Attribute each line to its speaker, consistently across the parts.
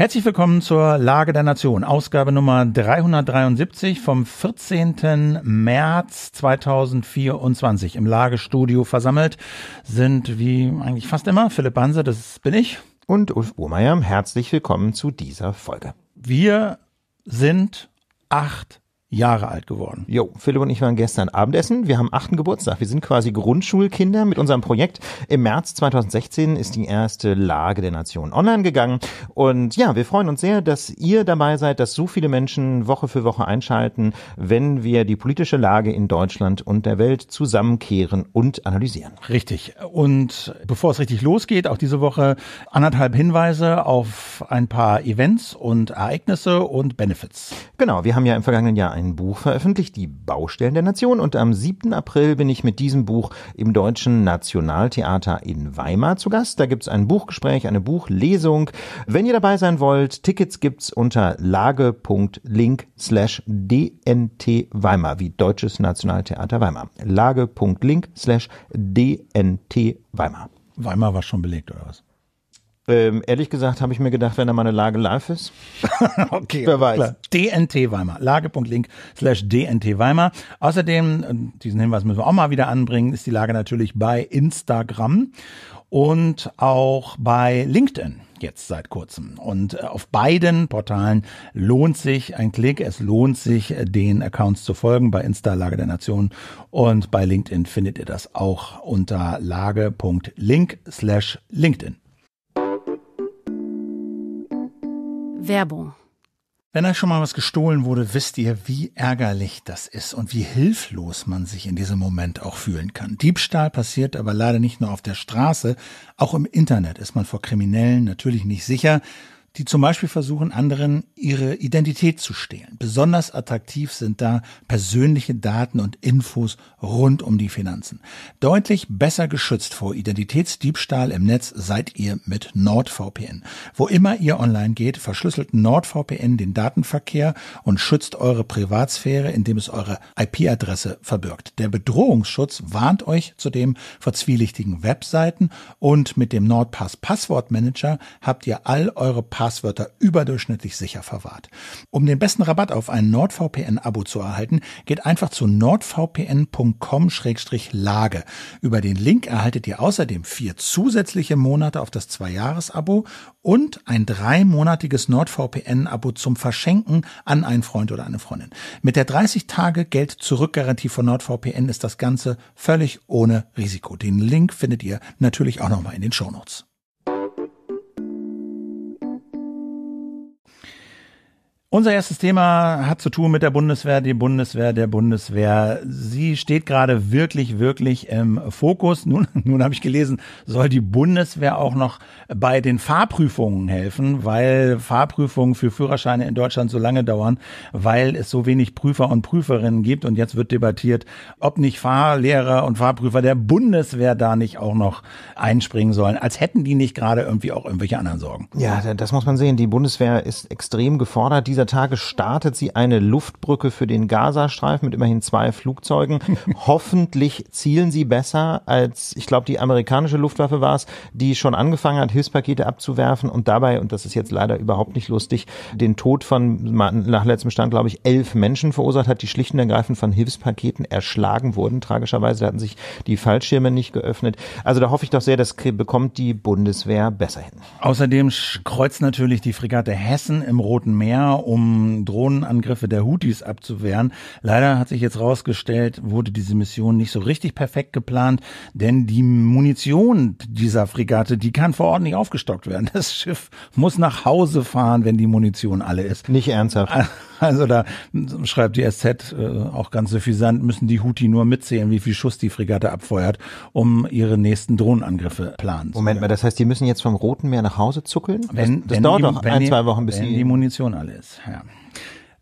Speaker 1: Herzlich willkommen zur Lage der Nation, Ausgabe Nummer 373 vom 14. März 2024. Im Lagestudio versammelt sind wie eigentlich fast immer Philipp Banse, das bin ich. Und Ulf Burmeier, herzlich willkommen zu dieser Folge. Wir sind acht Jahre alt
Speaker 2: geworden. Jo, Philipp und ich waren gestern Abendessen. Wir haben achten Geburtstag. Wir sind quasi Grundschulkinder mit unserem Projekt. Im März 2016 ist die erste Lage der Nation online gegangen. Und ja, wir freuen uns sehr, dass ihr dabei seid, dass so viele Menschen Woche für Woche einschalten, wenn wir die politische Lage in Deutschland und der Welt zusammenkehren und analysieren. Richtig.
Speaker 1: Und bevor es richtig losgeht, auch diese Woche anderthalb Hinweise auf ein paar Events und Ereignisse und Benefits. Genau. Wir haben ja im vergangenen Jahr ein Buch veröffentlicht,
Speaker 2: die Baustellen der Nation. Und am 7. April bin ich mit diesem Buch im Deutschen Nationaltheater in Weimar zu Gast. Da gibt es ein Buchgespräch, eine Buchlesung. Wenn ihr dabei sein wollt, Tickets gibt es unter lage.link slash dnt Weimar, wie Deutsches Nationaltheater Weimar. Lage.link slash dnt
Speaker 1: Weimar. Weimar war schon belegt, oder was? Ähm, ehrlich gesagt habe ich mir gedacht, wenn da meine Lage live ist. okay. Wer weiß. Klar. DNT Weimar. Lage.link slash DNT Weimar. Außerdem, äh, diesen Hinweis müssen wir auch mal wieder anbringen, ist die Lage natürlich bei Instagram und auch bei LinkedIn jetzt seit kurzem. Und äh, auf beiden Portalen lohnt sich ein Klick. Es lohnt sich, äh, den Accounts zu folgen. Bei Insta Lage der Nation und bei LinkedIn findet ihr das auch unter lage.link slash LinkedIn. Werbung. Wenn euch schon mal was gestohlen wurde, wisst ihr, wie ärgerlich das ist und wie hilflos man sich in diesem Moment auch fühlen kann. Diebstahl passiert aber leider nicht nur auf der Straße, auch im Internet ist man vor Kriminellen natürlich nicht sicher die zum Beispiel versuchen, anderen ihre Identität zu stehlen. Besonders attraktiv sind da persönliche Daten und Infos rund um die Finanzen. Deutlich besser geschützt vor Identitätsdiebstahl im Netz seid ihr mit NordVPN. Wo immer ihr online geht, verschlüsselt NordVPN den Datenverkehr und schützt eure Privatsphäre, indem es eure IP-Adresse verbirgt. Der Bedrohungsschutz warnt euch zudem vor zwielichtigen Webseiten und mit dem NordPass Passwortmanager habt ihr all eure Passwörter überdurchschnittlich sicher verwahrt. Um den besten Rabatt auf ein NordVPN-Abo zu erhalten, geht einfach zu nordvpn.com-lage. Über den Link erhaltet ihr außerdem vier zusätzliche Monate auf das Zwei-Jahres-Abo und ein dreimonatiges NordVPN-Abo zum Verschenken an einen Freund oder eine Freundin. Mit der 30-Tage-Geld-Zurück-Garantie von NordVPN ist das Ganze völlig ohne Risiko. Den Link findet ihr natürlich auch nochmal in den Shownotes. Unser erstes Thema hat zu tun mit der Bundeswehr, die Bundeswehr, der Bundeswehr. Sie steht gerade wirklich, wirklich im Fokus. Nun, nun habe ich gelesen, soll die Bundeswehr auch noch bei den Fahrprüfungen helfen, weil Fahrprüfungen für Führerscheine in Deutschland so lange dauern, weil es so wenig Prüfer und Prüferinnen gibt. Und jetzt wird debattiert, ob nicht Fahrlehrer und Fahrprüfer der Bundeswehr da nicht auch noch einspringen sollen, als hätten die nicht gerade irgendwie auch irgendwelche anderen Sorgen. Ja, das muss man sehen. Die
Speaker 2: Bundeswehr ist extrem gefordert. Diese dieser Tage startet sie eine Luftbrücke für den Gazastreifen mit immerhin zwei Flugzeugen. Hoffentlich zielen sie besser als, ich glaube, die amerikanische Luftwaffe war es, die schon angefangen hat, Hilfspakete abzuwerfen und dabei, und das ist jetzt leider überhaupt nicht lustig, den Tod von, nach letztem Stand, glaube ich, elf Menschen verursacht hat, die schlicht und ergreifend von Hilfspaketen erschlagen wurden. Tragischerweise hatten sich die Fallschirme nicht geöffnet. Also
Speaker 1: da hoffe ich doch sehr, das bekommt die Bundeswehr besser hin. Außerdem kreuzt natürlich die Fregatte Hessen im Roten Meer um Drohnenangriffe der Houthis abzuwehren. Leider hat sich jetzt rausgestellt, wurde diese Mission nicht so richtig perfekt geplant, denn die Munition dieser Fregatte, die kann vor Ort nicht aufgestockt werden. Das Schiff muss nach Hause fahren, wenn die Munition alle ist. Nicht ernsthaft. Also da schreibt die SZ äh, auch ganz suffisant, müssen die Houthi nur mitzählen, wie viel Schuss die Fregatte abfeuert, um ihre nächsten Drohnenangriffe planen. Moment mal, das heißt, die müssen jetzt vom Roten Meer nach Hause zuckeln? Wenn, das, das wenn dauert die, noch ein, zwei Wochen, bis wenn die, die Munition alle ist. Ja.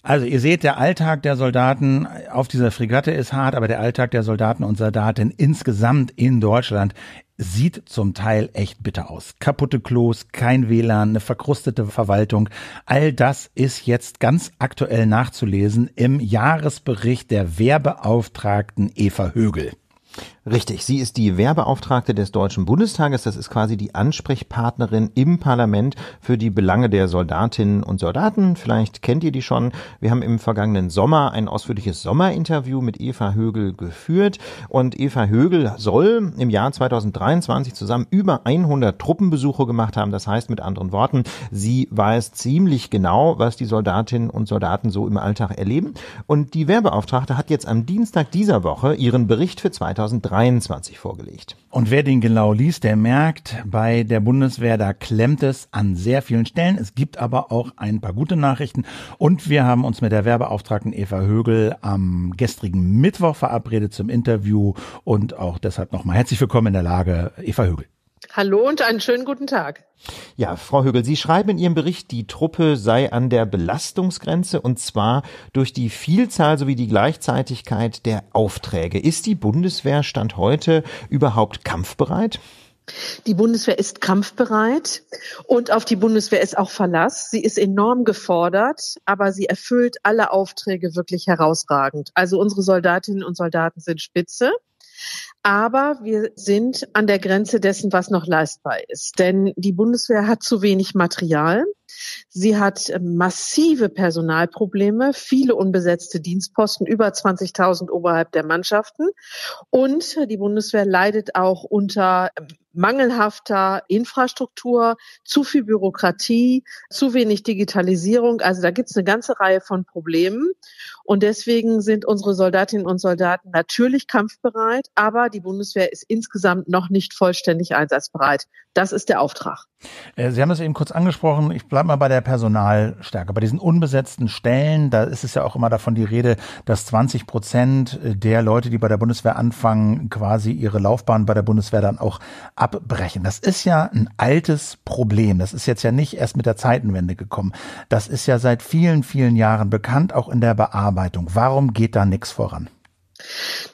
Speaker 1: Also ihr seht, der Alltag der Soldaten auf dieser Fregatte ist hart, aber der Alltag der Soldaten und Soldaten insgesamt in Deutschland sieht zum Teil echt bitter aus. Kaputte Klos, kein WLAN, eine verkrustete Verwaltung. All das ist jetzt ganz aktuell nachzulesen im Jahresbericht der Werbeauftragten Eva Högel. Richtig, sie ist die Werbeauftragte des
Speaker 2: Deutschen Bundestages. Das ist quasi die Ansprechpartnerin im Parlament für die Belange der Soldatinnen und Soldaten. Vielleicht kennt ihr die schon. Wir haben im vergangenen Sommer ein ausführliches Sommerinterview mit Eva Högel geführt. Und Eva Högel soll im Jahr 2023 zusammen über 100 Truppenbesuche gemacht haben. Das heißt mit anderen Worten, sie weiß ziemlich genau, was die Soldatinnen und Soldaten so im Alltag erleben. Und die Werbeauftragte
Speaker 1: hat jetzt am Dienstag dieser Woche ihren Bericht für 2023 2023 vorgelegt. Und wer den genau liest, der merkt, bei der Bundeswehr, da klemmt es an sehr vielen Stellen. Es gibt aber auch ein paar gute Nachrichten. Und wir haben uns mit der Werbeauftragten Eva Högel am gestrigen Mittwoch verabredet zum Interview. Und auch deshalb nochmal herzlich willkommen in der Lage, Eva Högel.
Speaker 3: Hallo und einen schönen guten Tag.
Speaker 1: Ja, Frau Högel, Sie schreiben in Ihrem Bericht, die
Speaker 2: Truppe sei an der Belastungsgrenze und zwar durch die Vielzahl sowie die Gleichzeitigkeit der Aufträge. Ist die Bundeswehr Stand heute überhaupt kampfbereit?
Speaker 3: Die Bundeswehr ist kampfbereit und auf die Bundeswehr ist auch Verlass. Sie ist enorm gefordert, aber sie erfüllt alle Aufträge wirklich herausragend. Also unsere Soldatinnen und Soldaten sind spitze. Aber wir sind an der Grenze dessen, was noch leistbar ist. Denn die Bundeswehr hat zu wenig Material. Sie hat äh, massive Personalprobleme, viele unbesetzte Dienstposten, über 20.000 oberhalb der Mannschaften. Und die Bundeswehr leidet auch unter ähm, mangelhafter Infrastruktur, zu viel Bürokratie, zu wenig Digitalisierung. Also da gibt es eine ganze Reihe von Problemen. Und deswegen sind unsere Soldatinnen und Soldaten natürlich kampfbereit, aber die Bundeswehr ist insgesamt noch nicht vollständig einsatzbereit. Das ist der Auftrag.
Speaker 1: Äh, Sie haben es eben kurz angesprochen. Ich bleibe mal bei der Personalstärke. Bei diesen unbesetzten Stellen, da ist es ja auch immer davon die Rede, dass 20 Prozent der Leute, die bei der Bundeswehr anfangen, quasi ihre Laufbahn bei der Bundeswehr dann auch abbrechen. Das ist ja ein altes Problem. Das ist jetzt ja nicht erst mit der Zeitenwende gekommen. Das ist ja seit vielen, vielen Jahren bekannt, auch in der Bearbeitung. Warum geht da nichts
Speaker 3: voran?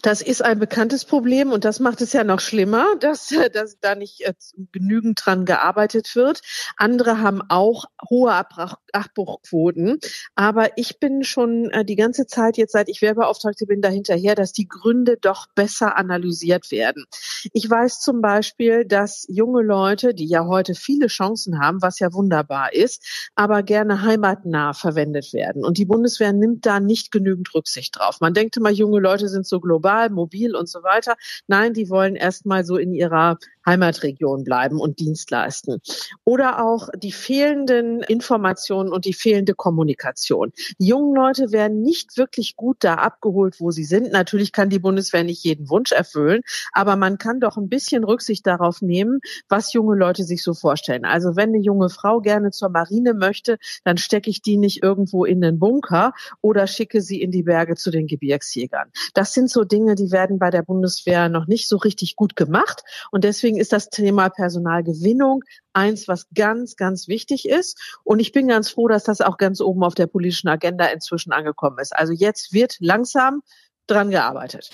Speaker 3: Das ist ein bekanntes Problem und das macht es ja noch schlimmer, dass, äh, dass da nicht äh, genügend dran gearbeitet wird. Andere haben auch hohe Abbruchquoten. Aber ich bin schon äh, die ganze Zeit jetzt, seit ich Werbeauftragte bin, dahinterher, dass die Gründe doch besser analysiert werden. Ich weiß zum Beispiel, dass junge Leute, die ja heute viele Chancen haben, was ja wunderbar ist, aber gerne heimatnah verwendet werden. Und die Bundeswehr nimmt da nicht genügend Rücksicht drauf. Man denkt immer, junge Leute sind sind so global, mobil und so weiter. Nein, die wollen erstmal so in ihrer Heimatregion bleiben und Dienst leisten. Oder auch die fehlenden Informationen und die fehlende Kommunikation. Die jungen Leute werden nicht wirklich gut da abgeholt, wo sie sind. Natürlich kann die Bundeswehr nicht jeden Wunsch erfüllen, aber man kann doch ein bisschen Rücksicht darauf nehmen, was junge Leute sich so vorstellen. Also wenn eine junge Frau gerne zur Marine möchte, dann stecke ich die nicht irgendwo in den Bunker oder schicke sie in die Berge zu den Gebirgsjägern. Das sind so Dinge, die werden bei der Bundeswehr noch nicht so richtig gut gemacht und deswegen Deswegen ist das Thema Personalgewinnung eins, was ganz, ganz wichtig ist. Und ich bin ganz froh, dass das auch ganz oben auf der politischen Agenda inzwischen angekommen ist. Also jetzt wird langsam dran gearbeitet.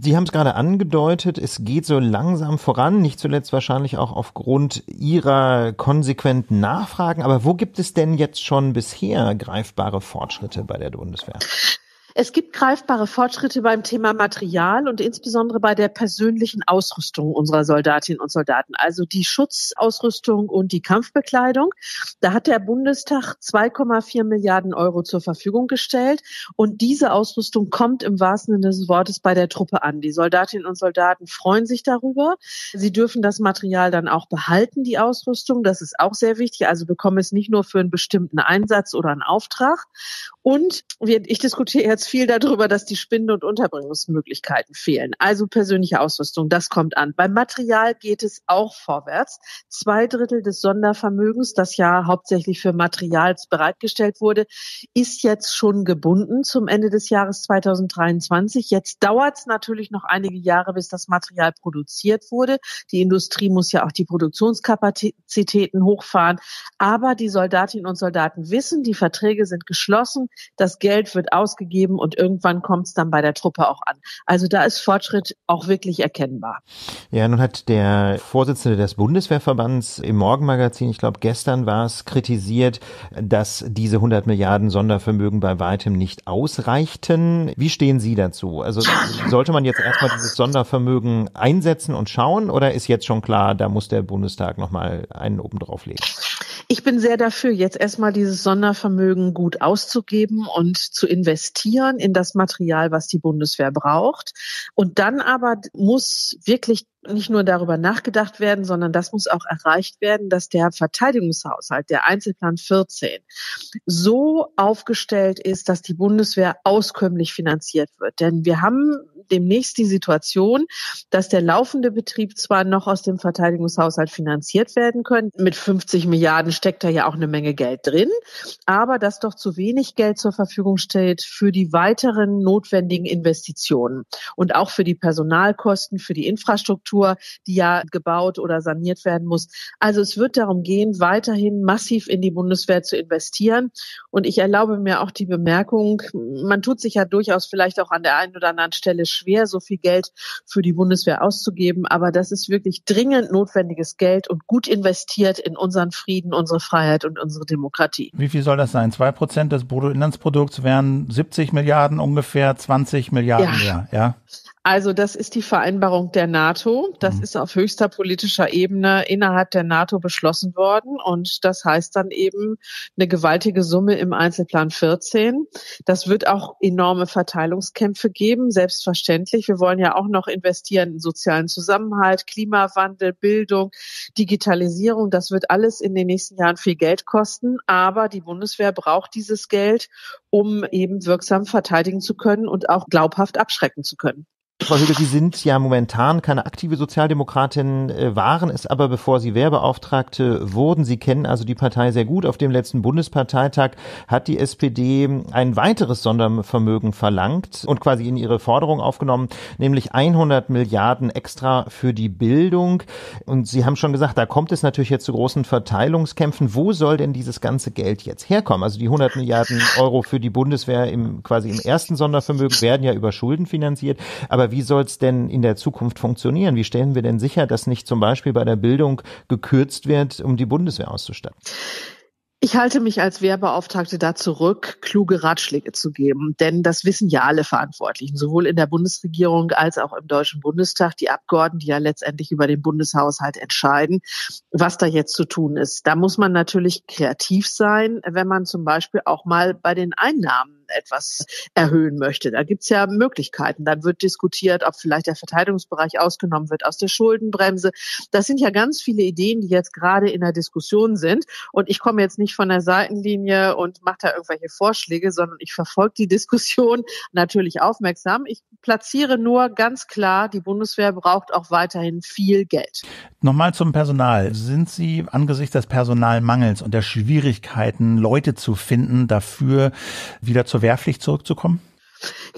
Speaker 2: Sie haben es gerade angedeutet, es geht so langsam voran, nicht zuletzt wahrscheinlich auch aufgrund Ihrer konsequenten Nachfragen. Aber wo gibt es denn jetzt schon bisher greifbare Fortschritte bei der Bundeswehr?
Speaker 3: Es gibt greifbare Fortschritte beim Thema Material und insbesondere bei der persönlichen Ausrüstung unserer Soldatinnen und Soldaten, also die Schutzausrüstung und die Kampfbekleidung. Da hat der Bundestag 2,4 Milliarden Euro zur Verfügung gestellt und diese Ausrüstung kommt im wahrsten Sinne des Wortes bei der Truppe an. Die Soldatinnen und Soldaten freuen sich darüber. Sie dürfen das Material dann auch behalten, die Ausrüstung. Das ist auch sehr wichtig. Also bekommen es nicht nur für einen bestimmten Einsatz oder einen Auftrag. Und ich diskutiere jetzt ganz viel darüber, dass die Spinde- und Unterbringungsmöglichkeiten fehlen. Also persönliche Ausrüstung, das kommt an. Beim Material geht es auch vorwärts. Zwei Drittel des Sondervermögens, das ja hauptsächlich für Material bereitgestellt wurde, ist jetzt schon gebunden zum Ende des Jahres 2023. Jetzt dauert es natürlich noch einige Jahre, bis das Material produziert wurde. Die Industrie muss ja auch die Produktionskapazitäten hochfahren. Aber die Soldatinnen und Soldaten wissen, die Verträge sind geschlossen, das Geld wird ausgegeben bleiben und irgendwann kommt es dann bei der Truppe auch an. Also da ist Fortschritt auch wirklich erkennbar.
Speaker 2: Ja, nun hat der Vorsitzende des Bundeswehrverbands im Morgenmagazin, ich glaube gestern war es, kritisiert, dass diese 100 Milliarden Sondervermögen bei weitem nicht ausreichten. Wie stehen Sie dazu? Also sollte man jetzt erstmal dieses Sondervermögen einsetzen und schauen oder ist jetzt schon klar, da muss der Bundestag nochmal einen oben drauf legen?
Speaker 3: Ich bin sehr dafür, jetzt erstmal dieses Sondervermögen gut auszugeben und zu investieren in das Material, was die Bundeswehr braucht. Und dann aber muss wirklich nicht nur darüber nachgedacht werden, sondern das muss auch erreicht werden, dass der Verteidigungshaushalt, der Einzelplan 14, so aufgestellt ist, dass die Bundeswehr auskömmlich finanziert wird. Denn wir haben demnächst die Situation, dass der laufende Betrieb zwar noch aus dem Verteidigungshaushalt finanziert werden könnte, mit 50 Milliarden steckt da ja auch eine Menge Geld drin, aber dass doch zu wenig Geld zur Verfügung steht für die weiteren notwendigen Investitionen und auch für die Personalkosten, für die Infrastruktur, die ja gebaut oder saniert werden muss. Also es wird darum gehen, weiterhin massiv in die Bundeswehr zu investieren. Und ich erlaube mir auch die Bemerkung, man tut sich ja durchaus vielleicht auch an der einen oder anderen Stelle schwer, so viel Geld für die Bundeswehr auszugeben. Aber das ist wirklich dringend notwendiges Geld und gut investiert in unseren Frieden und unsere Freiheit und unsere Demokratie. Wie
Speaker 1: viel soll das sein? Zwei Prozent des Bruttoinlandsprodukts wären 70 Milliarden ungefähr, 20 Milliarden
Speaker 3: ja. mehr, ja? Also das ist die Vereinbarung der NATO. Das mhm. ist auf höchster politischer Ebene innerhalb der NATO beschlossen worden. Und das heißt dann eben eine gewaltige Summe im Einzelplan 14. Das wird auch enorme Verteilungskämpfe geben, selbstverständlich. Wir wollen ja auch noch investieren in sozialen Zusammenhalt, Klimawandel, Bildung, Digitalisierung. Das wird alles in den nächsten Jahren viel Geld kosten. Aber die Bundeswehr braucht dieses Geld, um eben wirksam verteidigen zu können und auch glaubhaft abschrecken zu können.
Speaker 2: Frau Hügel, Sie sind ja momentan keine aktive Sozialdemokratin, äh, waren es aber, bevor Sie Werbeauftragte wurden. Sie kennen also die Partei sehr gut. Auf dem letzten Bundesparteitag hat die SPD ein weiteres Sondervermögen verlangt und quasi in ihre Forderung aufgenommen, nämlich 100 Milliarden extra für die Bildung. Und Sie haben schon gesagt, da kommt es natürlich jetzt zu großen Verteilungskämpfen. Wo soll denn dieses ganze Geld jetzt herkommen? Also die 100 Milliarden Euro für die Bundeswehr im, quasi im ersten Sondervermögen werden ja über Schulden finanziert. Aber wie soll es denn in der Zukunft funktionieren? Wie stellen wir denn sicher, dass nicht zum Beispiel bei der Bildung gekürzt wird, um die Bundeswehr auszustatten?
Speaker 3: Ich halte mich als Wehrbeauftragte da zurück, kluge Ratschläge zu geben. Denn das wissen ja alle Verantwortlichen, sowohl in der Bundesregierung als auch im Deutschen Bundestag, die Abgeordneten, die ja letztendlich über den Bundeshaushalt entscheiden, was da jetzt zu tun ist. Da muss man natürlich kreativ sein, wenn man zum Beispiel auch mal bei den Einnahmen etwas erhöhen möchte. Da gibt es ja Möglichkeiten. Dann wird diskutiert, ob vielleicht der Verteidigungsbereich ausgenommen wird aus der Schuldenbremse. Das sind ja ganz viele Ideen, die jetzt gerade in der Diskussion sind. Und ich komme jetzt nicht von der Seitenlinie und mache da irgendwelche Vorschläge, sondern ich verfolge die Diskussion natürlich aufmerksam. Ich platziere nur ganz klar, die Bundeswehr braucht auch weiterhin viel Geld.
Speaker 1: Nochmal zum Personal. Sind Sie angesichts des Personalmangels und der Schwierigkeiten, Leute zu finden, dafür wieder zur Wehrpflicht zurückzukommen?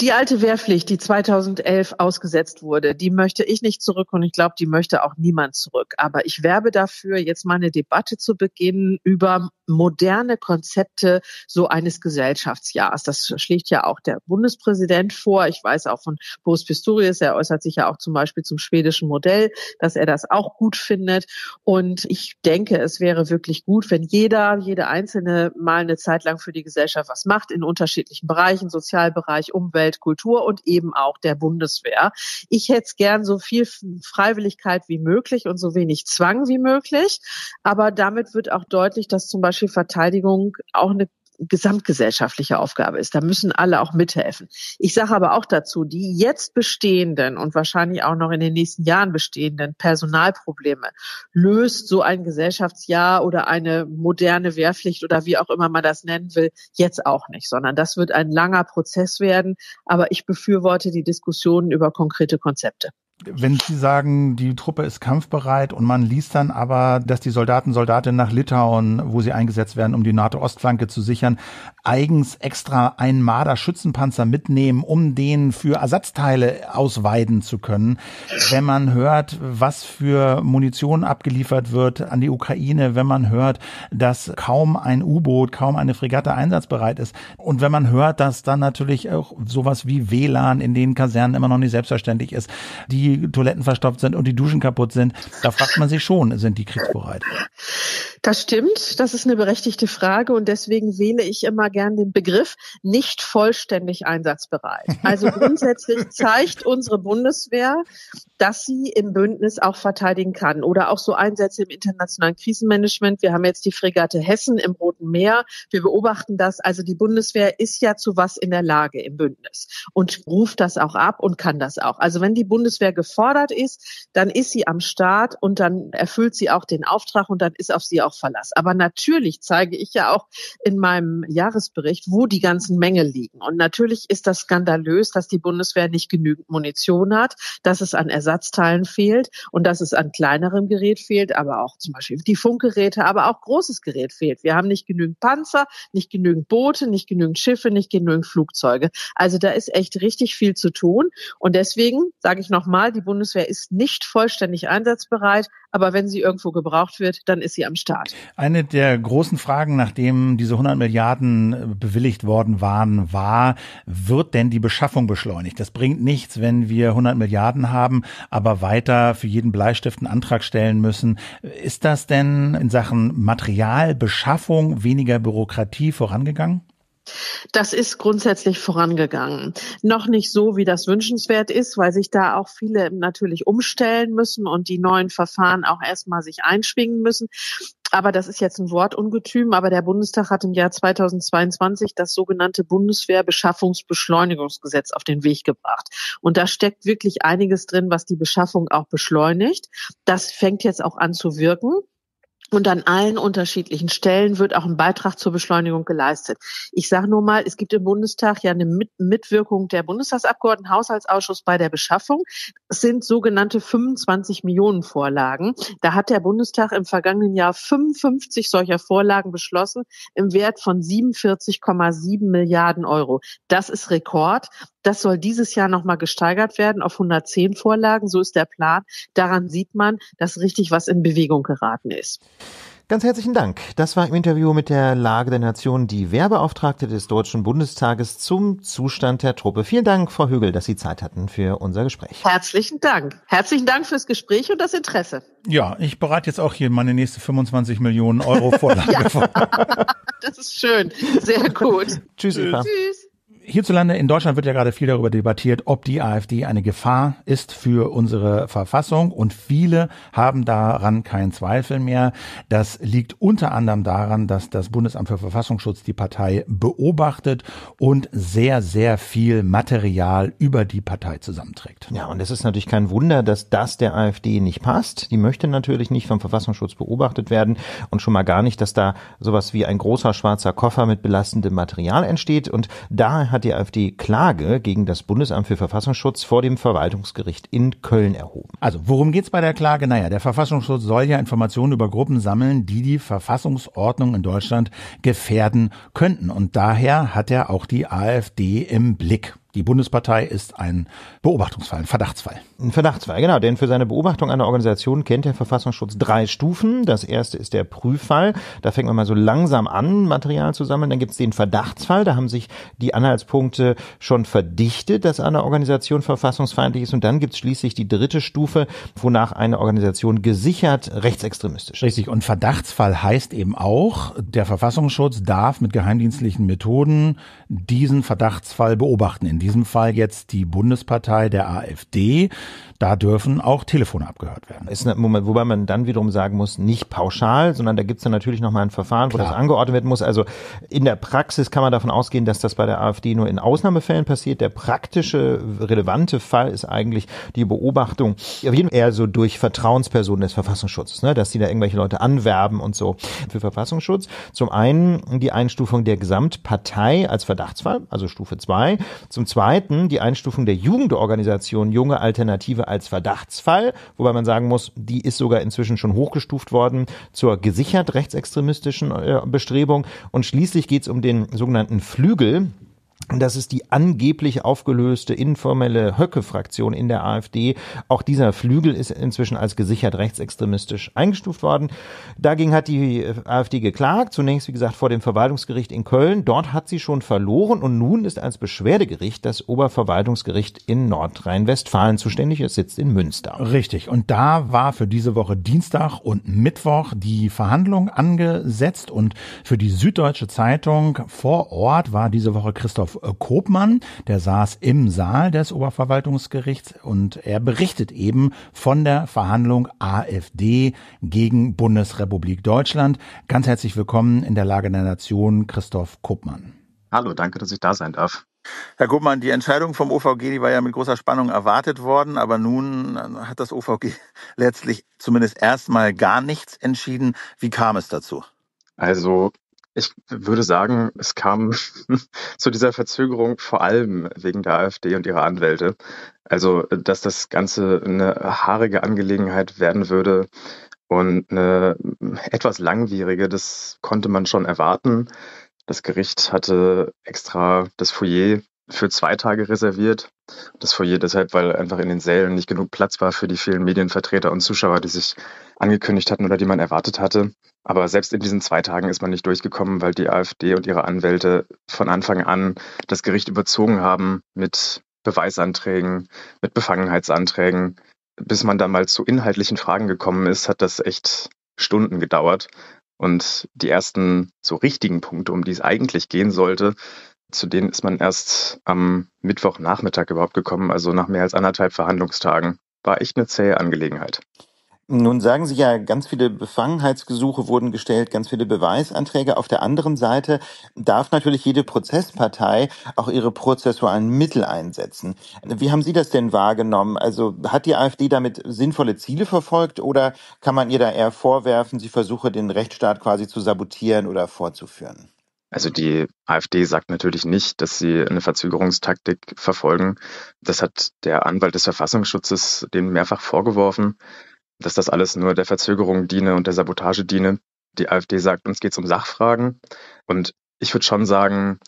Speaker 3: Die alte Wehrpflicht, die 2011 ausgesetzt wurde, die möchte ich nicht zurück und ich glaube, die möchte auch niemand zurück. Aber ich werbe dafür, jetzt mal eine Debatte zu beginnen über moderne Konzepte so eines Gesellschaftsjahres. Das schlägt ja auch der Bundespräsident vor. Ich weiß auch von Boris Pistorius, er äußert sich ja auch zum Beispiel zum schwedischen Modell, dass er das auch gut findet. Und ich denke, es wäre wirklich gut, wenn jeder, jede Einzelne mal eine Zeit lang für die Gesellschaft was macht in unterschiedlichen Bereichen, Sozialbereich, Umwelt, Umwelt, Kultur und eben auch der Bundeswehr. Ich hätte gern so viel Freiwilligkeit wie möglich und so wenig Zwang wie möglich. Aber damit wird auch deutlich, dass zum Beispiel Verteidigung auch eine gesamtgesellschaftliche Aufgabe ist. Da müssen alle auch mithelfen. Ich sage aber auch dazu, die jetzt bestehenden und wahrscheinlich auch noch in den nächsten Jahren bestehenden Personalprobleme löst so ein Gesellschaftsjahr oder eine moderne Wehrpflicht oder wie auch immer man das nennen will, jetzt auch nicht, sondern das wird ein langer Prozess werden. Aber ich befürworte die Diskussionen über konkrete Konzepte
Speaker 1: wenn Sie sagen, die Truppe ist kampfbereit und man liest dann aber, dass die Soldaten, Soldatinnen nach Litauen, wo sie eingesetzt werden, um die NATO-Ostflanke zu sichern, eigens extra einen Marder-Schützenpanzer mitnehmen, um den für Ersatzteile ausweiden zu können. Wenn man hört, was für Munition abgeliefert wird an die Ukraine, wenn man hört, dass kaum ein U-Boot, kaum eine Fregatte einsatzbereit ist und wenn man hört, dass dann natürlich auch sowas wie WLAN in den Kasernen immer noch nicht selbstverständlich ist, die die Toiletten verstopft sind und die Duschen kaputt sind. Da fragt man sich schon, sind die kriegsbereit?
Speaker 3: Das stimmt, das ist eine berechtigte Frage und deswegen wähle ich immer gern den Begriff nicht vollständig einsatzbereit. Also grundsätzlich zeigt unsere Bundeswehr, dass sie im Bündnis auch verteidigen kann oder auch so Einsätze im internationalen Krisenmanagement. Wir haben jetzt die Fregatte Hessen im Roten Meer. Wir beobachten das. Also die Bundeswehr ist ja zu was in der Lage im Bündnis und ruft das auch ab und kann das auch. Also wenn die Bundeswehr gefordert ist, dann ist sie am Start und dann erfüllt sie auch den Auftrag und dann ist auf sie auch Verlass. Aber natürlich zeige ich ja auch in meinem Jahresbericht, wo die ganzen Mängel liegen. Und natürlich ist das skandalös, dass die Bundeswehr nicht genügend Munition hat, dass es an Ersatzteilen fehlt und dass es an kleinerem Gerät fehlt, aber auch zum Beispiel die Funkgeräte, aber auch großes Gerät fehlt. Wir haben nicht genügend Panzer, nicht genügend Boote, nicht genügend Schiffe, nicht genügend Flugzeuge. Also da ist echt richtig viel zu tun. Und deswegen sage ich nochmal, ja, die Bundeswehr ist nicht vollständig einsatzbereit, aber wenn sie irgendwo gebraucht wird, dann ist sie am Start.
Speaker 1: Eine der großen Fragen, nachdem diese 100 Milliarden äh, bewilligt worden waren, war, wird denn die Beschaffung beschleunigt? Das bringt nichts, wenn wir 100 Milliarden haben, aber weiter für jeden Bleistift einen Antrag stellen müssen. Ist das denn in Sachen Materialbeschaffung weniger Bürokratie vorangegangen?
Speaker 3: Das ist grundsätzlich vorangegangen. Noch nicht so, wie das wünschenswert ist, weil sich da auch viele natürlich umstellen müssen und die neuen Verfahren auch erstmal sich einschwingen müssen. Aber das ist jetzt ein Wortungetüm, aber der Bundestag hat im Jahr 2022 das sogenannte Bundeswehrbeschaffungsbeschleunigungsgesetz auf den Weg gebracht. Und da steckt wirklich einiges drin, was die Beschaffung auch beschleunigt. Das fängt jetzt auch an zu wirken. Und an allen unterschiedlichen Stellen wird auch ein Beitrag zur Beschleunigung geleistet. Ich sage nur mal, es gibt im Bundestag ja eine Mit Mitwirkung der Bundestagsabgeordneten, Haushaltsausschuss bei der Beschaffung. Es sind sogenannte 25 Millionen Vorlagen. Da hat der Bundestag im vergangenen Jahr 55 solcher Vorlagen beschlossen im Wert von 47,7 Milliarden Euro. Das ist Rekord. Das soll dieses Jahr nochmal gesteigert werden auf 110 Vorlagen. So ist der Plan. Daran sieht man, dass richtig was in Bewegung geraten ist.
Speaker 2: Ganz herzlichen Dank. Das war im Interview mit der Lage der Nation die Werbeauftragte des Deutschen Bundestages zum Zustand der Truppe. Vielen Dank, Frau Hügel, dass Sie Zeit
Speaker 1: hatten für unser Gespräch.
Speaker 3: Herzlichen Dank. Herzlichen Dank fürs Gespräch und das Interesse.
Speaker 1: Ja, ich bereite jetzt auch hier meine nächste 25 Millionen Euro Vorlage vor.
Speaker 3: das ist schön. Sehr gut. Tschüss, Eva. Tschüss
Speaker 1: hierzulande in Deutschland wird ja gerade viel darüber debattiert, ob die AfD eine Gefahr ist für unsere Verfassung. Und viele haben daran keinen Zweifel mehr. Das liegt unter anderem daran, dass das Bundesamt für Verfassungsschutz die Partei beobachtet und sehr, sehr viel Material über die Partei zusammenträgt.
Speaker 2: Ja, und es ist natürlich kein Wunder, dass das der AfD nicht passt. Die möchte natürlich nicht vom Verfassungsschutz beobachtet werden und schon mal gar nicht, dass da sowas wie ein großer schwarzer Koffer mit belastendem Material entsteht. Und daher hat die AfD Klage gegen das Bundesamt für Verfassungsschutz
Speaker 1: vor dem Verwaltungsgericht in Köln erhoben. Also, worum geht's bei der Klage? Naja, der Verfassungsschutz soll ja Informationen über Gruppen sammeln, die die Verfassungsordnung in Deutschland gefährden könnten. Und daher hat er auch die AfD im Blick. Die Bundespartei ist ein Beobachtungsfall, ein Verdachtsfall. Ein Verdachtsfall, genau, denn für seine Beobachtung einer
Speaker 2: Organisation kennt der Verfassungsschutz drei Stufen. Das erste ist der Prüffall. Da fängt man mal so langsam an, Material zu sammeln. Dann gibt es den Verdachtsfall. Da haben sich die Anhaltspunkte schon verdichtet, dass eine Organisation verfassungsfeindlich ist. Und dann gibt es schließlich die dritte Stufe, wonach eine Organisation gesichert
Speaker 1: rechtsextremistisch ist. Richtig. Und Verdachtsfall heißt eben auch, der Verfassungsschutz darf mit geheimdienstlichen Methoden diesen Verdachtsfall beobachten. In diesem Fall jetzt die Bundespartei der AfD. Da dürfen auch Telefone abgehört werden. Ist ne, Moment, wobei man dann
Speaker 2: wiederum sagen muss, nicht pauschal, sondern da gibt es dann natürlich nochmal ein Verfahren, Klar. wo das angeordnet werden muss. Also in der Praxis kann man davon ausgehen, dass das bei der AfD nur in Ausnahmefällen passiert. Der praktische, relevante Fall ist eigentlich die Beobachtung, eher so durch Vertrauenspersonen des Verfassungsschutzes, ne? dass die da irgendwelche Leute anwerben und so für Verfassungsschutz. Zum einen die Einstufung der Gesamtpartei als Verdachtsfall, also Stufe 2. Zum zweiten die Einstufung der Jugendorganisation Junge Alternative als Verdachtsfall, wobei man sagen muss, die ist sogar inzwischen schon hochgestuft worden zur gesichert rechtsextremistischen äh, Bestrebung. Und schließlich geht es um den sogenannten Flügel dass es die angeblich aufgelöste informelle Höcke-Fraktion in der AfD, auch dieser Flügel ist inzwischen als gesichert rechtsextremistisch eingestuft worden. Dagegen hat die AfD geklagt, zunächst wie gesagt vor dem Verwaltungsgericht in Köln. Dort hat sie schon verloren und nun ist als Beschwerdegericht das Oberverwaltungsgericht in
Speaker 1: Nordrhein-Westfalen zuständig. Es sitzt in Münster. Richtig. Und da war für diese Woche Dienstag und Mittwoch die Verhandlung angesetzt und für die Süddeutsche Zeitung vor Ort war diese Woche Christoph Christoph äh, Kopmann, der saß im Saal des Oberverwaltungsgerichts und er berichtet eben von der Verhandlung AfD gegen Bundesrepublik Deutschland. Ganz herzlich willkommen in der Lage der Nation, Christoph Kopmann. Hallo, danke, dass ich da sein darf. Herr Gubmann, die Entscheidung vom OVG, die war ja mit großer Spannung erwartet worden, aber nun äh, hat das OVG letztlich zumindest erstmal gar nichts entschieden. Wie kam es dazu?
Speaker 4: Also ich würde sagen, es kam zu dieser Verzögerung vor allem wegen der AfD und ihrer Anwälte. Also, dass das Ganze eine haarige Angelegenheit werden würde und eine etwas langwierige, das konnte man schon erwarten. Das Gericht hatte extra das Foyer für zwei Tage reserviert. Das Foyer deshalb, weil einfach in den Sälen nicht genug Platz war für die vielen Medienvertreter und Zuschauer, die sich angekündigt hatten oder die man erwartet hatte. Aber selbst in diesen zwei Tagen ist man nicht durchgekommen, weil die AfD und ihre Anwälte von Anfang an das Gericht überzogen haben mit Beweisanträgen, mit Befangenheitsanträgen. Bis man da mal zu inhaltlichen Fragen gekommen ist, hat das echt Stunden gedauert. Und die ersten so richtigen Punkte, um die es eigentlich gehen sollte, zu denen ist man erst am Mittwochnachmittag überhaupt gekommen, also nach mehr als anderthalb Verhandlungstagen. War echt eine zähe Angelegenheit.
Speaker 2: Nun sagen Sie ja, ganz viele Befangenheitsgesuche wurden gestellt, ganz viele Beweisanträge. Auf der anderen Seite darf natürlich jede Prozesspartei auch ihre prozessualen Mittel einsetzen. Wie haben Sie das denn wahrgenommen? Also hat die AfD damit sinnvolle Ziele verfolgt oder kann man ihr da eher vorwerfen, sie versuche den Rechtsstaat quasi zu sabotieren oder vorzuführen?
Speaker 4: Also die AfD sagt natürlich nicht, dass sie eine Verzögerungstaktik verfolgen. Das hat der Anwalt des Verfassungsschutzes dem mehrfach vorgeworfen, dass das alles nur der Verzögerung diene und der Sabotage diene. Die AfD sagt, uns geht es um Sachfragen. Und ich würde schon sagen,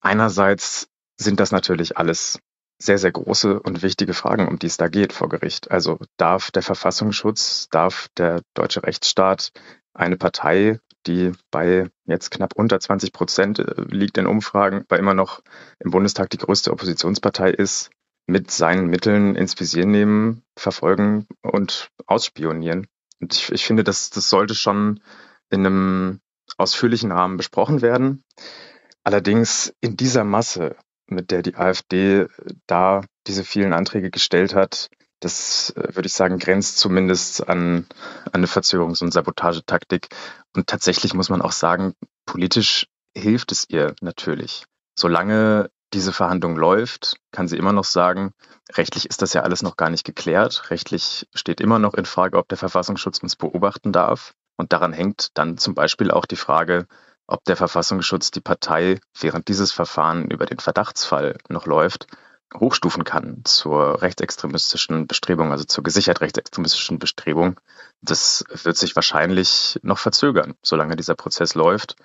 Speaker 4: einerseits sind das natürlich alles sehr, sehr große und wichtige Fragen, um die es da geht vor Gericht. Also darf der Verfassungsschutz, darf der deutsche Rechtsstaat eine Partei die bei jetzt knapp unter 20 Prozent äh, liegt in Umfragen, weil immer noch im Bundestag die größte Oppositionspartei ist, mit seinen Mitteln ins Visier nehmen, verfolgen und ausspionieren. Und ich, ich finde, das, das sollte schon in einem ausführlichen Rahmen besprochen werden. Allerdings in dieser Masse, mit der die AfD äh, da diese vielen Anträge gestellt hat, das äh, würde ich sagen, grenzt zumindest an, an eine Verzögerungs- und Sabotagetaktik. Und tatsächlich muss man auch sagen, politisch hilft es ihr natürlich. Solange diese Verhandlung läuft, kann sie immer noch sagen, rechtlich ist das ja alles noch gar nicht geklärt. Rechtlich steht immer noch in Frage, ob der Verfassungsschutz uns beobachten darf. Und daran hängt dann zum Beispiel auch die Frage, ob der Verfassungsschutz die Partei während dieses Verfahren über den Verdachtsfall noch läuft, hochstufen kann zur rechtsextremistischen Bestrebung, also zur gesichert rechtsextremistischen Bestrebung, das wird sich wahrscheinlich noch verzögern, solange dieser Prozess läuft.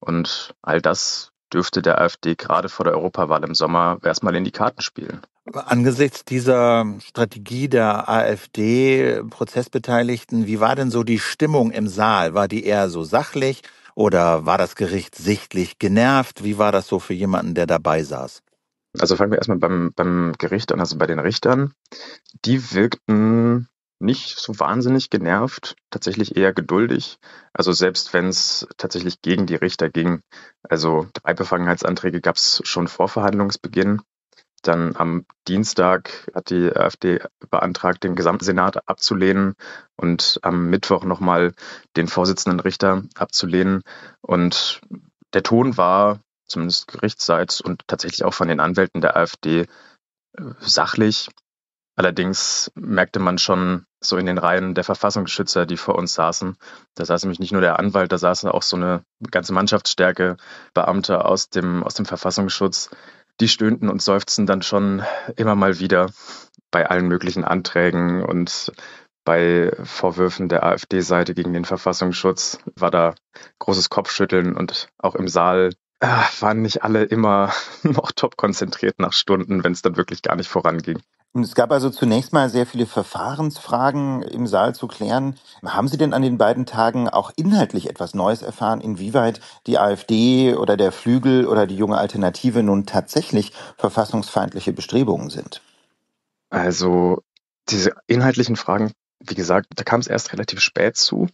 Speaker 4: Und all das dürfte der AfD gerade vor der Europawahl im Sommer erstmal in die Karten spielen. Angesichts
Speaker 1: dieser Strategie der AfD-Prozessbeteiligten, wie war denn so die Stimmung im Saal? War die eher so sachlich oder war das Gericht sichtlich genervt?
Speaker 4: Wie war das so für jemanden, der dabei saß? Also fangen wir erstmal beim, beim Gericht an, also bei den Richtern. Die wirkten nicht so wahnsinnig genervt, tatsächlich eher geduldig. Also selbst wenn es tatsächlich gegen die Richter ging, also drei Befangenheitsanträge gab es schon vor Verhandlungsbeginn. Dann am Dienstag hat die AfD beantragt, den gesamten Senat abzulehnen und am Mittwoch nochmal den Vorsitzenden Richter abzulehnen. Und der Ton war zumindest gerichtsseits und tatsächlich auch von den Anwälten der AfD äh, sachlich. Allerdings merkte man schon so in den Reihen der Verfassungsschützer, die vor uns saßen, da saß nämlich nicht nur der Anwalt, da saßen auch so eine ganze Mannschaftsstärke Beamter aus dem, aus dem Verfassungsschutz. Die stöhnten und seufzten dann schon immer mal wieder bei allen möglichen Anträgen und bei Vorwürfen der AfD-Seite gegen den Verfassungsschutz war da großes Kopfschütteln und auch im Saal ah, waren nicht alle immer noch top konzentriert nach Stunden, wenn es dann wirklich gar nicht voranging.
Speaker 2: Es gab also zunächst mal sehr viele Verfahrensfragen im Saal zu klären. Haben Sie denn an den beiden Tagen auch inhaltlich etwas Neues erfahren, inwieweit die AfD oder der Flügel oder die junge Alternative nun tatsächlich verfassungsfeindliche Bestrebungen sind?
Speaker 4: Also diese inhaltlichen Fragen, wie gesagt, da kam es erst relativ spät zu.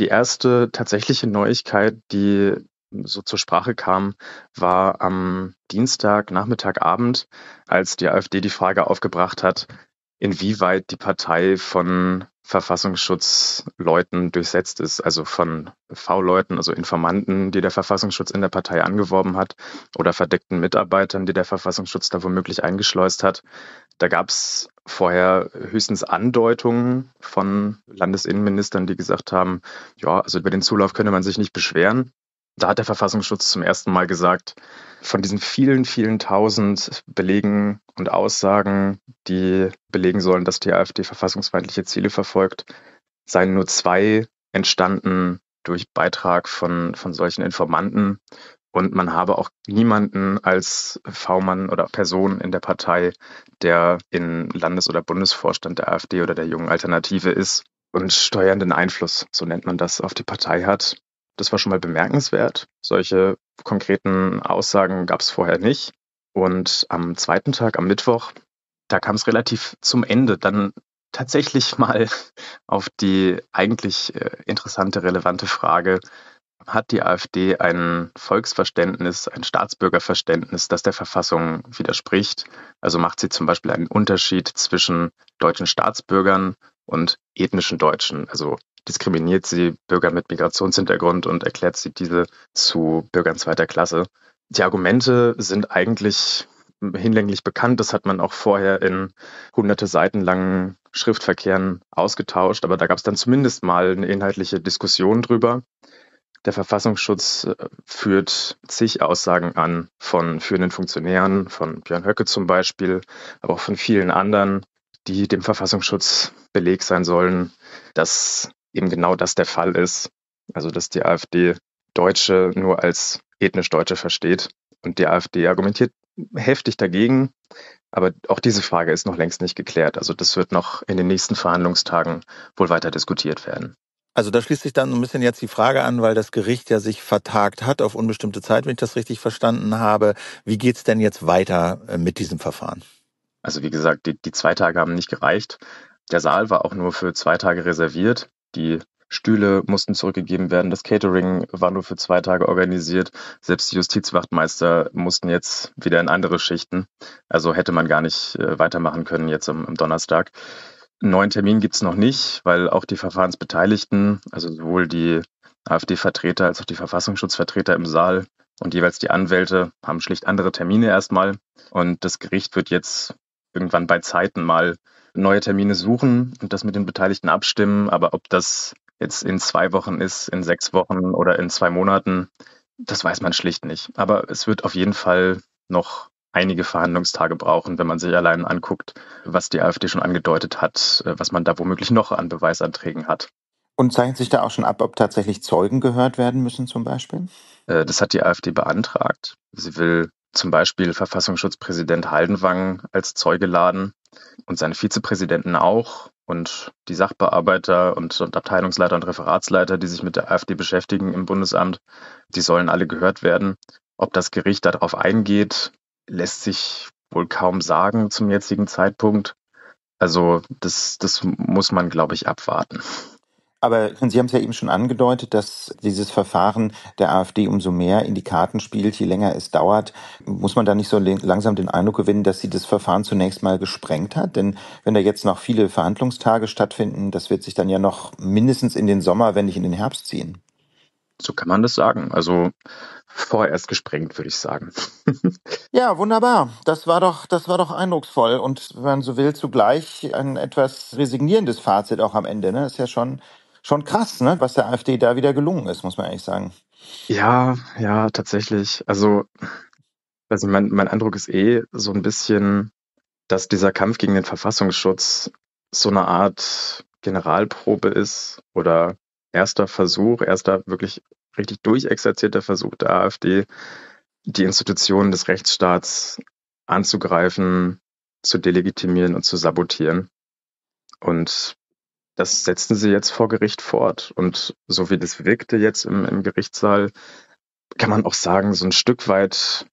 Speaker 4: Die erste tatsächliche Neuigkeit, die so zur Sprache kam, war am Dienstag, Nachmittagabend, als die AfD die Frage aufgebracht hat, inwieweit die Partei von Verfassungsschutzleuten durchsetzt ist, also von V-Leuten, also Informanten, die der Verfassungsschutz in der Partei angeworben hat, oder verdeckten Mitarbeitern, die der Verfassungsschutz da womöglich eingeschleust hat. Da gab es vorher höchstens Andeutungen von Landesinnenministern, die gesagt haben, ja, also über den Zulauf könne man sich nicht beschweren. Da hat der Verfassungsschutz zum ersten Mal gesagt, von diesen vielen, vielen tausend Belegen und Aussagen, die belegen sollen, dass die AfD verfassungsfeindliche Ziele verfolgt, seien nur zwei entstanden durch Beitrag von, von solchen Informanten. Und man habe auch niemanden als V-Mann oder Person in der Partei, der in Landes- oder Bundesvorstand der AfD oder der jungen Alternative ist und steuernden Einfluss, so nennt man das, auf die Partei hat. Das war schon mal bemerkenswert. Solche konkreten Aussagen gab es vorher nicht. Und am zweiten Tag, am Mittwoch, da kam es relativ zum Ende, dann tatsächlich mal auf die eigentlich äh, interessante, relevante Frage, hat die AfD ein Volksverständnis, ein Staatsbürgerverständnis, das der Verfassung widerspricht? Also macht sie zum Beispiel einen Unterschied zwischen deutschen Staatsbürgern und ethnischen Deutschen, also diskriminiert sie Bürger mit Migrationshintergrund und erklärt sie diese zu Bürgern zweiter Klasse. Die Argumente sind eigentlich hinlänglich bekannt. Das hat man auch vorher in hunderte Seiten langen Schriftverkehren ausgetauscht, aber da gab es dann zumindest mal eine inhaltliche Diskussion drüber. Der Verfassungsschutz äh, führt zig Aussagen an von führenden Funktionären, von Björn Höcke zum Beispiel, aber auch von vielen anderen, die dem Verfassungsschutz belegt sein sollen, dass eben genau das der Fall ist. Also dass die AfD Deutsche nur als ethnisch Deutsche versteht. Und die AfD argumentiert heftig dagegen. Aber auch diese Frage ist noch längst nicht geklärt. Also das wird noch in den nächsten Verhandlungstagen wohl weiter diskutiert werden.
Speaker 1: Also da schließt sich dann ein bisschen jetzt die Frage an, weil das Gericht ja sich vertagt hat auf unbestimmte Zeit, wenn ich das richtig verstanden habe. Wie geht es denn jetzt weiter äh, mit diesem Verfahren?
Speaker 4: Also wie gesagt, die, die zwei Tage haben nicht gereicht. Der Saal war auch nur für zwei Tage reserviert. Die Stühle mussten zurückgegeben werden. Das Catering war nur für zwei Tage organisiert. Selbst die Justizwachtmeister mussten jetzt wieder in andere Schichten. Also hätte man gar nicht äh, weitermachen können jetzt am, Donnerstag. Einen neuen Termin gibt es noch nicht, weil auch die Verfahrensbeteiligten, also sowohl die AfD-Vertreter als auch die Verfassungsschutzvertreter im Saal und jeweils die Anwälte, haben schlicht andere Termine erstmal. Und das Gericht wird jetzt irgendwann bei Zeiten mal neue Termine suchen und das mit den Beteiligten abstimmen. Aber ob das jetzt in zwei Wochen ist, in sechs Wochen oder in zwei Monaten, das weiß man schlicht nicht. Aber es wird auf jeden Fall noch einige Verhandlungstage brauchen, wenn man sich allein anguckt, was die AfD schon angedeutet hat, äh, was man da womöglich noch an Beweisanträgen hat. Und zeichnet sich da auch schon ab, ob tatsächlich Zeugen gehört werden müssen zum Beispiel? Äh, das hat die AfD beantragt. Sie will zum Beispiel Verfassungsschutzpräsident Haldenwang als Zeuge laden und seine Vizepräsidenten auch und die Sachbearbeiter und, und, Abteilungsleiter und Referatsleiter, die sich mit der AfD beschäftigen im Bundesamt, die sollen alle gehört werden. Ob das Gericht darauf eingeht, lässt sich wohl kaum sagen zum jetzigen Zeitpunkt. Also das, das muss man, glaube ich, abwarten.
Speaker 2: Aber Sie haben es ja eben schon angedeutet, dass dieses Verfahren der AfD umso mehr in die Karten spielt, je länger es dauert. Muss man da nicht so langsam den Eindruck gewinnen, dass sie das Verfahren zunächst mal gesprengt hat? Denn wenn da jetzt noch viele Verhandlungstage stattfinden, das wird sich dann ja noch mindestens in den Sommer, wenn
Speaker 4: nicht in den Herbst ziehen. So kann man das sagen. Also vorerst gesprengt, würde ich sagen.
Speaker 2: ja, wunderbar. Das war doch, das war doch eindrucksvoll und wenn man so will, zugleich ein etwas resignierendes Fazit auch am Ende. Ne? Ist ja schon schon krass, ne? was der AfD da wieder gelungen ist, muss man ehrlich sagen.
Speaker 4: Ja, ja, tatsächlich. Also, also mein, mein Eindruck ist eh so ein bisschen, dass dieser Kampf gegen den Verfassungsschutz so eine Art Generalprobe ist oder erster Versuch, erster wirklich richtig durchexerzierter Versuch der AfD, die Institutionen des Rechtsstaats anzugreifen, zu delegitimieren und zu sabotieren. Und das setzten sie jetzt vor Gericht fort. Und so wie das wirkte jetzt im, im Gerichtssaal, kann man auch sagen, so ein Stück weit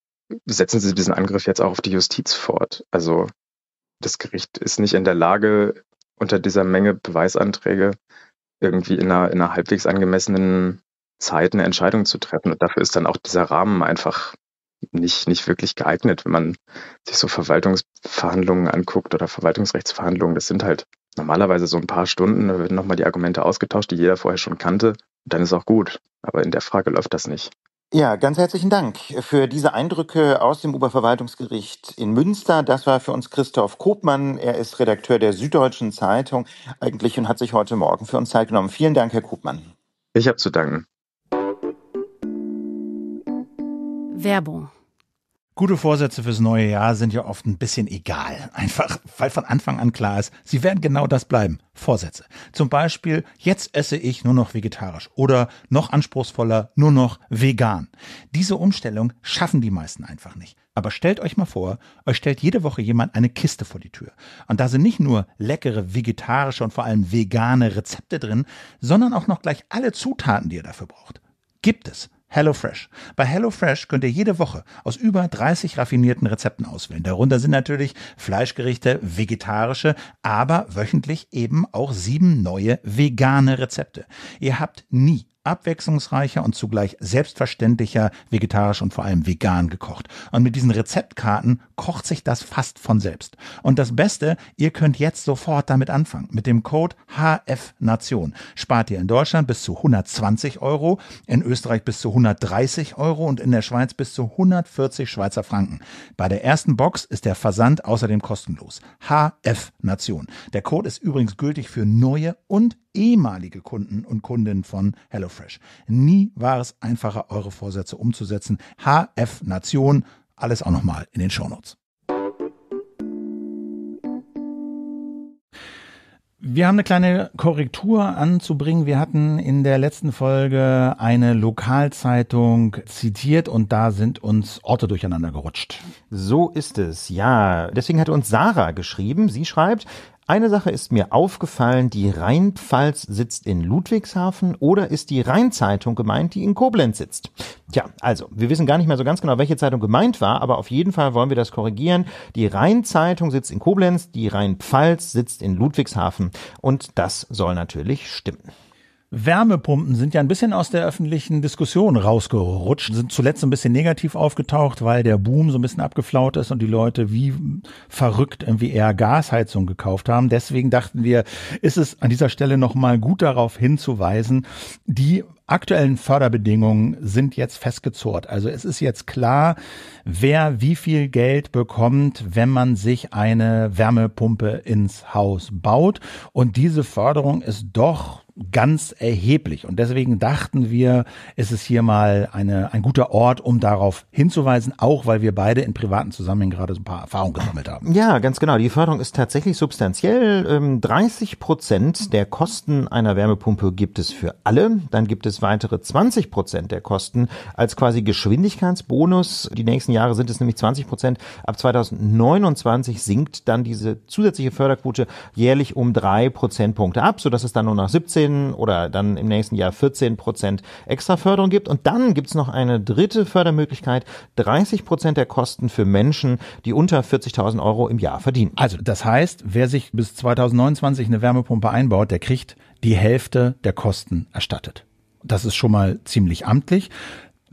Speaker 4: setzen sie diesen Angriff jetzt auch auf die Justiz fort. Also das Gericht ist nicht in der Lage, unter dieser Menge Beweisanträge irgendwie in einer, in einer halbwegs angemessenen Zeit eine Entscheidung zu treffen. Und dafür ist dann auch dieser Rahmen einfach nicht, nicht wirklich geeignet, wenn man sich so Verwaltungsverhandlungen anguckt oder Verwaltungsrechtsverhandlungen. Das sind halt normalerweise so ein paar Stunden, da werden nochmal die Argumente ausgetauscht, die jeder vorher schon kannte. Dann ist auch gut. Aber in der Frage läuft das nicht.
Speaker 2: Ja, ganz herzlichen Dank für diese Eindrücke aus dem Oberverwaltungsgericht in Münster. Das war für uns Christoph Kopmann. Er ist Redakteur der Süddeutschen Zeitung eigentlich und hat sich heute Morgen für uns Zeit genommen. Vielen Dank, Herr Kopmann.
Speaker 4: Ich habe zu danken.
Speaker 1: Werbung Gute Vorsätze fürs neue Jahr sind ja oft ein bisschen egal. Einfach, weil von Anfang an klar ist, sie werden genau das bleiben. Vorsätze. Zum Beispiel, jetzt esse ich nur noch vegetarisch oder noch anspruchsvoller, nur noch vegan. Diese Umstellung schaffen die meisten einfach nicht. Aber stellt euch mal vor, euch stellt jede Woche jemand eine Kiste vor die Tür. Und da sind nicht nur leckere vegetarische und vor allem vegane Rezepte drin, sondern auch noch gleich alle Zutaten, die ihr dafür braucht. Gibt es. HelloFresh. Bei HelloFresh könnt ihr jede Woche aus über 30 raffinierten Rezepten auswählen. Darunter sind natürlich Fleischgerichte, vegetarische, aber wöchentlich eben auch sieben neue vegane Rezepte. Ihr habt nie abwechslungsreicher und zugleich selbstverständlicher vegetarisch und vor allem vegan gekocht. Und mit diesen Rezeptkarten kocht sich das fast von selbst. Und das Beste, ihr könnt jetzt sofort damit anfangen. Mit dem Code HFNation spart ihr in Deutschland bis zu 120 Euro, in Österreich bis zu 130 Euro und in der Schweiz bis zu 140 Schweizer Franken. Bei der ersten Box ist der Versand außerdem kostenlos. HFNation. Der Code ist übrigens gültig für neue und ehemalige Kunden und Kundinnen von HelloFresh. Nie war es einfacher, eure Vorsätze umzusetzen. HF Nation, alles auch nochmal in den Shownotes. Wir haben eine kleine Korrektur anzubringen. Wir hatten in der letzten Folge eine Lokalzeitung zitiert und da sind uns Orte durcheinander gerutscht. So ist es, ja. Deswegen hat uns Sarah geschrieben. Sie schreibt,
Speaker 2: eine Sache ist mir aufgefallen, die Rheinpfalz sitzt in Ludwigshafen oder ist die Rheinzeitung gemeint, die in Koblenz sitzt? Tja, also, wir wissen gar nicht mehr so ganz genau, welche Zeitung gemeint war, aber auf jeden Fall wollen wir das korrigieren. Die Rheinzeitung sitzt in Koblenz, die Rheinpfalz
Speaker 1: sitzt in Ludwigshafen und das soll natürlich stimmen. Wärmepumpen sind ja ein bisschen aus der öffentlichen Diskussion rausgerutscht, sind zuletzt ein bisschen negativ aufgetaucht, weil der Boom so ein bisschen abgeflaut ist und die Leute wie verrückt irgendwie eher Gasheizung gekauft haben. Deswegen dachten wir, ist es an dieser Stelle nochmal gut darauf hinzuweisen, die aktuellen Förderbedingungen sind jetzt festgezurrt. Also es ist jetzt klar, wer wie viel Geld bekommt, wenn man sich eine Wärmepumpe ins Haus baut. Und diese Förderung ist doch ganz erheblich. Und deswegen dachten wir, es ist hier mal eine, ein guter Ort, um darauf hinzuweisen, auch weil wir beide in privaten Zusammenhängen gerade so ein paar Erfahrungen gesammelt haben. Ja, ganz genau. Die
Speaker 2: Förderung ist tatsächlich substanziell. 30 ähm, Prozent der Kosten einer Wärmepumpe gibt es für alle. Dann gibt es weitere 20 Prozent der Kosten als quasi Geschwindigkeitsbonus. Die nächsten Jahre sind es nämlich 20 Prozent. Ab 2029 sinkt dann diese zusätzliche Förderquote jährlich um drei Prozentpunkte ab, sodass es dann nur noch 17 13 oder dann im nächsten Jahr 14 Prozent extra Förderung gibt. Und dann gibt es noch eine dritte Fördermöglichkeit, 30
Speaker 1: Prozent der Kosten für Menschen, die unter 40.000 Euro im Jahr verdienen. Also das heißt, wer sich bis 2029 eine Wärmepumpe einbaut, der kriegt die Hälfte der Kosten erstattet. Das ist schon mal ziemlich amtlich.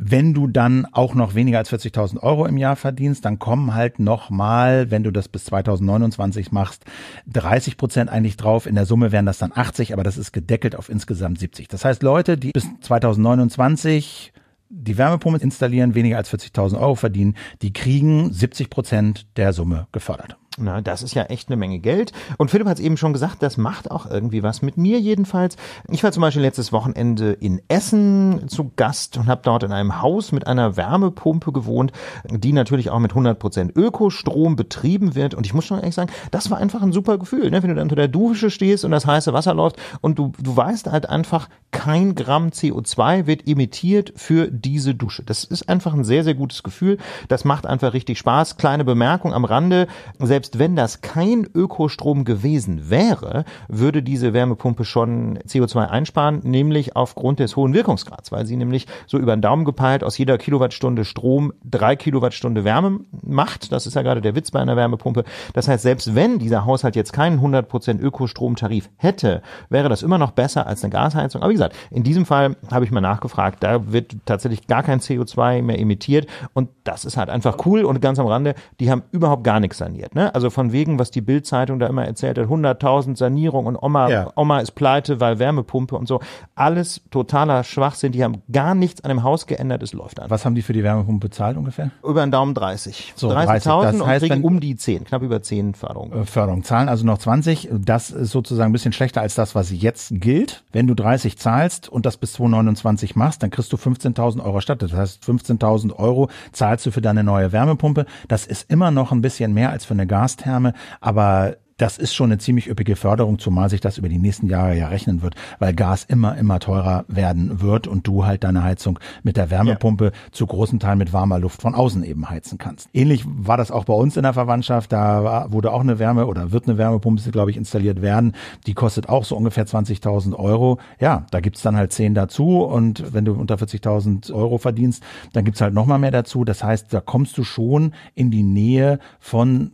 Speaker 1: Wenn du dann auch noch weniger als 40.000 Euro im Jahr verdienst, dann kommen halt nochmal, wenn du das bis 2029 machst, 30 Prozent eigentlich drauf. In der Summe wären das dann 80, aber das ist gedeckelt auf insgesamt 70. Das heißt, Leute, die bis 2029 die Wärmepumpe installieren, weniger als 40.000 Euro verdienen, die kriegen 70 Prozent der Summe gefördert.
Speaker 2: Na, das ist ja echt eine Menge Geld. Und Philipp hat es eben schon gesagt, das macht auch irgendwie was mit mir jedenfalls. Ich war zum Beispiel letztes Wochenende in Essen zu Gast und habe dort in einem Haus mit einer Wärmepumpe gewohnt, die natürlich auch mit 100% Ökostrom betrieben wird. Und ich muss schon ehrlich sagen, das war einfach ein super Gefühl, ne? wenn du dann unter der Dusche stehst und das heiße Wasser läuft und du, du weißt halt einfach, kein Gramm CO2 wird emittiert für diese Dusche. Das ist einfach ein sehr, sehr gutes Gefühl. Das macht einfach richtig Spaß. Kleine Bemerkung am Rande, selbst selbst wenn das kein Ökostrom gewesen wäre, würde diese Wärmepumpe schon CO2 einsparen, nämlich aufgrund des hohen Wirkungsgrads, weil sie nämlich so über den Daumen gepeilt aus jeder Kilowattstunde Strom drei Kilowattstunde Wärme macht. Das ist ja gerade der Witz bei einer Wärmepumpe. Das heißt, selbst wenn dieser Haushalt jetzt keinen 100% Ökostromtarif hätte, wäre das immer noch besser als eine Gasheizung. Aber wie gesagt, in diesem Fall habe ich mal nachgefragt, da wird tatsächlich gar kein CO2 mehr emittiert und das ist halt einfach cool und ganz am Rande, die haben überhaupt gar nichts saniert. Ne? also von wegen, was die Bild-Zeitung da immer erzählt hat, 100.000 Sanierung und Oma, ja. Oma ist pleite, weil Wärmepumpe und so. Alles totaler Schwachsinn. Die haben gar nichts an dem Haus geändert. Es läuft einfach.
Speaker 1: Was haben die für die Wärmepumpe bezahlt ungefähr?
Speaker 2: Über einen Daumen 30. So, 30.000 30. und heißt, kriegen
Speaker 1: um die 10, knapp über 10 Förderung. Äh, Förderung. Zahlen also noch 20. Das ist sozusagen ein bisschen schlechter als das, was jetzt gilt. Wenn du 30 zahlst und das bis 2029 machst, dann kriegst du 15.000 Euro statt. Das heißt, 15.000 Euro zahlst du für deine neue Wärmepumpe. Das ist immer noch ein bisschen mehr als für eine Gas Glastherme, aber das ist schon eine ziemlich üppige Förderung, zumal sich das über die nächsten Jahre ja rechnen wird, weil Gas immer, immer teurer werden wird und du halt deine Heizung mit der Wärmepumpe ja. zu großen Teilen mit warmer Luft von außen eben heizen kannst. Ähnlich war das auch bei uns in der Verwandtschaft. Da wurde auch eine Wärme oder wird eine Wärmepumpe, glaube ich, installiert werden. Die kostet auch so ungefähr 20.000 Euro. Ja, da gibt es dann halt 10 dazu und wenn du unter 40.000 Euro verdienst, dann gibt es halt nochmal mehr dazu. Das heißt, da kommst du schon in die Nähe von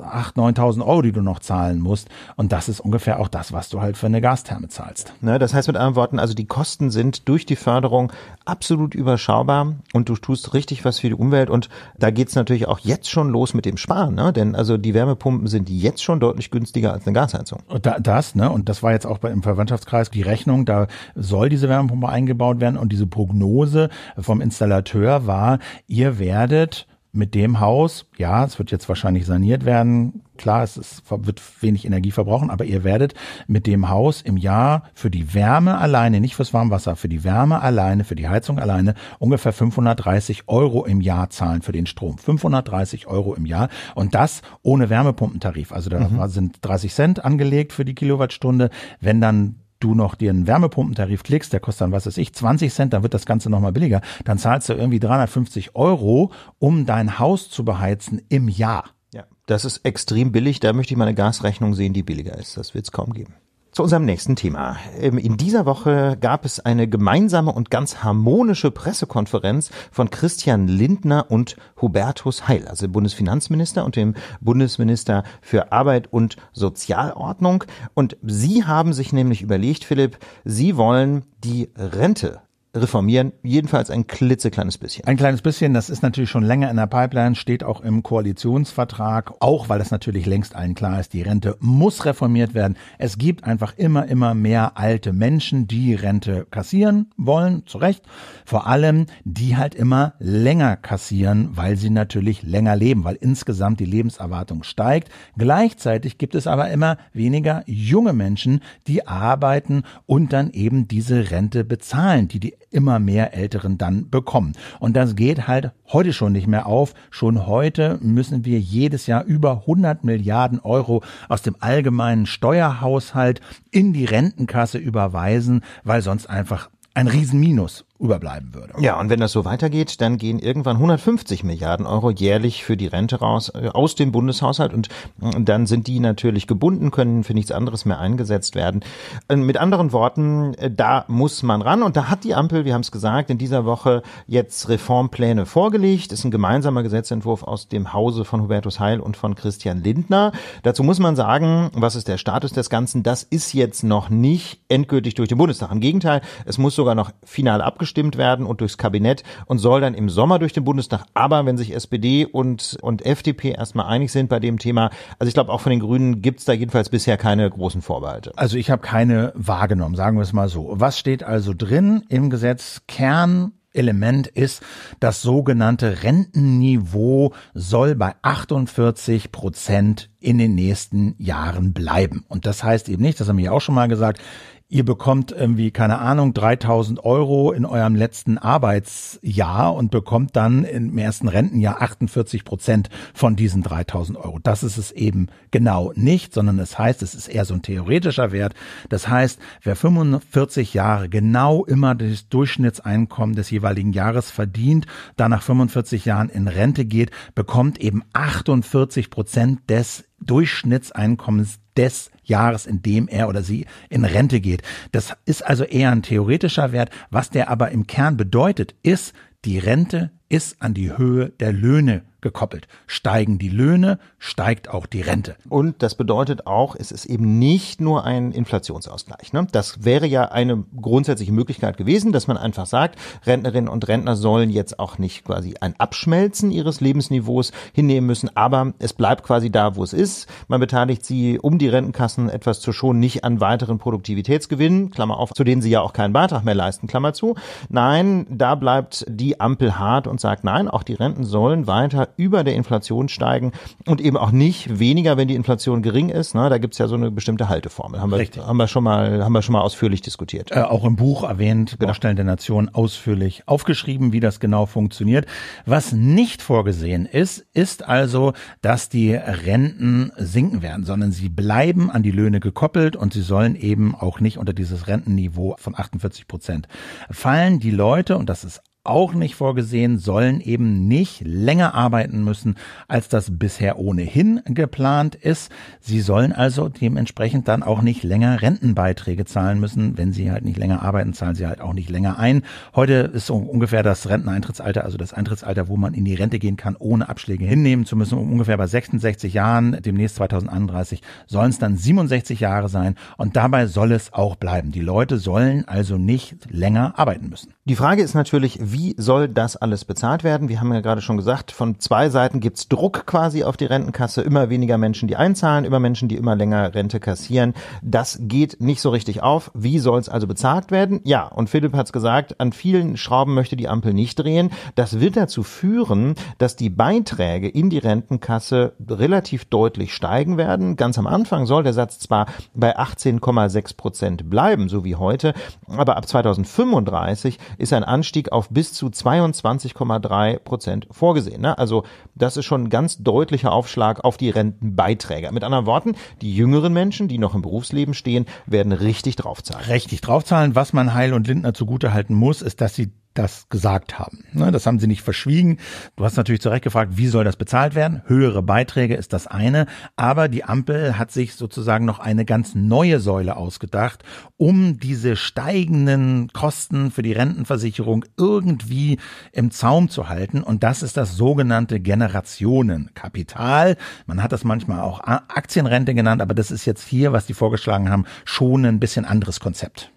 Speaker 1: 8.000, 9.000 Euro, die du noch zahlen musst. Und das ist ungefähr auch das, was du halt für eine Gastherme zahlst.
Speaker 2: Ne, das heißt mit anderen Worten, also die Kosten sind durch die Förderung absolut überschaubar und du tust richtig was für die Umwelt. Und da geht es natürlich auch jetzt schon los mit dem Sparen. Ne? Denn also die Wärmepumpen sind jetzt schon deutlich günstiger
Speaker 1: als eine Gasheizung. Und da, das, ne? und das war jetzt auch bei, im Verwandtschaftskreis die Rechnung, da soll diese Wärmepumpe eingebaut werden. Und diese Prognose vom Installateur war, ihr werdet mit dem Haus, ja, es wird jetzt wahrscheinlich saniert werden. Klar, es ist, wird wenig Energie verbrauchen, aber ihr werdet mit dem Haus im Jahr für die Wärme alleine, nicht fürs Warmwasser, für die Wärme alleine, für die Heizung alleine ungefähr 530 Euro im Jahr zahlen für den Strom. 530 Euro im Jahr und das ohne Wärmepumpentarif. Also da mhm. sind 30 Cent angelegt für die Kilowattstunde. Wenn dann du noch dir einen Wärmepumpentarif klickst, der kostet dann, was weiß ich, 20 Cent, dann wird das Ganze nochmal billiger, dann zahlst du irgendwie 350 Euro, um dein Haus zu beheizen im Jahr.
Speaker 2: Ja, das ist extrem billig, da möchte ich
Speaker 1: meine Gasrechnung sehen,
Speaker 2: die billiger ist. Das wird es kaum geben. Zu unserem nächsten Thema. Ähm, in dieser Woche gab es eine gemeinsame und ganz harmonische Pressekonferenz von Christian Lindner und Hubertus Heil, also Bundesfinanzminister und dem Bundesminister für Arbeit und Sozialordnung. Und sie haben sich nämlich überlegt, Philipp, sie wollen die
Speaker 1: Rente reformieren, jedenfalls ein klitzekleines bisschen. Ein kleines bisschen, das ist natürlich schon länger in der Pipeline, steht auch im Koalitionsvertrag, auch weil das natürlich längst allen klar ist, die Rente muss reformiert werden. Es gibt einfach immer, immer mehr alte Menschen, die Rente kassieren wollen, zu Recht, vor allem die halt immer länger kassieren, weil sie natürlich länger leben, weil insgesamt die Lebenserwartung steigt. Gleichzeitig gibt es aber immer weniger junge Menschen, die arbeiten und dann eben diese Rente bezahlen, die die immer mehr Älteren dann bekommen. Und das geht halt heute schon nicht mehr auf. Schon heute müssen wir jedes Jahr über 100 Milliarden Euro aus dem allgemeinen Steuerhaushalt in die Rentenkasse überweisen, weil sonst einfach ein Riesenminus überbleiben würde. Ja, und wenn das so weitergeht, dann gehen irgendwann 150 Milliarden
Speaker 2: Euro jährlich für die Rente raus äh, aus dem Bundeshaushalt und, äh, dann sind die natürlich gebunden, können für nichts anderes mehr eingesetzt werden. Äh, mit anderen Worten, da muss man ran und da hat die Ampel, wir haben es gesagt, in dieser Woche jetzt Reformpläne vorgelegt. Das ist ein gemeinsamer Gesetzentwurf aus dem Hause von Hubertus Heil und von Christian Lindner. Dazu muss man sagen, was ist der Status des Ganzen? Das ist jetzt noch nicht endgültig durch den Bundestag. Im Gegenteil, es muss sogar noch final abgestimmt abgestimmt werden und durchs Kabinett und soll dann im Sommer durch den Bundestag, aber wenn sich SPD und, und FDP erstmal einig sind bei dem Thema, also ich glaube auch von den Grünen gibt es da jedenfalls
Speaker 1: bisher keine großen Vorbehalte. Also ich habe keine wahrgenommen, sagen wir es mal so. Was steht also drin im Gesetz? Kern Element ist, das sogenannte Rentenniveau soll bei 48 Prozent in den nächsten Jahren bleiben. Und das heißt eben nicht, das haben wir ja auch schon mal gesagt, ihr bekommt irgendwie, keine Ahnung, 3000 Euro in eurem letzten Arbeitsjahr und bekommt dann im ersten Rentenjahr 48 Prozent von diesen 3000 Euro. Das ist es eben genau nicht, sondern es heißt, es ist eher so ein theoretischer Wert. Das heißt, wer 45 Jahre genau immer das Durchschnittseinkommen des jeweiligen Jahres verdient, dann nach 45 Jahren in Rente geht, bekommt eben 48 Prozent des Durchschnittseinkommens des Jahres, in dem er oder sie in Rente geht. Das ist also eher ein theoretischer Wert. Was der aber im Kern bedeutet, ist, die Rente ist an die Höhe der Löhne gekoppelt. Steigen die Löhne, steigt auch die Rente.
Speaker 2: Und das bedeutet auch, es ist eben nicht nur ein Inflationsausgleich. Ne? Das wäre ja eine grundsätzliche Möglichkeit gewesen, dass man einfach sagt, Rentnerinnen und Rentner sollen jetzt auch nicht quasi ein Abschmelzen ihres Lebensniveaus hinnehmen müssen, aber es bleibt quasi da, wo es ist. Man beteiligt sie, um die Rentenkassen etwas zu schonen, nicht an weiteren Produktivitätsgewinnen, Klammer auf, zu denen sie ja auch keinen Beitrag mehr leisten, Klammer zu. Nein, da bleibt die Ampel hart und sagt, nein, auch die Renten sollen weiter sogar über der Inflation steigen und eben auch nicht weniger, wenn die Inflation gering ist. Ne? Da es ja so
Speaker 1: eine bestimmte Halteformel. Haben wir, haben wir schon mal, haben wir schon mal ausführlich diskutiert. Äh, auch im Buch erwähnt, genau. Baustellen der Nation ausführlich aufgeschrieben, wie das genau funktioniert. Was nicht vorgesehen ist, ist also, dass die Renten sinken werden, sondern sie bleiben an die Löhne gekoppelt und sie sollen eben auch nicht unter dieses Rentenniveau von 48 Prozent fallen. Die Leute, und das ist auch nicht vorgesehen, sollen eben nicht länger arbeiten müssen, als das bisher ohnehin geplant ist. Sie sollen also dementsprechend dann auch nicht länger Rentenbeiträge zahlen müssen. Wenn sie halt nicht länger arbeiten, zahlen sie halt auch nicht länger ein. Heute ist so ungefähr das Renteneintrittsalter, also das Eintrittsalter, wo man in die Rente gehen kann, ohne Abschläge hinnehmen zu müssen. Um ungefähr bei 66 Jahren, demnächst 2031, sollen es dann 67 Jahre sein. Und dabei soll es auch bleiben. Die Leute sollen also nicht länger arbeiten müssen. Die Frage ist natürlich, wie wie soll das alles bezahlt werden? Wir haben ja gerade schon gesagt, von
Speaker 2: zwei Seiten gibt's Druck quasi auf die Rentenkasse. Immer weniger Menschen, die einzahlen, immer Menschen, die immer länger Rente kassieren. Das geht nicht so richtig auf. Wie soll's also bezahlt werden? Ja, und Philipp hat's gesagt, an vielen Schrauben möchte die Ampel nicht drehen. Das wird dazu führen, dass die Beiträge in die Rentenkasse relativ deutlich steigen werden. Ganz am Anfang soll der Satz zwar bei 18,6 Prozent bleiben, so wie heute, aber ab 2035 ist ein Anstieg auf bis bis zu 22,3 Prozent vorgesehen. Ne? Also das ist schon ein ganz deutlicher Aufschlag auf die Rentenbeiträge. Mit anderen Worten, die jüngeren Menschen,
Speaker 1: die noch im Berufsleben stehen, werden richtig draufzahlen. Richtig draufzahlen. Was man Heil und Lindner zugutehalten muss, ist, dass sie das gesagt haben. Ne, das haben sie nicht verschwiegen. Du hast natürlich zu Recht gefragt, wie soll das bezahlt werden? Höhere Beiträge ist das eine, aber die Ampel hat sich sozusagen noch eine ganz neue Säule ausgedacht, um diese steigenden Kosten für die Rentenversicherung irgendwie im Zaum zu halten. Und das ist das sogenannte Generationenkapital. Man hat das manchmal auch Aktienrente genannt, aber das ist jetzt hier, was die vorgeschlagen haben, schon ein bisschen anderes Konzept.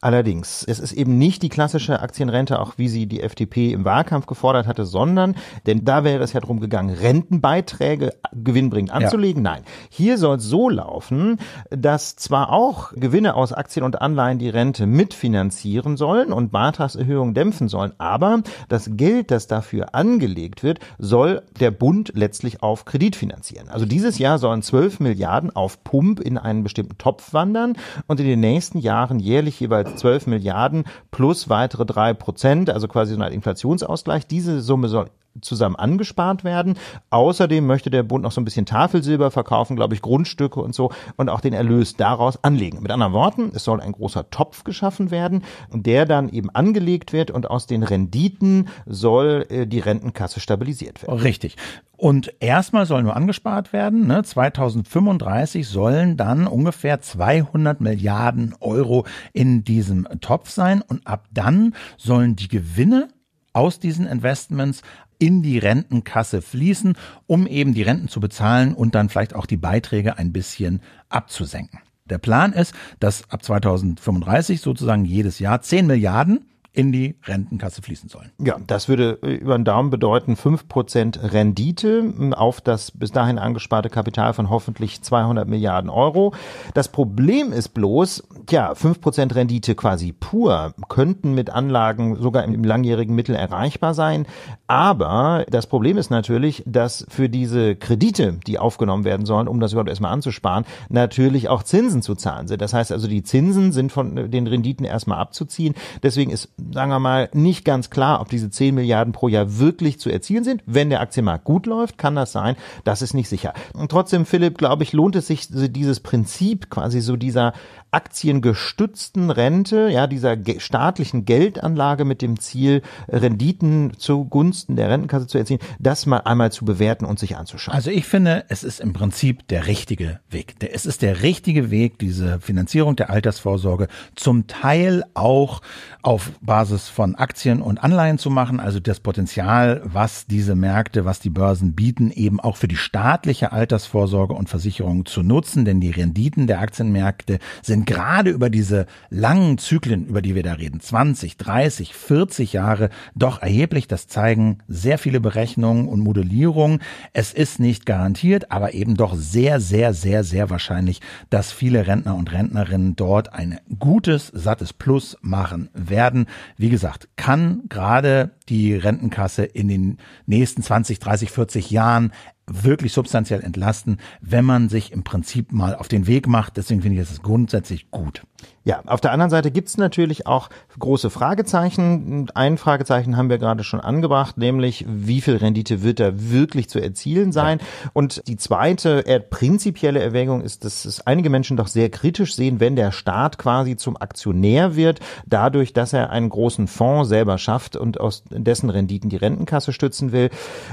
Speaker 1: Allerdings, es ist eben nicht die
Speaker 2: klassische Aktienrente auch wie sie die FDP im Wahlkampf gefordert hatte, sondern, denn da wäre es ja drum gegangen, Rentenbeiträge gewinnbringend anzulegen. Ja. Nein, hier soll es so laufen, dass zwar auch Gewinne aus Aktien und Anleihen die Rente mitfinanzieren sollen und Beitragserhöhungen dämpfen sollen, aber das Geld, das dafür angelegt wird, soll der Bund letztlich auf Kredit finanzieren. Also dieses Jahr sollen 12 Milliarden auf Pump in einen bestimmten Topf wandern und in den nächsten Jahren jährlich jeweils 12 Milliarden plus weitere drei Prozent Prozent, also quasi so eine Inflationsausgleich. Diese Summe soll zusammen angespart werden. Außerdem möchte der Bund noch so ein bisschen Tafelsilber verkaufen, glaube ich, Grundstücke und so und auch den Erlös daraus anlegen. Mit anderen Worten, es soll ein großer Topf geschaffen werden, der dann eben
Speaker 1: angelegt wird und aus den Renditen soll äh, die Rentenkasse stabilisiert werden. Richtig. Und erstmal soll nur angespart werden. Ne? 2035 sollen dann ungefähr 200 Milliarden Euro in diesem Topf sein. Und ab dann sollen die Gewinne aus diesen Investments in die Rentenkasse fließen, um eben die Renten zu bezahlen und dann vielleicht auch die Beiträge ein bisschen abzusenken. Der Plan ist, dass ab 2035 sozusagen jedes Jahr 10 Milliarden in die Rentenkasse fließen sollen.
Speaker 2: Ja, das würde äh, über den Daumen bedeuten 5% Rendite ähm, auf das bis dahin angesparte Kapital von hoffentlich 200 Milliarden Euro. Das Problem ist bloß, tja, 5% Rendite quasi pur könnten mit Anlagen sogar im langjährigen Mittel erreichbar sein. Aber das Problem ist natürlich, dass für diese Kredite, die aufgenommen werden sollen, um das überhaupt erstmal anzusparen, natürlich auch Zinsen zu zahlen sind. Das heißt also, die Zinsen sind von äh, den Renditen erstmal abzuziehen. Deswegen ist sagen wir mal, nicht ganz klar, ob diese 10 Milliarden pro Jahr wirklich zu erzielen sind. Wenn der Aktienmarkt gut läuft, kann das sein. Das ist nicht sicher. Und trotzdem, Philipp, glaube ich, lohnt es sich, dieses Prinzip quasi so dieser aktiengestützten Rente, ja, dieser staatlichen Geldanlage mit dem Ziel, äh, Renditen zugunsten der Rentenkasse zu erzielen, das mal einmal
Speaker 1: zu bewerten und sich anzuschauen. Also ich finde, es ist im Prinzip der richtige Weg. Es ist der richtige Weg, diese Finanzierung der Altersvorsorge zum Teil auch auf Basis von Aktien und Anleihen zu machen, also das Potenzial, was diese Märkte, was die Börsen bieten, eben auch für die staatliche Altersvorsorge und Versicherung zu nutzen, denn die Renditen der Aktienmärkte sind sind gerade über diese langen Zyklen, über die wir da reden, 20, 30, 40 Jahre, doch erheblich. Das zeigen sehr viele Berechnungen und Modellierungen. Es ist nicht garantiert, aber eben doch sehr, sehr, sehr, sehr wahrscheinlich, dass viele Rentner und Rentnerinnen dort ein gutes, sattes Plus machen werden. Wie gesagt, kann gerade die Rentenkasse in den nächsten 20, 30, 40 Jahren wirklich substanziell entlasten, wenn man sich im Prinzip mal auf den Weg macht. Deswegen finde ich das grundsätzlich gut.
Speaker 2: Ja, auf der anderen Seite gibt's natürlich auch große Fragezeichen. Ein Fragezeichen haben wir gerade schon angebracht, nämlich wie viel Rendite wird da wirklich zu erzielen sein? Ja. Und die zweite eher prinzipielle Erwägung ist, dass es einige Menschen doch sehr kritisch sehen, wenn der Staat quasi zum Aktionär wird, dadurch, dass er einen großen Fonds selber schafft und aus dessen Renditen die Rentenkasse stützen will.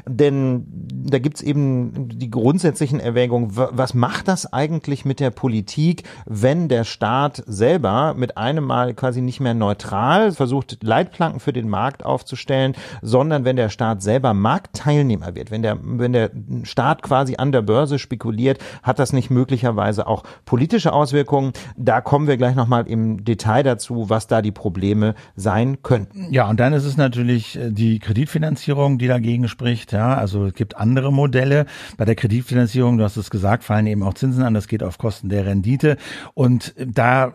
Speaker 2: Denn da gibt's eben die grundsätzlichen Erwägungen, was macht das eigentlich mit der Politik, wenn der Staat selber mit einem Mal quasi nicht mehr neutral, versucht Leitplanken für den Markt aufzustellen, sondern wenn der Staat selber Marktteilnehmer wird, wenn der, wenn der Staat quasi an der Börse spekuliert, hat das nicht möglicherweise auch politische Auswirkungen. Da kommen wir gleich nochmal im Detail dazu, was da die Probleme sein
Speaker 1: könnten. Ja, und dann ist es natürlich äh, die Kreditfinanzierung, die dagegen spricht. Ja, also es gibt andere Modelle. Bei der Kreditfinanzierung, du hast es gesagt, fallen eben auch Zinsen an. Das geht auf Kosten der Rendite. Und äh, da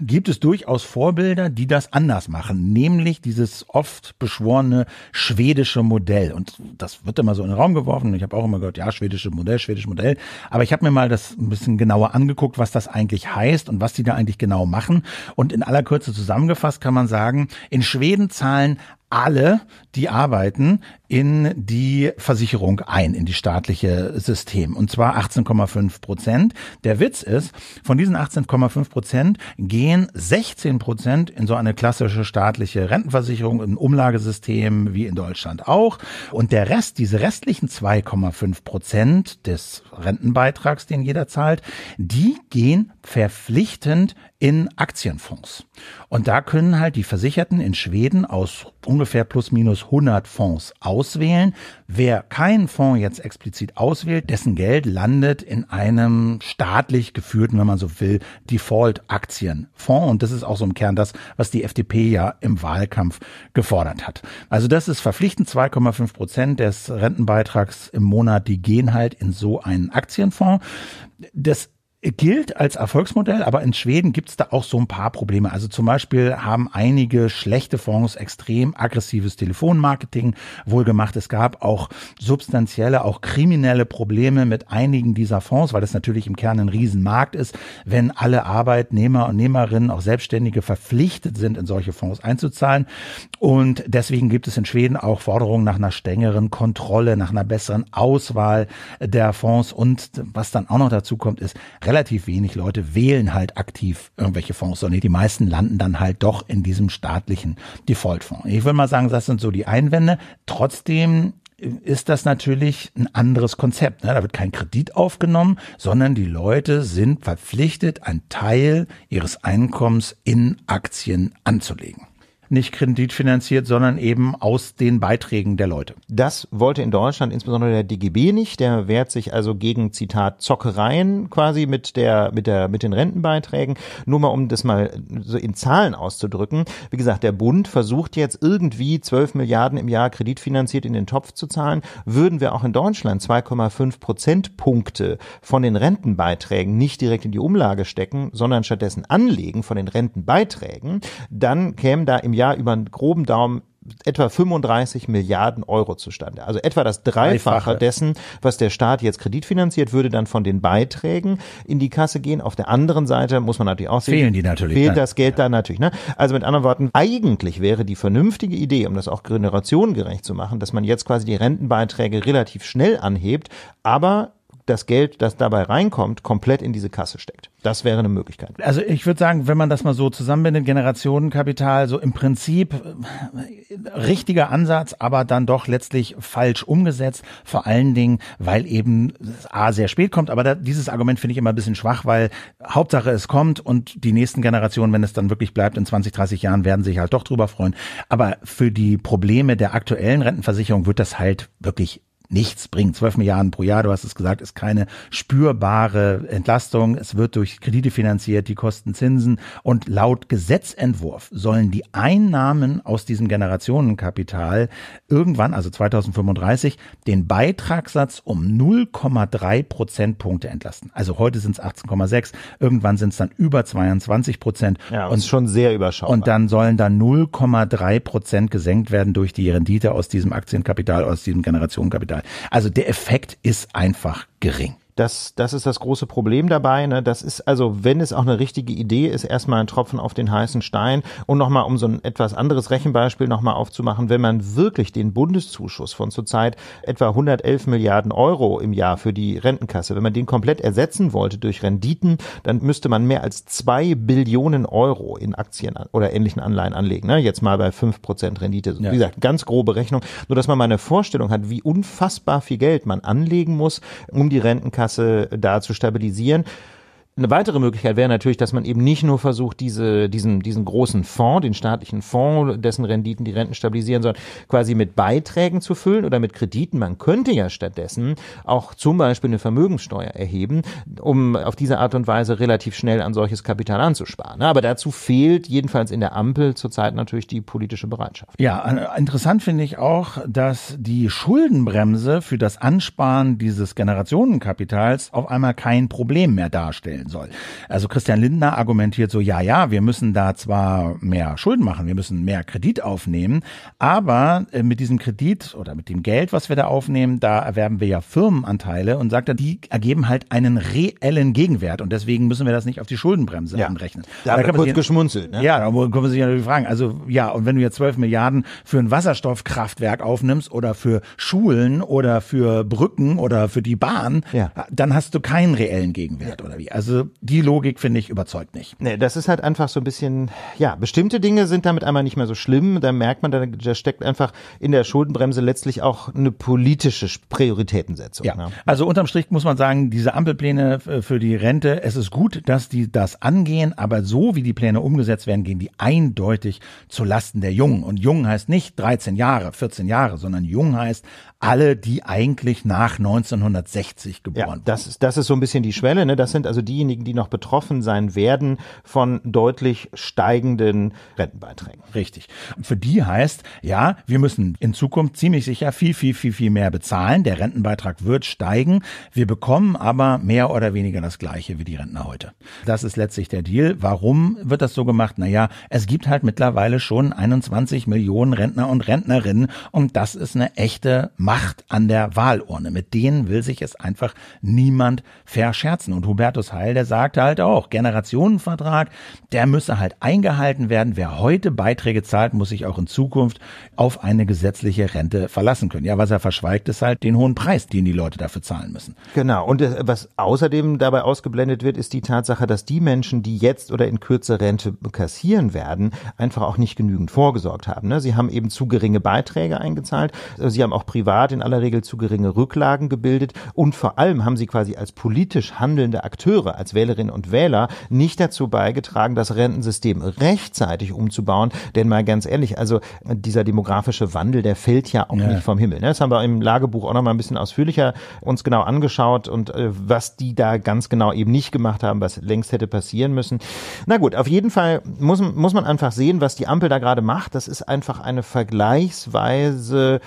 Speaker 1: gibt es durchaus Vorbilder, die das anders machen, nämlich dieses oft beschworene schwedische Modell. Und das wird immer so in den Raum geworfen. Ich habe auch immer gehört, ja, schwedische Modell, schwedische Modell. Aber ich habe mir mal das ein bisschen genauer angeguckt, was das eigentlich heißt und was die da eigentlich genau machen. Und in aller Kürze zusammengefasst kann man sagen, in Schweden zahlen alle, die arbeiten, in die Versicherung ein, in die staatliche System. Und zwar 18,5 Prozent. Der Witz ist, von diesen 18,5 Prozent gehen 16 Prozent in so eine klassische staatliche Rentenversicherung, ein Umlagesystem wie in Deutschland auch. Und der Rest, diese restlichen 2,5 Prozent des Rentenbeitrags, den jeder zahlt, die gehen verpflichtend in Aktienfonds. Und da können halt die Versicherten in Schweden aus ungefähr plus minus 100 Fonds auswählen. Wer keinen Fonds jetzt explizit auswählt, dessen Geld landet in einem staatlich geführten, wenn man so will, Default-Aktienfonds. Und das ist auch so im Kern das, was die FDP ja im Wahlkampf gefordert hat. Also das ist verpflichtend. 2,5 Prozent des Rentenbeitrags im Monat, die gehen halt in so einen Aktienfonds. Das gilt als Erfolgsmodell, aber in Schweden gibt es da auch so ein paar Probleme. Also zum Beispiel haben einige schlechte Fonds extrem aggressives Telefonmarketing wohlgemacht. Es gab auch substanzielle, auch kriminelle Probleme mit einigen dieser Fonds, weil das natürlich im Kern ein Riesenmarkt ist, wenn alle Arbeitnehmer und Nehmerinnen, auch Selbstständige verpflichtet sind, in solche Fonds einzuzahlen. Und deswegen gibt es in Schweden auch Forderungen nach einer strengeren Kontrolle, nach einer besseren Auswahl der Fonds und was dann auch noch dazu kommt, ist relativ wenig Leute wählen halt aktiv irgendwelche Fonds, sondern die meisten landen dann halt doch in diesem staatlichen Defaultfonds. Ich würde mal sagen, das sind so die Einwände. Trotzdem ist das natürlich ein anderes Konzept. Ne? Da wird kein Kredit aufgenommen, sondern die Leute sind verpflichtet, einen Teil ihres Einkommens in Aktien anzulegen nicht kreditfinanziert, sondern eben aus den Beiträgen der Leute. Das wollte in Deutschland insbesondere
Speaker 2: der DGB nicht. Der wehrt sich also gegen, Zitat, Zockereien quasi mit der, mit der, mit den Rentenbeiträgen. Nur mal, um das mal so in Zahlen auszudrücken. Wie gesagt, der Bund versucht jetzt irgendwie 12 Milliarden im Jahr kreditfinanziert in den Topf zu zahlen. Würden wir auch in Deutschland 2,5 Prozentpunkte von den Rentenbeiträgen nicht direkt in die Umlage stecken, sondern stattdessen anlegen von den Rentenbeiträgen, dann kämen da im Jahr Jahr über einen groben Daumen etwa 35 Milliarden Euro zustande. Also etwa das Dreifache, Dreifache, dessen, was der Staat jetzt kreditfinanziert, würde dann von den Beiträgen in die Kasse gehen. Auf der anderen Seite muss man natürlich auch sehen, fehlen die natürlich, fehlt ne? das Geld ja. da natürlich. Ne? Also mit anderen Worten, eigentlich wäre die vernünftige Idee, um das auch generationengerecht zu machen, dass man jetzt quasi die Rentenbeiträge relativ schnell anhebt, aber das Geld, das dabei reinkommt, komplett in diese Kasse steckt. Das wäre eine Möglichkeit.
Speaker 1: Also ich würde sagen, wenn man das mal so zusammenbindet, Generationenkapital, so im Prinzip äh, richtiger Ansatz, aber dann doch letztlich falsch umgesetzt. Vor allen Dingen, weil eben A sehr spät kommt, aber da, dieses Argument finde ich immer ein bisschen schwach, weil Hauptsache es kommt und die nächsten Generationen, wenn es dann wirklich bleibt, in 20, 30 Jahren werden sich halt doch drüber freuen. Aber für die Probleme der aktuellen Rentenversicherung wird das halt wirklich nichts bringen. 12 Milliarden pro Jahr, du hast es gesagt, ist keine spürbare Entlastung. Es wird durch Kredite finanziert, die kosten Zinsen. Und laut Gesetzentwurf sollen die Einnahmen aus diesem Generationenkapital irgendwann, also 2035, den Beitragssatz um 0,3 Prozentpunkte entlasten. Also heute sind es 18,6, irgendwann sind es dann über 22 Prozent. Ja, und schon sehr überschaubar. Und dann sollen dann 0,3 Prozent gesenkt werden durch die Rendite aus diesem Aktienkapital, aus diesem Generationenkapital. Also der Effekt ist einfach gering.
Speaker 2: Das, das ist das große Problem dabei. Ne? Das ist also, wenn es auch eine richtige Idee ist, erstmal ein Tropfen auf den heißen Stein. Und nochmal, um so ein etwas anderes Rechenbeispiel nochmal aufzumachen, wenn man wirklich den Bundeszuschuss von zurzeit etwa 111 Milliarden Euro im Jahr für die Rentenkasse, wenn man den komplett ersetzen wollte durch Renditen, dann müsste man mehr als zwei Billionen Euro in Aktien oder ähnlichen Anleihen anlegen. Ne? Jetzt mal bei fünf Prozent Rendite. Wie ja. gesagt, ganz grobe Rechnung, nur dass man mal eine Vorstellung hat, wie unfassbar viel Geld man anlegen muss, um die Rentenkasse Rentenkasse äh, da zu stabilisieren. Eine weitere Möglichkeit wäre natürlich, dass man eben nicht nur versucht, diese, diesen, diesen großen Fonds, den staatlichen Fonds, dessen Renditen die Renten stabilisieren sollen, quasi mit Beiträgen zu füllen oder mit Krediten. Man könnte ja stattdessen auch zum Beispiel eine Vermögenssteuer erheben, um auf diese Art und Weise relativ schnell an solches Kapital anzusparen. Ne? Aber dazu fehlt jedenfalls in der Ampel zurzeit natürlich die politische Bereitschaft.
Speaker 1: Ja, interessant finde ich auch, dass die Schuldenbremse für das Ansparen dieses Generationenkapitals auf einmal kein Problem mehr darstellt darstellen soll. Also Christian Lindner argumentiert so, ja, ja, wir müssen da zwar mehr Schulden machen, wir müssen mehr Kredit aufnehmen, aber äh, mit diesem Kredit oder mit dem Geld, was wir da aufnehmen, da erwerben wir ja Firmenanteile und sagt er, die ergeben halt einen reellen Gegenwert und deswegen müssen wir das nicht auf die Schuldenbremse ja. anrechnen. Da, da wird kurz geschmunzelt. Ne? Ja, da können wir sich natürlich fragen. Also ja, und wenn du jetzt 12 Milliarden für ein Wasserstoffkraftwerk aufnimmst oder für Schulen oder für Brücken oder für die Bahn, ja. dann hast du keinen reellen Gegenwert oder wie. Also diese, die Logik, finde ich, überzeugt nicht. Nee, das ist halt einfach so ein bisschen, ja, bestimmte Dinge sind damit einmal nicht mehr so schlimm.
Speaker 2: Da merkt man, da, da steckt einfach in der Schuldenbremse letztlich auch eine politische Prioritätensetzung. Ja. Ne?
Speaker 1: Also unterm Strich muss man sagen, diese Ampelpläne äh, für die Rente, es ist gut, dass die das angehen, aber so wie die Pläne umgesetzt werden, gehen die eindeutig zu Lasten der Jungen. Und Jungen heißt nicht 13 Jahre, 14 Jahre, sondern Jung heißt alle, die eigentlich nach 1960 geboren ja, Das ist, das ist so ein bisschen die Schwelle. Ne? Das sind also diejenigen, die noch betroffen sein werden von deutlich steigenden Rentenbeiträgen. Richtig. Für die heißt, ja, wir müssen in Zukunft ziemlich sicher viel, viel, viel, viel mehr bezahlen. Der Rentenbeitrag wird steigen. Wir bekommen aber mehr oder weniger das Gleiche wie die Rentner heute. Das ist letztlich der Deal. Warum wird das so gemacht? Naja, es gibt halt mittlerweile schon 21 Millionen Rentner und Rentnerinnen und das ist eine echte Macht. Macht an der Wahlurne. Mit denen will sich es einfach niemand verscherzen. Und Hubertus Heil, der sagte halt auch, Generationenvertrag, der müsse halt eingehalten werden. Wer heute Beiträge zahlt, muss sich auch in Zukunft auf eine gesetzliche Rente verlassen können. Ja, was er verschweigt, ist halt den hohen Preis, den die Leute dafür zahlen müssen.
Speaker 2: Genau. Und äh, was außerdem dabei ausgeblendet wird, ist die Tatsache, dass die Menschen, die jetzt oder in Kürze Rente kassieren werden, einfach auch nicht genügend vorgesorgt haben. Ne? Sie haben eben zu geringe Beiträge eingezahlt. Sie haben auch privat Staat in aller Regel zu geringe Rücklagen gebildet und vor allem haben sie quasi als politisch handelnde Akteure, als Wählerinnen und Wähler nicht dazu beigetragen, das Rentensystem rechtzeitig umzubauen. Denn mal ganz ehrlich, also dieser demografische Wandel, der fällt ja auch ja. nicht vom Himmel. Ne? Das haben wir im Lagebuch auch noch mal ein bisschen ausführlicher uns genau angeschaut und äh, was die da ganz genau eben nicht gemacht haben, was längst hätte passieren müssen. Na gut, auf jeden Fall muss, muss man einfach sehen, was die Ampel da gerade macht. Das ist einfach eine vergleichsweise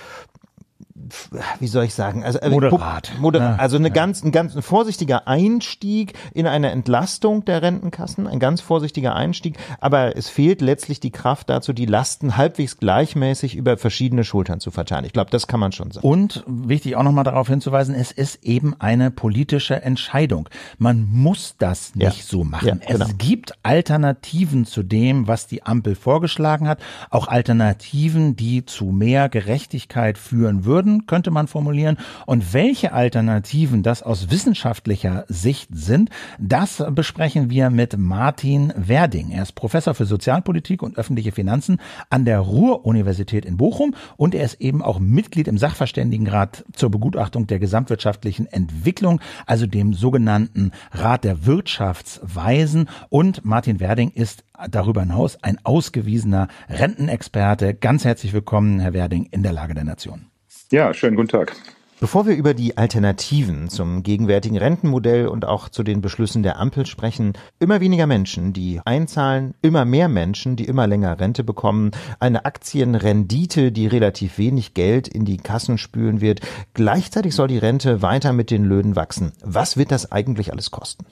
Speaker 2: wie soll ich sagen, also äh, moderat, moderat ne? also eine ja. ganz, ein ganz ein vorsichtiger Einstieg in eine Entlastung der Rentenkassen, ein ganz vorsichtiger Einstieg, aber es fehlt letztlich die Kraft dazu, die Lasten halbwegs
Speaker 1: gleichmäßig über verschiedene Schultern zu verteilen. Ich glaube, das kann man schon sagen. Und wichtig auch nochmal darauf hinzuweisen, es ist eben eine politische Entscheidung. Man muss das nicht ja. so machen. Ja, genau. Es gibt Alternativen zu dem, was die Ampel vorgeschlagen hat, auch Alternativen, die zu mehr Gerechtigkeit führen würden würden, könnte man formulieren. Und welche Alternativen das aus wissenschaftlicher Sicht sind, das besprechen wir mit Martin Werding. Er ist Professor für Sozialpolitik und öffentliche Finanzen an der Ruhr-Universität in Bochum und er ist eben auch Mitglied im Sachverständigenrat zur Begutachtung der gesamtwirtschaftlichen Entwicklung, also dem sogenannten Rat der Wirtschaftsweisen. Und Martin Werding ist darüber hinaus ein ausgewiesener Rentenexperte. Ganz herzlich willkommen, Herr Werding, in der Lage der Nation.
Speaker 5: Ja, schönen guten Tag.
Speaker 1: Bevor wir über
Speaker 2: die Alternativen zum gegenwärtigen Rentenmodell und auch zu den Beschlüssen der Ampel sprechen, immer weniger Menschen, die einzahlen, immer mehr Menschen, die immer länger Rente bekommen, eine Aktienrendite, die relativ wenig Geld in die Kassen spülen wird. Gleichzeitig soll die Rente weiter mit den Löhnen wachsen. Was wird das eigentlich alles kosten?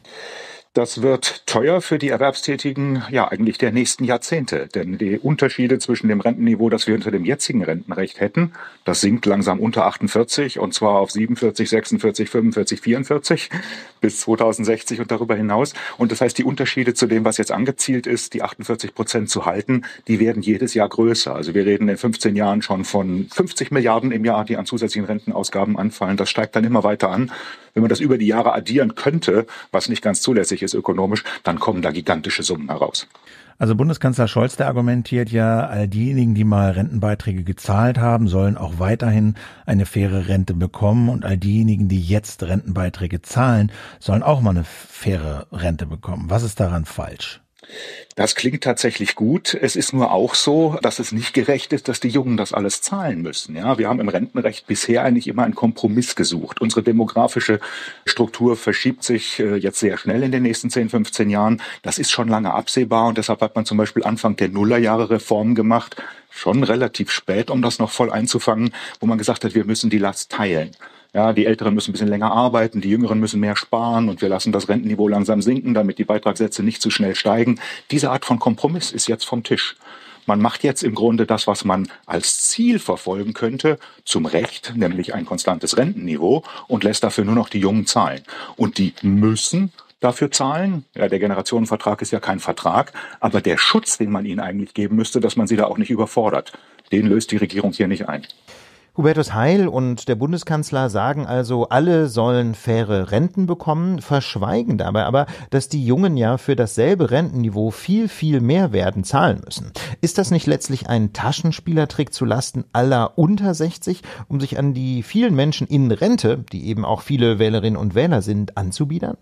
Speaker 5: Das wird teuer für die Erwerbstätigen, ja, eigentlich der nächsten Jahrzehnte. Denn die Unterschiede zwischen dem Rentenniveau, das wir unter dem jetzigen Rentenrecht hätten, das sinkt langsam unter 48 und zwar auf 47, 46, 45, 44 bis 2060 und darüber hinaus. Und das heißt, die Unterschiede zu dem, was jetzt angezielt ist, die 48 Prozent zu halten, die werden jedes Jahr größer. Also wir reden in 15 Jahren schon von 50 Milliarden im Jahr, die an zusätzlichen Rentenausgaben anfallen. Das steigt dann immer weiter an. Wenn man das über die Jahre addieren könnte, was nicht ganz zulässig ist ökonomisch, dann kommen da gigantische Summen heraus.
Speaker 1: Also Bundeskanzler Scholz, der argumentiert ja, all diejenigen, die mal Rentenbeiträge gezahlt haben, sollen auch weiterhin eine faire Rente bekommen und all diejenigen, die jetzt Rentenbeiträge zahlen, sollen auch mal eine faire Rente bekommen. Was ist daran falsch?
Speaker 5: Das klingt tatsächlich gut. Es ist nur auch so, dass es nicht gerecht ist, dass die Jungen das alles zahlen müssen. Ja, wir haben im Rentenrecht bisher eigentlich immer einen Kompromiss gesucht. Unsere demografische Struktur verschiebt sich äh, jetzt sehr schnell in den nächsten 10, 15 Jahren. Das ist schon lange absehbar und deshalb hat man zum Beispiel Anfang der Nullerjahre Reformen gemacht, schon relativ spät, um das noch voll einzufangen, wo man gesagt hat, wir müssen die Last teilen. Ja, die Älteren müssen ein bisschen länger arbeiten, die Jüngeren müssen mehr sparen und wir lassen das Rentenniveau langsam sinken, damit die Beitragssätze nicht zu schnell steigen. Diese Art von Kompromiss ist jetzt vom Tisch. Man macht jetzt im Grunde das, was man als Ziel verfolgen könnte, zum Recht, nämlich ein konstantes Rentenniveau und lässt dafür nur noch die Jungen zahlen. Und die müssen dafür zahlen. Ja, der Generationenvertrag ist ja kein Vertrag, aber der Schutz, den man ihnen eigentlich geben müsste, dass man sie da auch nicht überfordert, den löst die Regierung hier nicht ein.
Speaker 2: Hubertus Heil und der Bundeskanzler sagen also, alle sollen faire Renten bekommen, verschweigen dabei aber, dass die Jungen ja für dasselbe Rentenniveau viel, viel mehr werden zahlen müssen. Ist das nicht letztlich ein Taschenspielertrick zu Lasten aller unter 60, um sich an die vielen Menschen in Rente, die eben auch viele Wählerinnen und Wähler sind, anzubiedern?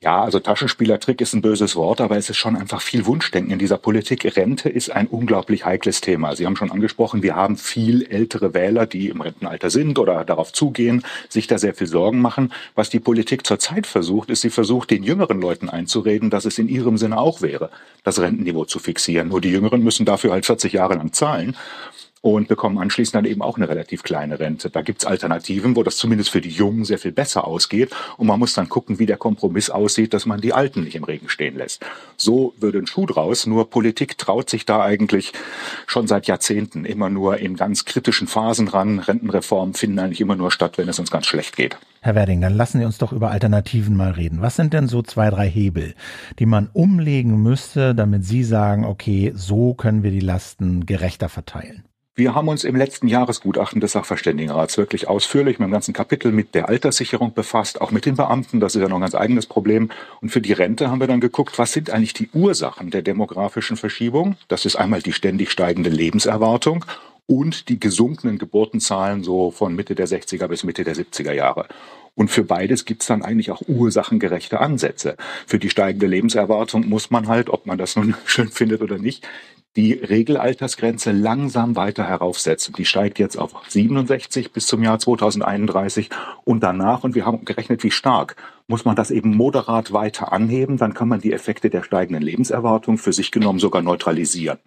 Speaker 5: Ja, also Taschenspielertrick ist ein böses Wort, aber es ist schon einfach viel Wunschdenken in dieser Politik. Rente ist ein unglaublich heikles Thema. Sie haben schon angesprochen, wir haben viel ältere Wähler, die im Rentenalter sind oder darauf zugehen, sich da sehr viel Sorgen machen. Was die Politik zurzeit versucht, ist, sie versucht, den jüngeren Leuten einzureden, dass es in ihrem Sinne auch wäre, das Rentenniveau zu fixieren. Nur die Jüngeren müssen dafür halt 40 Jahre lang zahlen und bekommen anschließend dann eben auch eine relativ kleine Rente. Da gibt's Alternativen, wo das zumindest für die Jungen sehr viel besser ausgeht und man muss dann gucken, wie der Kompromiss aussieht, dass man die Alten nicht im Regen stehen lässt. So würde ein Schuh draus, nur Politik traut sich da eigentlich schon seit Jahrzehnten immer nur in ganz kritischen Phasen ran. Rentenreformen finden eigentlich immer nur statt, wenn es uns ganz schlecht geht.
Speaker 1: Herr Werding, dann lassen Sie uns doch über Alternativen mal reden. Was sind denn so zwei, drei Hebel, die man umlegen müsste, damit Sie sagen, okay, so können wir die Lasten gerechter verteilen?
Speaker 5: Wir haben uns im letzten Jahresgutachten des Sachverständigenrats wirklich ausführlich mit dem ganzen Kapitel mit der Alterssicherung befasst, auch mit den Beamten. Das ist ja noch ein ganz eigenes Problem. Und für die Rente haben wir dann geguckt, was sind eigentlich die Ursachen der demografischen Verschiebung? Das ist einmal die ständig steigende Lebenserwartung und die gesunkenen Geburtenzahlen so von Mitte der 60er bis Mitte der 70er Jahre. Und für beides gibt es dann eigentlich auch ursachengerechte Ansätze. Für die steigende Lebenserwartung muss man halt, ob man das nun schön findet oder nicht, die Regelaltersgrenze langsam weiter heraufsetzen. die steigt jetzt auf 67 bis zum Jahr 2031 und danach, und wir haben gerechnet, wie stark, muss man das eben moderat weiter anheben, dann kann man die Effekte der steigenden Lebenserwartung für sich genommen sogar neutralisieren.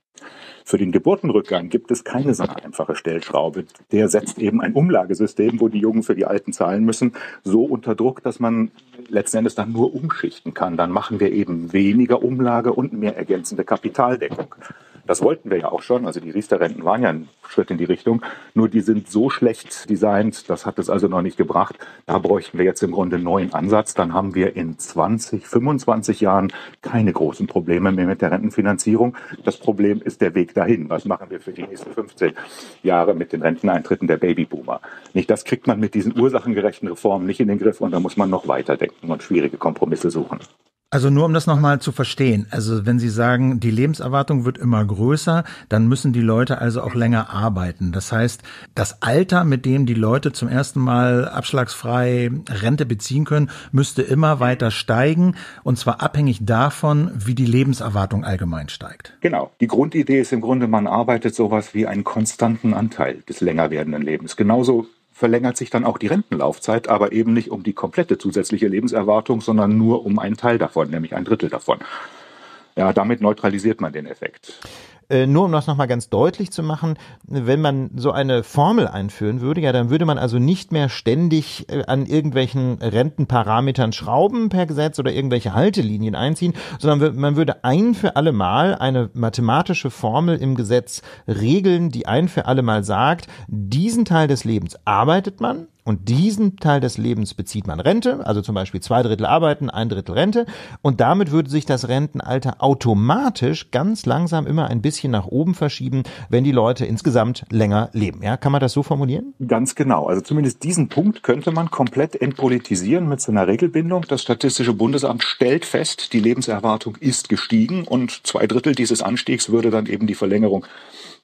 Speaker 5: Für den Geburtenrückgang gibt es keine so einfache Stellschraube. Der setzt eben ein Umlagesystem, wo die Jungen für die Alten zahlen müssen, so unter Druck, dass man letzten Endes dann nur umschichten kann. Dann machen wir eben weniger Umlage und mehr ergänzende Kapitaldeckung. Das wollten wir ja auch schon. Also die Riester-Renten waren ja ein Schritt in die Richtung. Nur die sind so schlecht designt, das hat es also noch nicht gebracht. Da bräuchten wir jetzt im Grunde einen neuen Ansatz. Dann haben wir in 20, 25 Jahren keine großen Probleme mehr mit der Rentenfinanzierung. Das Problem ist der Weg dahin. Was machen wir für die nächsten 15 Jahre mit den Renteneintritten der Babyboomer? Nicht, das kriegt man mit diesen ursachengerechten Reformen nicht in den Griff und da muss man noch weiterdenken und schwierige Kompromisse suchen.
Speaker 1: Also nur um das nochmal zu verstehen. Also wenn Sie sagen, die Lebenserwartung wird immer größer, dann müssen die Leute also auch länger arbeiten. Das heißt, das Alter, mit dem die Leute zum ersten Mal abschlagsfrei Rente beziehen können, müsste immer weiter steigen und zwar abhängig davon, wie die Lebenserwartung allgemein steigt.
Speaker 5: Genau. Die Grundidee ist im Grunde, man arbeitet sowas wie einen konstanten Anteil des länger werdenden Lebens. Genauso verlängert sich dann auch die Rentenlaufzeit, aber eben nicht um die komplette zusätzliche Lebenserwartung, sondern nur um einen Teil davon, nämlich ein Drittel davon ja, damit neutralisiert man den Effekt. Äh, nur um das nochmal ganz deutlich
Speaker 2: zu machen, wenn man so eine Formel einführen würde, ja, dann würde man also nicht mehr ständig äh, an irgendwelchen Rentenparametern schrauben per Gesetz oder irgendwelche Haltelinien einziehen, sondern man würde ein für alle Mal eine mathematische Formel im Gesetz regeln, die ein für alle Mal sagt, diesen Teil des Lebens arbeitet man und diesen Teil des Lebens bezieht man Rente, also zum Beispiel zwei Drittel arbeiten, ein Drittel Rente. Und damit würde sich das Rentenalter automatisch ganz langsam immer ein bisschen nach oben verschieben, wenn die Leute insgesamt länger leben. Ja, kann man das so formulieren?
Speaker 5: Ganz genau. Also zumindest diesen Punkt könnte man komplett entpolitisieren mit so einer Regelbindung. Das Statistische Bundesamt stellt fest, die Lebenserwartung ist gestiegen und zwei Drittel dieses Anstiegs würde dann eben die Verlängerung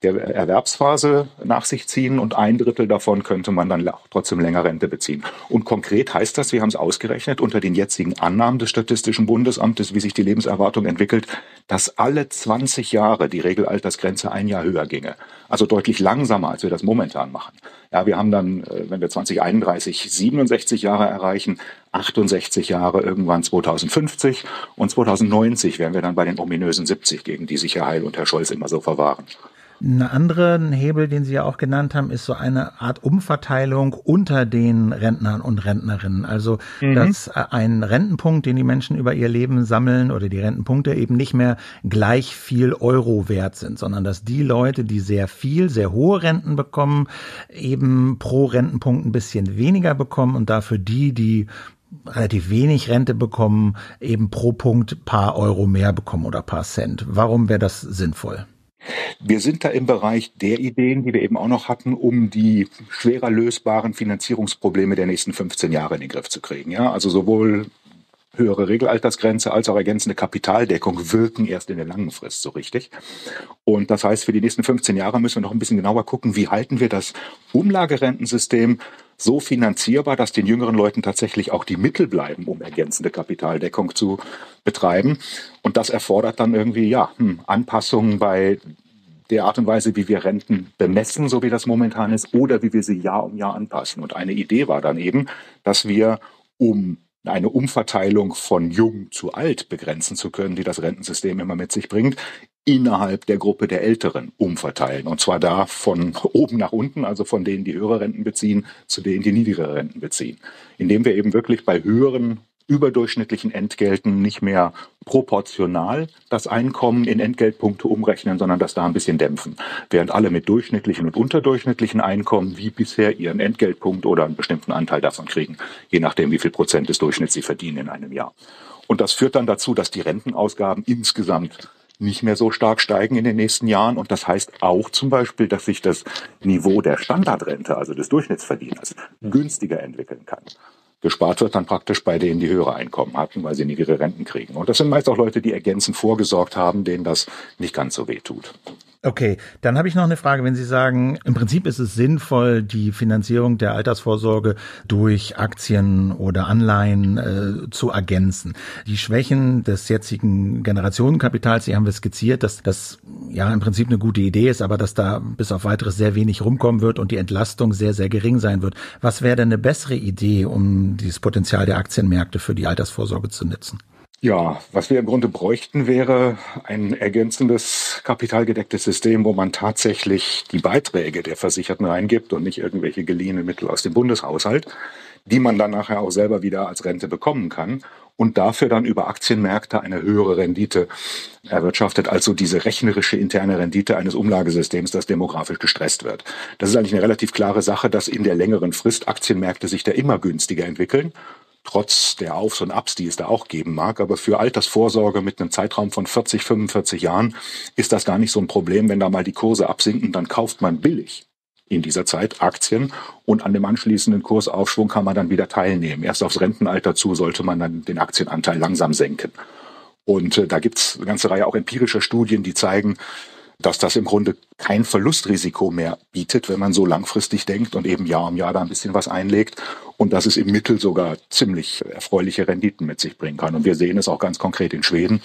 Speaker 5: der Erwerbsphase nach sich ziehen und ein Drittel davon könnte man dann trotzdem länger Rente beziehen. Und konkret heißt das, wir haben es ausgerechnet, unter den jetzigen Annahmen des Statistischen Bundesamtes, wie sich die Lebenserwartung entwickelt, dass alle 20 Jahre die Regelaltersgrenze ein Jahr höher ginge. Also deutlich langsamer, als wir das momentan machen. Ja, wir haben dann, äh, wenn wir 2031 67 Jahre erreichen, 68 Jahre irgendwann 2050 und 2090 wären wir dann bei den ominösen 70, gegen die sich Herr Heil und Herr Scholz immer so verwahren.
Speaker 1: Ein anderer Hebel, den Sie ja auch genannt haben, ist so eine Art Umverteilung unter den Rentnern und Rentnerinnen. Also, mhm. dass äh, ein Rentenpunkt, den die Menschen über ihr Leben sammeln oder die Rentenpunkte eben nicht mehr gleich viel Euro wert sind, sondern dass die Leute, die sehr viel, sehr hohe Renten bekommen, eben pro Rentenpunkt ein bisschen weniger bekommen und dafür die, die relativ wenig Rente bekommen, eben pro Punkt paar
Speaker 5: Euro mehr bekommen oder paar Cent. Warum wäre das sinnvoll? Wir sind da im Bereich der Ideen, die wir eben auch noch hatten, um die schwerer lösbaren Finanzierungsprobleme der nächsten 15 Jahre in den Griff zu kriegen. Ja, also sowohl höhere Regelaltersgrenze als auch ergänzende Kapitaldeckung wirken erst in der langen Frist so richtig. Und das heißt, für die nächsten 15 Jahre müssen wir noch ein bisschen genauer gucken, wie halten wir das Umlagerentensystem so finanzierbar, dass den jüngeren Leuten tatsächlich auch die Mittel bleiben, um ergänzende Kapitaldeckung zu betreiben. Und das erfordert dann irgendwie, ja, hm, Anpassungen bei der Art und Weise, wie wir Renten bemessen, so wie das momentan ist, oder wie wir sie Jahr um Jahr anpassen. Und eine Idee war dann eben, dass wir, um eine Umverteilung von jung zu alt begrenzen zu können, die das Rentensystem immer mit sich bringt, innerhalb der Gruppe der Älteren umverteilen. Und zwar da von oben nach unten, also von denen, die höhere Renten beziehen, zu denen, die niedrigere Renten beziehen. Indem wir eben wirklich bei höheren überdurchschnittlichen Entgelten nicht mehr proportional das Einkommen in Entgeltpunkte umrechnen, sondern das da ein bisschen dämpfen. Während alle mit durchschnittlichen und unterdurchschnittlichen Einkommen wie bisher ihren Entgeltpunkt oder einen bestimmten Anteil davon kriegen, je nachdem, wie viel Prozent des Durchschnitts sie verdienen in einem Jahr. Und das führt dann dazu, dass die Rentenausgaben insgesamt nicht mehr so stark steigen in den nächsten Jahren. Und das heißt auch zum Beispiel, dass sich das Niveau der Standardrente, also des Durchschnittsverdieners, hm. günstiger entwickeln kann gespart wird dann praktisch bei denen, die höhere Einkommen hatten, weil sie niedrigere Renten kriegen. Und das sind meist auch Leute, die ergänzend vorgesorgt haben, denen das nicht ganz so weh tut.
Speaker 1: Okay, dann habe ich noch eine Frage, wenn Sie sagen, im Prinzip ist es sinnvoll, die Finanzierung der Altersvorsorge durch Aktien oder Anleihen äh, zu ergänzen. Die Schwächen des jetzigen Generationenkapitals, die haben wir skizziert, dass das ja im Prinzip eine gute Idee ist, aber dass da bis auf weiteres sehr wenig rumkommen wird und die Entlastung sehr, sehr gering sein wird. Was wäre denn eine bessere Idee, um dieses Potenzial der Aktienmärkte für die Altersvorsorge zu nutzen?
Speaker 5: Ja, was wir im Grunde bräuchten, wäre ein ergänzendes kapitalgedecktes System, wo man tatsächlich die Beiträge der Versicherten reingibt und nicht irgendwelche geliehenen Mittel aus dem Bundeshaushalt, die man dann nachher auch selber wieder als Rente bekommen kann und dafür dann über Aktienmärkte eine höhere Rendite erwirtschaftet, also diese rechnerische interne Rendite eines Umlagesystems, das demografisch gestresst wird. Das ist eigentlich eine relativ klare Sache, dass in der längeren Frist Aktienmärkte sich da immer günstiger entwickeln trotz der Aufs und Abs, die es da auch geben mag. Aber für Altersvorsorge mit einem Zeitraum von 40, 45 Jahren ist das gar nicht so ein Problem. Wenn da mal die Kurse absinken, dann kauft man billig in dieser Zeit Aktien und an dem anschließenden Kursaufschwung kann man dann wieder teilnehmen. Erst aufs Rentenalter zu sollte man dann den Aktienanteil langsam senken. Und äh, da gibt's eine ganze Reihe auch empirischer Studien, die zeigen, dass das im Grunde kein Verlustrisiko mehr bietet, wenn man so langfristig denkt und eben Jahr um Jahr da ein bisschen was einlegt und dass es im Mittel sogar ziemlich erfreuliche Renditen mit sich bringen kann. Und wir sehen es auch ganz konkret in Schweden.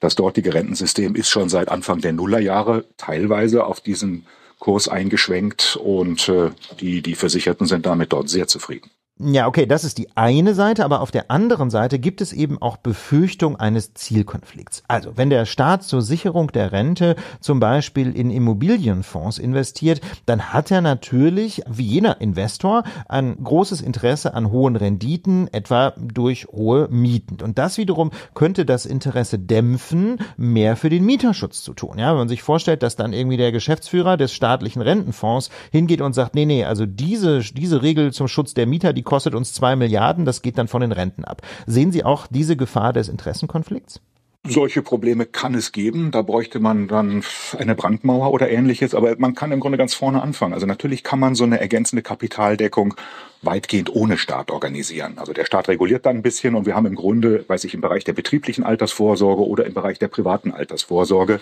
Speaker 5: Das dortige Rentensystem ist schon seit Anfang der Nullerjahre teilweise auf diesen Kurs eingeschwenkt und äh, die, die Versicherten sind damit dort sehr zufrieden.
Speaker 2: Ja, okay, das ist die eine Seite, aber auf der anderen Seite gibt es eben auch Befürchtung eines Zielkonflikts. Also, wenn der Staat zur Sicherung der Rente zum Beispiel in Immobilienfonds investiert, dann hat er natürlich, wie jener Investor, ein großes Interesse an hohen Renditen, etwa durch hohe Mieten. Und das wiederum könnte das Interesse dämpfen, mehr für den Mieterschutz zu tun. Ja, wenn man sich vorstellt, dass dann irgendwie der Geschäftsführer des staatlichen Rentenfonds hingeht und sagt, nee, nee, also diese, diese Regel zum Schutz der Mieter, die kostet uns zwei Milliarden, das geht dann von den Renten ab. Sehen Sie auch diese Gefahr des Interessenkonflikts?
Speaker 5: Solche Probleme kann es geben. Da bräuchte man dann eine Brandmauer oder ähnliches. Aber man kann im Grunde ganz vorne anfangen. Also natürlich kann man so eine ergänzende Kapitaldeckung weitgehend ohne Staat organisieren. Also der Staat reguliert dann ein bisschen und wir haben im Grunde, weiß ich, im Bereich der betrieblichen Altersvorsorge oder im Bereich der privaten Altersvorsorge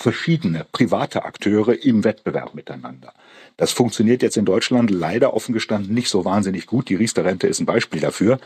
Speaker 5: verschiedene private Akteure im Wettbewerb miteinander. Das funktioniert jetzt in Deutschland leider offen gestanden nicht so wahnsinnig gut. Die Riester-Rente ist ein Beispiel dafür.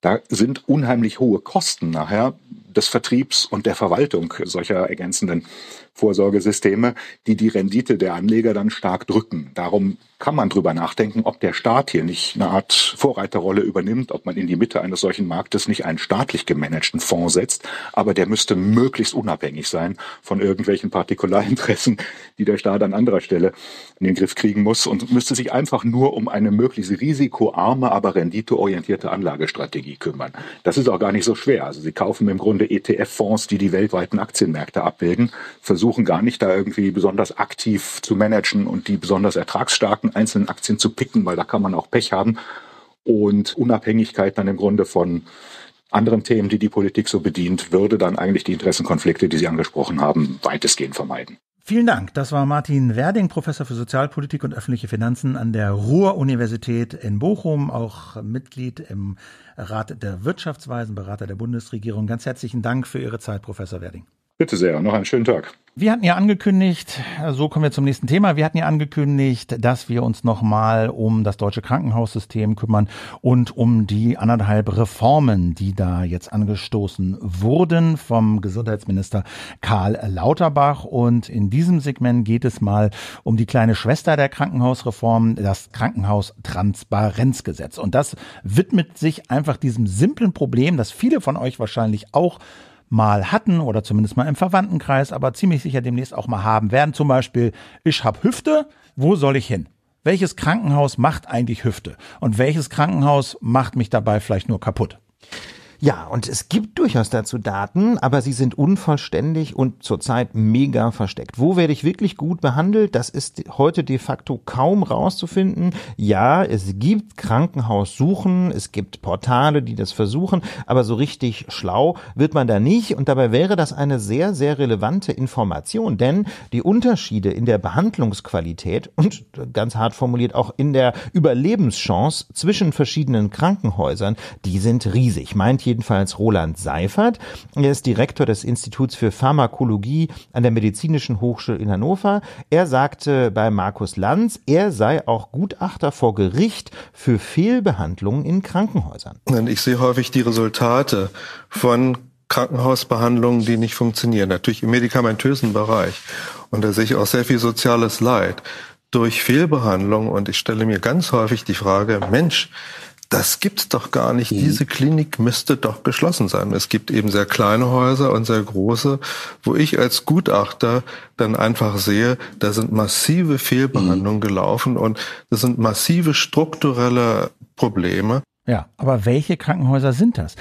Speaker 5: Da sind unheimlich hohe Kosten nachher des Vertriebs und der Verwaltung solcher ergänzenden Vorsorgesysteme, die die Rendite der Anleger dann stark drücken. Darum kann man darüber nachdenken, ob der Staat hier nicht eine Art Vorreiterrolle übernimmt, ob man in die Mitte eines solchen Marktes nicht einen staatlich gemanagten Fonds setzt. Aber der müsste möglichst unabhängig sein von irgendwelchen Partikularinteressen, die der Staat an anderer Stelle in den Griff kriegen muss und müsste sich einfach nur um eine möglichst risikoarme, aber renditeorientierte Anlagestrategie kümmern. Das ist auch gar nicht so schwer. Also Sie kaufen im Grunde Hunderttausende ETF-Fonds, die die weltweiten Aktienmärkte abbilden, versuchen gar nicht da irgendwie besonders aktiv zu managen und die besonders ertragsstarken einzelnen Aktien zu picken, weil da kann man auch Pech haben und Unabhängigkeit dann im Grunde von anderen Themen, die die Politik so bedient, würde dann eigentlich die Interessenkonflikte, die Sie angesprochen haben, weitestgehend vermeiden.
Speaker 1: Vielen Dank. Das war Martin Werding, Professor für Sozialpolitik und öffentliche Finanzen an der Ruhr-Universität in Bochum, auch Mitglied im Rat der Wirtschaftsweisen, Berater der Bundesregierung. Ganz herzlichen Dank für Ihre Zeit,
Speaker 5: Professor Werding. Bitte sehr, noch einen schönen Tag.
Speaker 1: Wir hatten ja angekündigt, so kommen wir zum nächsten Thema. Wir hatten ja angekündigt, dass wir uns nochmal um das deutsche Krankenhaussystem kümmern und um die anderthalb Reformen, die da jetzt angestoßen wurden vom Gesundheitsminister Karl Lauterbach. Und in diesem Segment geht es mal um die kleine Schwester der Krankenhausreform, das Krankenhaustransparenzgesetz. Und das widmet sich einfach diesem simplen Problem, das viele von euch wahrscheinlich auch mal hatten oder zumindest mal im Verwandtenkreis, aber ziemlich sicher demnächst auch mal haben werden. Zum Beispiel, ich habe Hüfte, wo soll ich hin? Welches Krankenhaus macht eigentlich Hüfte? Und welches Krankenhaus macht mich dabei vielleicht nur kaputt? Ja, und es gibt durchaus dazu Daten, aber sie sind
Speaker 2: unvollständig und zurzeit mega versteckt. Wo werde ich wirklich gut behandelt? Das ist heute de facto kaum rauszufinden. Ja, es gibt Krankenhaussuchen, es gibt Portale, die das versuchen, aber so richtig schlau wird man da nicht. Und dabei wäre das eine sehr, sehr relevante Information, denn die Unterschiede in der Behandlungsqualität und ganz hart formuliert auch in der Überlebenschance zwischen verschiedenen Krankenhäusern, die sind riesig, meint jedenfalls Roland Seifert. Er ist Direktor des Instituts für Pharmakologie an der Medizinischen Hochschule in Hannover. Er sagte bei Markus Lanz, er sei auch Gutachter vor Gericht für Fehlbehandlungen in Krankenhäusern.
Speaker 6: Ich sehe häufig die Resultate von Krankenhausbehandlungen, die nicht funktionieren. Natürlich im medikamentösen Bereich. Und da sehe ich auch sehr viel soziales Leid durch Fehlbehandlung. Und ich stelle mir ganz häufig die Frage, Mensch, das gibt's doch gar nicht. Mhm. Diese Klinik müsste doch geschlossen sein. Es gibt eben sehr kleine Häuser und sehr große, wo ich als Gutachter dann einfach sehe, da sind massive Fehlbehandlungen mhm. gelaufen und das sind massive strukturelle Probleme.
Speaker 1: Ja, aber welche Krankenhäuser sind das?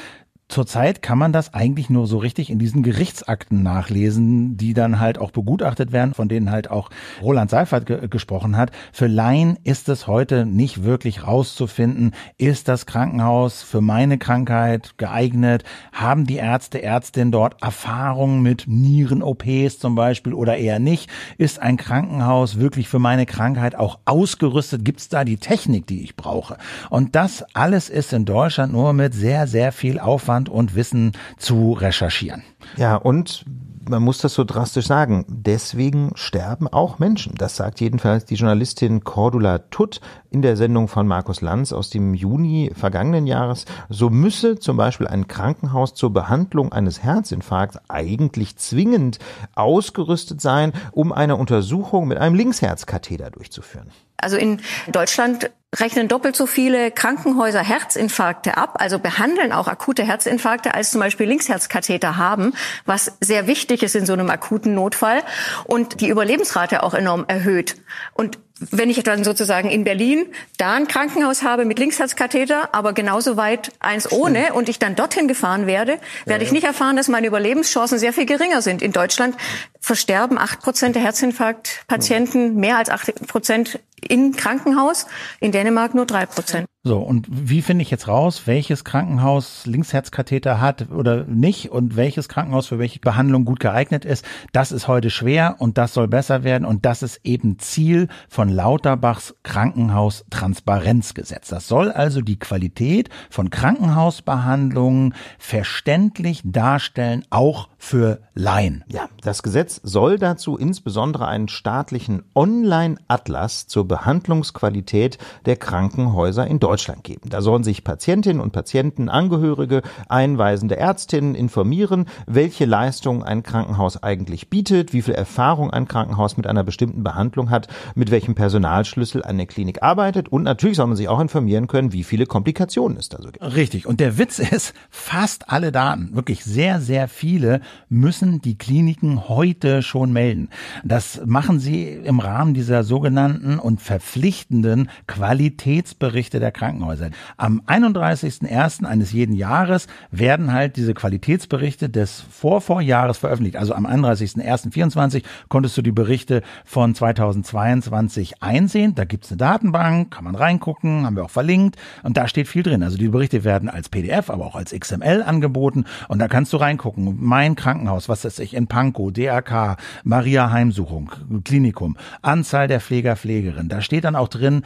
Speaker 1: zurzeit kann man das eigentlich nur so richtig in diesen Gerichtsakten nachlesen, die dann halt auch begutachtet werden, von denen halt auch Roland Seifert ge gesprochen hat. Für Laien ist es heute nicht wirklich rauszufinden, ist das Krankenhaus für meine Krankheit geeignet? Haben die Ärzte, Ärztinnen dort Erfahrungen mit Nieren-OPs zum Beispiel oder eher nicht? Ist ein Krankenhaus wirklich für meine Krankheit auch ausgerüstet? Gibt es da die Technik, die ich brauche? Und das alles ist in Deutschland nur mit sehr, sehr viel Aufwand Aufwand und Wissen zu recherchieren. Ja, und man muss das so drastisch sagen, deswegen sterben auch Menschen. Das sagt jedenfalls
Speaker 2: die Journalistin Cordula Tutt in der Sendung von Markus Lanz aus dem Juni vergangenen Jahres. So müsse zum Beispiel ein Krankenhaus zur Behandlung eines Herzinfarkts eigentlich zwingend ausgerüstet sein, um eine Untersuchung mit einem Linksherzkatheter durchzuführen.
Speaker 3: Also in Deutschland rechnen doppelt so viele Krankenhäuser Herzinfarkte ab, also behandeln auch akute Herzinfarkte, als zum Beispiel Linksherzkatheter haben, was sehr wichtig ist in so einem akuten Notfall und die Überlebensrate auch enorm erhöht. Und wenn ich dann sozusagen in Berlin da ein Krankenhaus habe mit Linksherzkatheter, aber genauso weit eins ohne und ich dann dorthin gefahren werde, werde ja, ich nicht erfahren, dass meine Überlebenschancen sehr viel geringer sind. In Deutschland versterben acht Prozent der Herzinfarktpatienten mehr als acht Prozent im Krankenhaus. In der Dänemark nur drei Prozent.
Speaker 1: So, und wie finde ich jetzt raus, welches Krankenhaus Linksherzkatheter hat oder nicht und welches Krankenhaus für welche Behandlung gut geeignet ist? Das ist heute schwer und das soll besser werden und das ist eben Ziel von Lauterbachs Krankenhaustransparenzgesetz. Das soll also die Qualität von Krankenhausbehandlungen verständlich darstellen, auch für Laien. Ja, das Gesetz soll dazu insbesondere einen staatlichen Online-Atlas
Speaker 2: zur Behandlungsqualität der Krankenhäuser in Deutschland Deutschland geben. Da sollen sich Patientinnen und Patienten, Angehörige, einweisende Ärztinnen informieren, welche Leistung ein Krankenhaus eigentlich bietet, wie viel Erfahrung ein Krankenhaus mit einer bestimmten Behandlung hat, mit welchem Personalschlüssel eine Klinik arbeitet und natürlich soll man sich auch informieren können, wie viele Komplikationen es
Speaker 1: da so gibt. Richtig. Und der Witz ist, fast alle Daten, wirklich sehr, sehr viele, müssen die Kliniken heute schon melden. Das machen sie im Rahmen dieser sogenannten und verpflichtenden Qualitätsberichte der Krankenhäuser. Am 31.01. eines jeden Jahres werden halt diese Qualitätsberichte des Vorvorjahres veröffentlicht. Also am 31.01.24 konntest du die Berichte von 2022 einsehen. Da gibt's eine Datenbank, kann man reingucken, haben wir auch verlinkt. Und da steht viel drin. Also die Berichte werden als PDF, aber auch als XML angeboten. Und da kannst du reingucken. Mein Krankenhaus, was weiß ich, in Pankow, DRK, Maria Heimsuchung, Klinikum, Anzahl der Pfleger, Pflegerin. Da steht dann auch drin,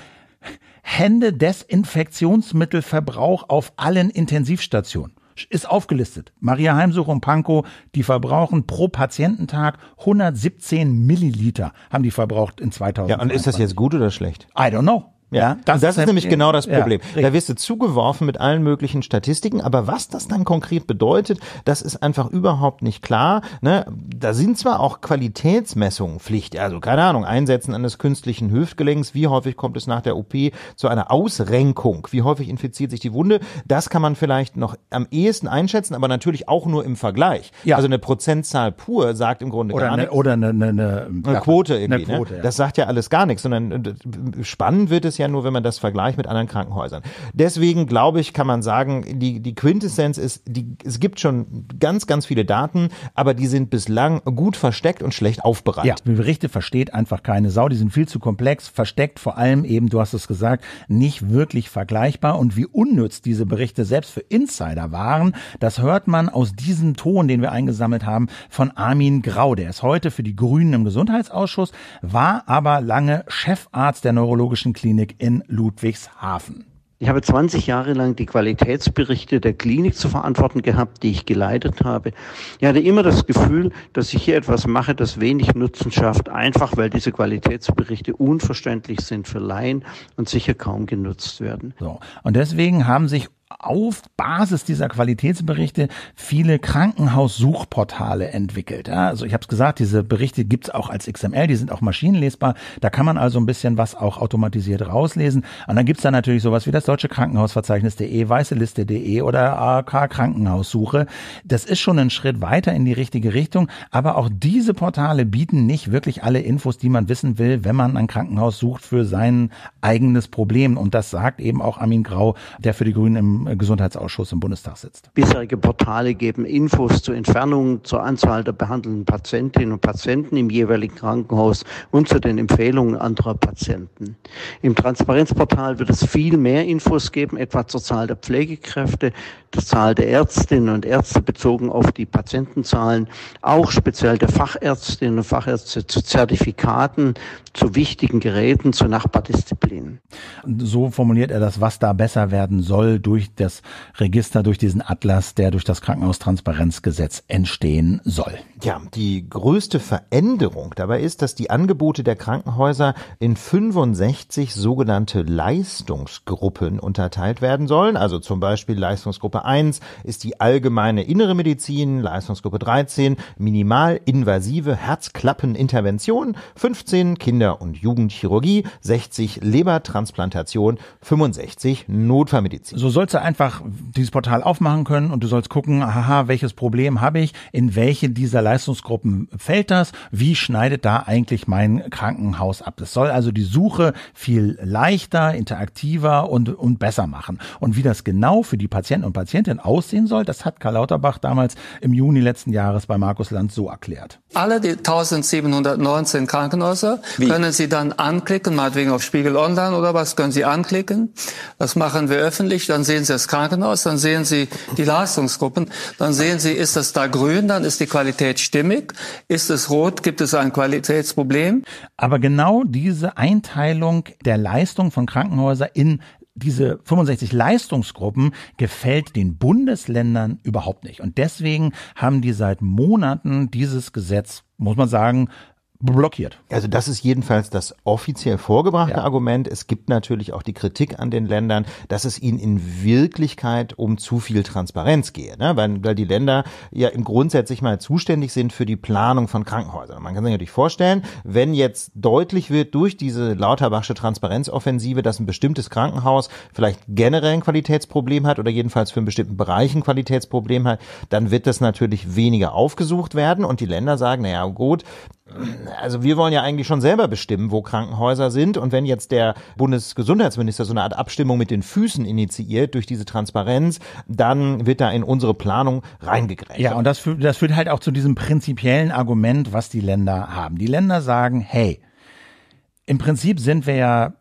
Speaker 1: Hände-Desinfektionsmittelverbrauch auf allen Intensivstationen ist aufgelistet. Maria Heimsuch und Pankow, die verbrauchen pro Patiententag 117 Milliliter, haben die verbraucht in 2000. Ja, und ist das jetzt gut oder schlecht? I don't know. Ja, das, das ist, ist nämlich genau das Problem. Ja, da wirst du zugeworfen mit
Speaker 2: allen möglichen Statistiken, aber was das dann konkret bedeutet, das ist einfach überhaupt nicht klar. Ne? Da sind zwar auch Qualitätsmessungen Pflicht, also keine Ahnung, Einsetzen eines künstlichen Hüftgelenks, wie häufig kommt es nach der OP zu einer Ausrenkung, wie häufig infiziert sich die Wunde, das kann man vielleicht noch am ehesten einschätzen, aber natürlich auch nur im Vergleich. Ja. Also eine Prozentzahl pur sagt im Grunde oder gar ne, nichts. Oder ne, ne, ne, eine, eine, eine, eine Quote irgendwie. Eine Quote, ja. Das sagt ja alles gar nichts, sondern äh, spannend wird es ja ja nur, wenn man das vergleicht mit anderen Krankenhäusern. Deswegen glaube ich, kann man sagen, die, die Quintessenz ist, die, es gibt schon ganz, ganz viele Daten, aber die
Speaker 1: sind bislang gut versteckt und schlecht aufbereitet. Ja, die Berichte versteht einfach keine Sau, die sind viel zu komplex, versteckt vor allem eben, du hast es gesagt, nicht wirklich vergleichbar und wie unnütz diese Berichte selbst für Insider waren, das hört man aus diesem Ton, den wir eingesammelt haben, von Armin Grau. Der ist heute für die Grünen im Gesundheitsausschuss, war aber lange Chefarzt der neurologischen Klinik Klinik in Ludwigshafen.
Speaker 2: Ich habe 20 Jahre lang die Qualitätsberichte der Klinik zu verantworten gehabt, die ich geleitet habe. Ich hatte immer das Gefühl, dass ich hier etwas mache, das wenig Nutzen schafft, einfach weil diese Qualitätsberichte unverständlich sind für Laien und sicher kaum genutzt werden. So.
Speaker 1: Und deswegen haben sich auf Basis dieser Qualitätsberichte viele Krankenhaussuchportale entwickelt. Ja, also ich habe es gesagt, diese Berichte gibt's auch als XML, die sind auch maschinenlesbar. Da kann man also ein bisschen was auch automatisiert rauslesen. Und dann gibt's da natürlich sowas wie das deutsche Krankenhausverzeichnis.de, weißeliste.de oder AK Krankenhaussuche. Das ist schon ein Schritt weiter in die richtige Richtung, aber auch diese Portale bieten nicht wirklich alle Infos, die man wissen will, wenn man ein Krankenhaus sucht für sein eigenes Problem. Und das sagt eben auch Armin Grau, der für die Grünen im äh, Gesundheitsausschuss im Bundestag sitzt.
Speaker 2: Bisherige Portale geben Infos zur Entfernung, zur Anzahl der behandelnden Patientinnen und Patienten im jeweiligen Krankenhaus und zu den Empfehlungen anderer Patienten. Im Transparenzportal wird es viel mehr Infos geben, etwa zur Zahl der Pflegekräfte, Zahl der Ärztinnen und Ärzte bezogen auf die Patientenzahlen, auch speziell der Fachärztinnen und Fachärzte zu Zertifikaten, zu wichtigen Geräten, zu Nachbardisziplinen.
Speaker 1: So formuliert er das, was da besser werden soll durch das Register, durch diesen Atlas, der durch das Krankenhaustransparenzgesetz entstehen soll.
Speaker 2: Ja, die größte Veränderung dabei ist, dass die Angebote der Krankenhäuser in 65 sogenannte Leistungsgruppen unterteilt werden sollen, also zum Beispiel Leistungsgruppe 1 ist die allgemeine innere Medizin, Leistungsgruppe 13 minimalinvasive Herzklappenintervention, 15 Kinder- und Jugendchirurgie, 60 Lebertransplantation, 65 Notfallmedizin.
Speaker 1: So sollst du einfach dieses Portal aufmachen können und du sollst gucken, haha, welches Problem habe ich, in welche dieser Leistungsgruppen fällt das, wie schneidet da eigentlich mein Krankenhaus ab. Das soll also die Suche viel leichter, interaktiver und, und besser machen. Und wie das genau für die Patienten und Patienten Patientin aussehen soll, das hat Karl Lauterbach damals im Juni letzten Jahres bei Markus Land so erklärt.
Speaker 2: Alle die 1719 Krankenhäuser Wie? können Sie dann anklicken, meinetwegen auf Spiegel Online oder was, können Sie anklicken. Das machen wir öffentlich, dann sehen Sie das
Speaker 1: Krankenhaus, dann sehen Sie die Leistungsgruppen, dann sehen Sie, ist das da grün, dann ist die Qualität stimmig, ist es rot, gibt es ein Qualitätsproblem. Aber genau diese Einteilung der Leistung von Krankenhäusern in diese 65 Leistungsgruppen gefällt den Bundesländern überhaupt nicht. Und deswegen haben die seit Monaten dieses Gesetz, muss man sagen, blockiert. Also das ist jedenfalls das offiziell
Speaker 2: vorgebrachte ja. Argument. Es gibt natürlich auch die Kritik an den Ländern, dass es ihnen in Wirklichkeit um zu viel Transparenz gehe, ne? weil, weil die Länder ja im grundsätzlich mal zuständig sind für die Planung von Krankenhäusern. Man kann sich natürlich vorstellen, wenn jetzt deutlich wird durch diese Lauterbachsche Transparenzoffensive, dass ein bestimmtes Krankenhaus vielleicht generell ein Qualitätsproblem hat oder jedenfalls für einen bestimmten Bereich ein Qualitätsproblem hat, dann wird das natürlich weniger aufgesucht werden und die Länder sagen, naja gut, also wir wollen ja eigentlich schon selber bestimmen, wo Krankenhäuser sind. Und wenn jetzt der Bundesgesundheitsminister so eine Art Abstimmung mit den Füßen initiiert durch diese Transparenz,
Speaker 1: dann wird da in unsere Planung reingegrätscht. Ja, und das, führt, das führt halt auch zu diesem prinzipiellen Argument, was die Länder haben. Die Länder sagen, hey, im Prinzip sind wir ja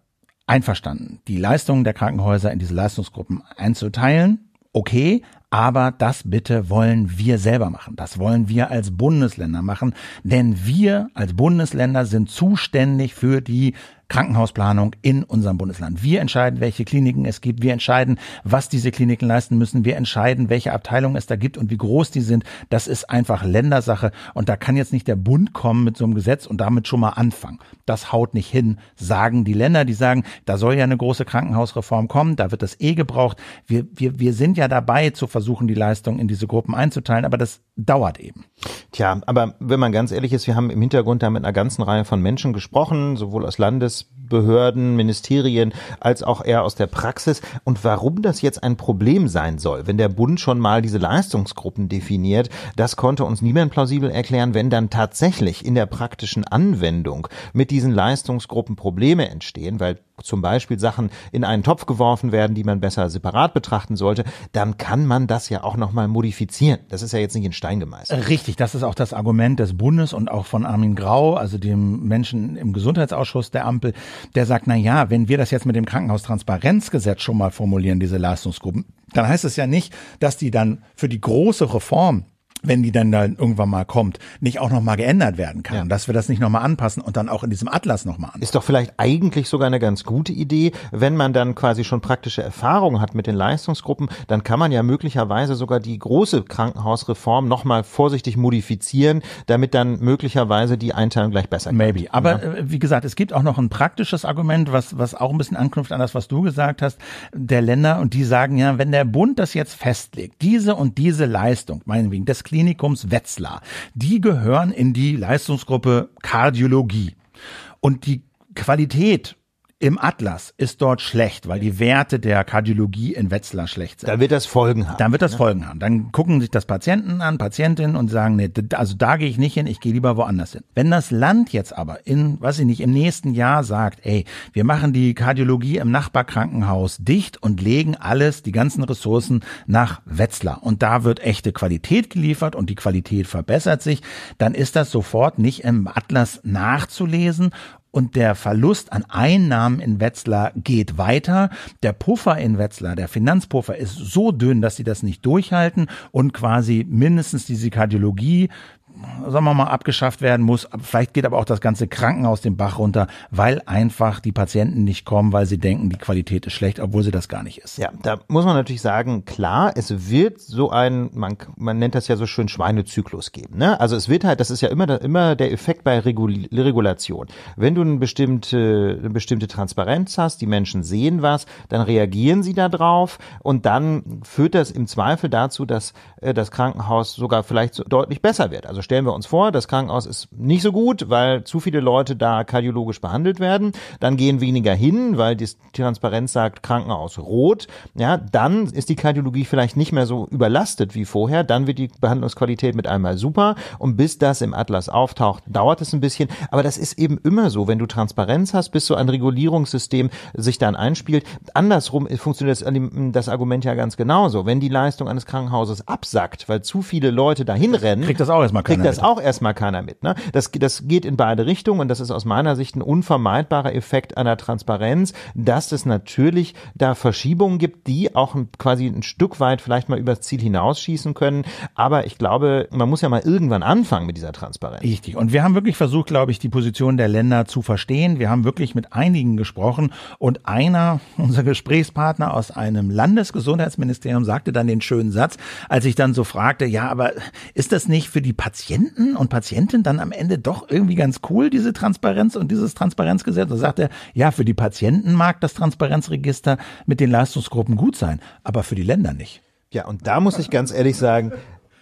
Speaker 1: einverstanden, die Leistungen der Krankenhäuser in diese Leistungsgruppen einzuteilen. Okay, aber das bitte wollen wir selber machen. Das wollen wir als Bundesländer machen. Denn wir als Bundesländer sind zuständig für die Krankenhausplanung in unserem Bundesland. Wir entscheiden, welche Kliniken es gibt. Wir entscheiden, was diese Kliniken leisten müssen. Wir entscheiden, welche Abteilungen es da gibt und wie groß die sind. Das ist einfach Ländersache. Und da kann jetzt nicht der Bund kommen mit so einem Gesetz und damit schon mal anfangen. Das haut nicht hin, sagen die Länder. Die sagen, da soll ja eine große Krankenhausreform kommen. Da wird das eh gebraucht. Wir, wir, wir sind ja dabei zu versuchen, die Leistung in diese Gruppen einzuteilen. Aber das dauert eben. Tja,
Speaker 2: aber wenn man ganz ehrlich ist, wir haben im Hintergrund da mit einer ganzen Reihe von Menschen gesprochen, sowohl aus Landes- Behörden, Ministerien, als auch eher aus der Praxis. Und warum das jetzt ein Problem sein soll, wenn der Bund schon mal diese Leistungsgruppen definiert, das konnte uns niemand plausibel erklären, wenn dann tatsächlich in der praktischen Anwendung mit diesen Leistungsgruppen Probleme entstehen, weil zum Beispiel Sachen in einen Topf geworfen werden, die man besser separat betrachten sollte, dann kann man das ja auch nochmal modifizieren. Das ist ja jetzt nicht in Stein
Speaker 1: gemeißelt. Äh, richtig, das ist auch das Argument des Bundes und auch von Armin Grau, also dem Menschen im Gesundheitsausschuss der Ampel, der sagt, na ja, wenn wir das jetzt mit dem Krankenhaustransparenzgesetz schon mal formulieren, diese Leistungsgruppen, dann heißt es ja nicht, dass die dann für die große Reform wenn die dann dann irgendwann mal kommt, nicht auch nochmal geändert werden kann. Ja. Dass wir das nicht nochmal anpassen und dann auch in diesem Atlas nochmal anpassen.
Speaker 2: Ist doch vielleicht eigentlich sogar eine ganz gute Idee, wenn man dann quasi schon praktische Erfahrung hat mit den Leistungsgruppen, dann kann man ja möglicherweise sogar die große Krankenhausreform nochmal vorsichtig modifizieren, damit dann möglicherweise die Einteilung gleich besser Maybe. Kommt. Aber ja.
Speaker 1: Äh, wie gesagt, es gibt auch noch ein praktisches Argument, was, was auch ein bisschen anknüpft an das, was du gesagt hast, der Länder und die sagen ja, wenn der Bund das jetzt festlegt, diese und diese Leistung, meinetwegen, das Klinikums Wetzlar. Die gehören in die Leistungsgruppe Kardiologie. Und die Qualität im Atlas ist dort schlecht, weil die Werte der Kardiologie in Wetzlar schlecht sind. Da wird das Folgen haben. Dann wird das ne? Folgen haben. Dann gucken sich das Patienten an, Patientinnen und sagen, nee, also da gehe ich nicht hin, ich gehe lieber woanders hin. Wenn das Land jetzt aber in, weiß ich nicht, im nächsten Jahr sagt, ey, wir machen die Kardiologie im Nachbarkrankenhaus dicht und legen alles, die ganzen Ressourcen nach Wetzlar und da wird echte Qualität geliefert und die Qualität verbessert sich, dann ist das sofort nicht im Atlas nachzulesen und der Verlust an Einnahmen in Wetzlar geht weiter. Der Puffer in Wetzlar, der Finanzpuffer ist so dünn, dass sie das nicht durchhalten und quasi mindestens diese Kardiologie sagen wir mal, abgeschafft werden muss. Vielleicht geht aber auch das ganze Krankenhaus den Bach runter, weil einfach die Patienten nicht kommen, weil sie denken, die Qualität ist schlecht, obwohl sie das gar nicht ist.
Speaker 2: Ja, da muss man natürlich sagen, klar, es wird so ein, man, man nennt das ja so schön Schweinezyklus geben. Ne? Also es wird halt, das ist ja immer, immer der Effekt bei Regul Regulation. Wenn du eine bestimmte, eine bestimmte Transparenz hast, die Menschen sehen was, dann reagieren sie da drauf und dann führt das im Zweifel dazu, dass äh, das Krankenhaus sogar vielleicht deutlich besser wird. Also stellen wir uns vor, das Krankenhaus ist nicht so gut, weil zu viele Leute da kardiologisch behandelt werden. Dann gehen weniger hin, weil die Transparenz sagt Krankenhaus rot. Ja, dann ist die Kardiologie vielleicht nicht mehr so überlastet wie vorher. Dann wird die Behandlungsqualität mit einmal super. Und bis das im Atlas auftaucht, dauert es ein bisschen. Aber das ist eben immer so. Wenn du Transparenz hast, bis so ein Regulierungssystem sich dann einspielt. Andersrum funktioniert das, das Argument ja ganz genauso. Wenn die Leistung eines Krankenhauses absackt, weil zu viele Leute dahin rennen, kriegt das auch erstmal keiner kriegt das auch erstmal keiner mit. Ne? Das, das geht in beide Richtungen und das ist aus meiner Sicht ein unvermeidbarer Effekt einer Transparenz, dass es natürlich da Verschiebungen gibt, die auch quasi ein Stück weit vielleicht mal übers Ziel hinausschießen können. Aber ich glaube, man muss ja mal irgendwann anfangen mit dieser
Speaker 1: Transparenz. Richtig. Und wir haben wirklich versucht, glaube ich, die Position der Länder zu verstehen. Wir haben wirklich mit einigen gesprochen und einer, unser Gesprächspartner aus einem Landesgesundheitsministerium, sagte dann den schönen Satz, als ich dann so fragte, ja, aber ist das nicht für die Patienten Patienten und Patientinnen dann am Ende doch irgendwie ganz cool, diese Transparenz und dieses Transparenzgesetz. Da sagt er, ja, für die Patienten mag das Transparenzregister mit den Leistungsgruppen gut sein, aber für die Länder nicht.
Speaker 2: Ja, und da muss ich ganz ehrlich sagen,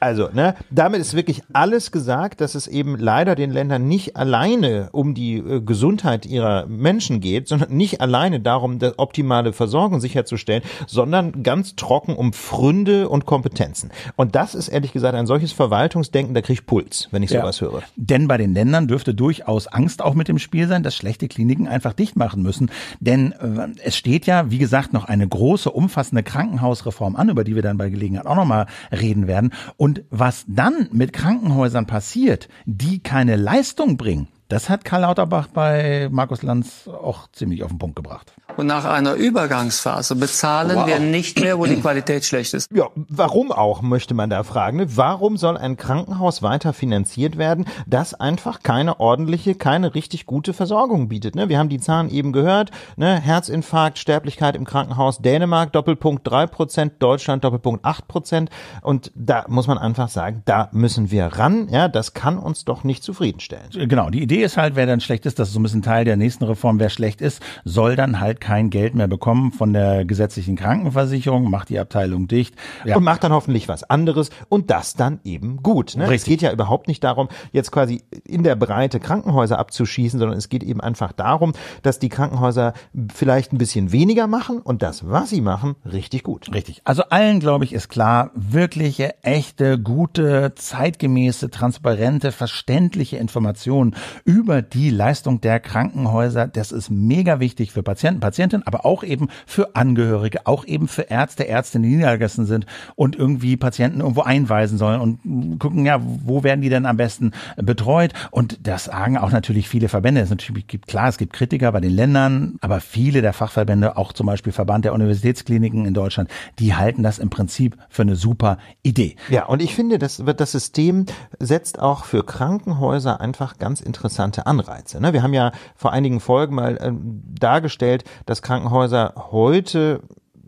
Speaker 2: also, ne, damit ist wirklich alles gesagt, dass es eben leider den Ländern nicht alleine um die äh, Gesundheit ihrer Menschen geht, sondern nicht alleine darum, das optimale Versorgung sicherzustellen, sondern ganz trocken um
Speaker 1: Fründe und Kompetenzen. Und das ist ehrlich gesagt ein solches Verwaltungsdenken, da kriege ich Puls, wenn ich ja. sowas höre. Denn bei den Ländern dürfte durchaus Angst auch mit im Spiel sein, dass schlechte Kliniken einfach dicht machen müssen. Denn äh, es steht ja, wie gesagt, noch eine große, umfassende Krankenhausreform an, über die wir dann bei Gelegenheit auch nochmal reden werden. Und und was dann mit Krankenhäusern passiert, die keine Leistung bringen, das hat Karl Lauterbach bei Markus Lanz auch ziemlich auf den Punkt gebracht. Und nach einer Übergangsphase bezahlen wow. wir nicht mehr, wo die Qualität
Speaker 2: schlecht ist. Ja, warum auch, möchte man da fragen. Warum soll ein Krankenhaus weiter finanziert werden, das einfach keine ordentliche, keine richtig gute Versorgung bietet? Ne? Wir haben die Zahlen eben gehört. Ne? Herzinfarkt, Sterblichkeit im Krankenhaus, Dänemark Doppelpunkt drei Prozent, Deutschland Doppelpunkt acht Prozent. Und da muss man einfach sagen, da müssen wir ran. Ja, das kann
Speaker 1: uns doch nicht zufriedenstellen. Genau, die Idee Idee ist halt, wer dann schlecht ist, das ist so ein bisschen Teil der nächsten Reform, wer schlecht ist, soll dann halt kein Geld mehr bekommen von der gesetzlichen Krankenversicherung, macht die Abteilung dicht. Ja. Und macht dann hoffentlich was anderes und das dann eben gut. Ne? Richtig. Es geht ja überhaupt nicht darum,
Speaker 2: jetzt quasi in der Breite Krankenhäuser abzuschießen, sondern es geht eben einfach darum, dass die Krankenhäuser
Speaker 1: vielleicht ein bisschen weniger machen und das, was sie machen, richtig gut. Richtig. Also allen, glaube ich, ist klar, wirkliche, echte, gute, zeitgemäße, transparente, verständliche Informationen über die Leistung der Krankenhäuser. Das ist mega wichtig für Patienten, Patientinnen, aber auch eben für Angehörige, auch eben für Ärzte, Ärzte, die niedergelassen sind und irgendwie Patienten irgendwo einweisen sollen und gucken, ja, wo werden die denn am besten betreut? Und das sagen auch natürlich viele Verbände. Es gibt, klar, es gibt Kritiker bei den Ländern, aber viele der Fachverbände, auch zum Beispiel Verband der Universitätskliniken in Deutschland, die halten das im Prinzip für eine super Idee. Ja, und ich finde, das, wird das System setzt auch für
Speaker 2: Krankenhäuser einfach ganz interessant interessante Anreize. Ne? Wir haben ja vor einigen Folgen mal ähm, dargestellt, dass Krankenhäuser heute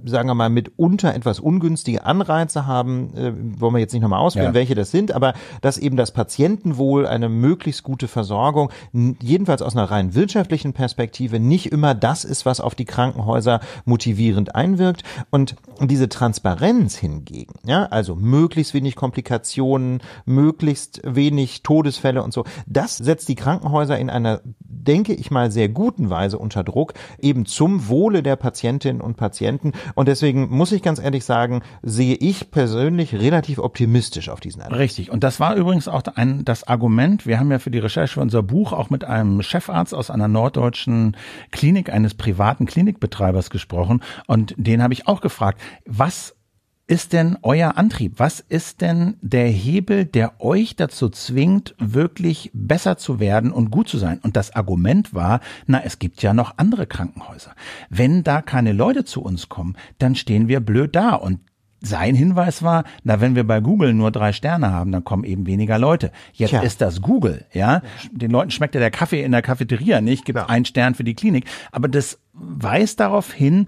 Speaker 2: sagen wir mal, mitunter etwas ungünstige Anreize haben, äh, wollen wir jetzt nicht nochmal ausführen, ja. welche das sind, aber dass eben das Patientenwohl, eine möglichst gute Versorgung, jedenfalls aus einer rein wirtschaftlichen Perspektive, nicht immer das ist, was auf die Krankenhäuser motivierend einwirkt. Und diese Transparenz hingegen, ja, also möglichst wenig Komplikationen, möglichst wenig Todesfälle und so, das setzt die Krankenhäuser in einer, denke ich mal, sehr guten Weise unter Druck, eben zum Wohle der Patientinnen und Patienten und deswegen muss ich ganz ehrlich sagen,
Speaker 1: sehe ich persönlich relativ optimistisch auf diesen Ansatz. Richtig. Und das war übrigens auch ein, das Argument. Wir haben ja für die Recherche für unser Buch auch mit einem Chefarzt aus einer norddeutschen Klinik, eines privaten Klinikbetreibers gesprochen. Und den habe ich auch gefragt, was ist denn euer Antrieb? Was ist denn der Hebel, der euch dazu zwingt, wirklich besser zu werden und gut zu sein? Und das Argument war, na, es gibt ja noch andere Krankenhäuser. Wenn da keine Leute zu uns kommen, dann stehen wir blöd da. Und sein Hinweis war, na, wenn wir bei Google nur drei Sterne haben, dann kommen eben weniger Leute. Jetzt Tja. ist das Google, ja. Den Leuten schmeckt ja der Kaffee in der Cafeteria nicht, gibt ja. einen Stern für die Klinik. Aber das weist darauf hin,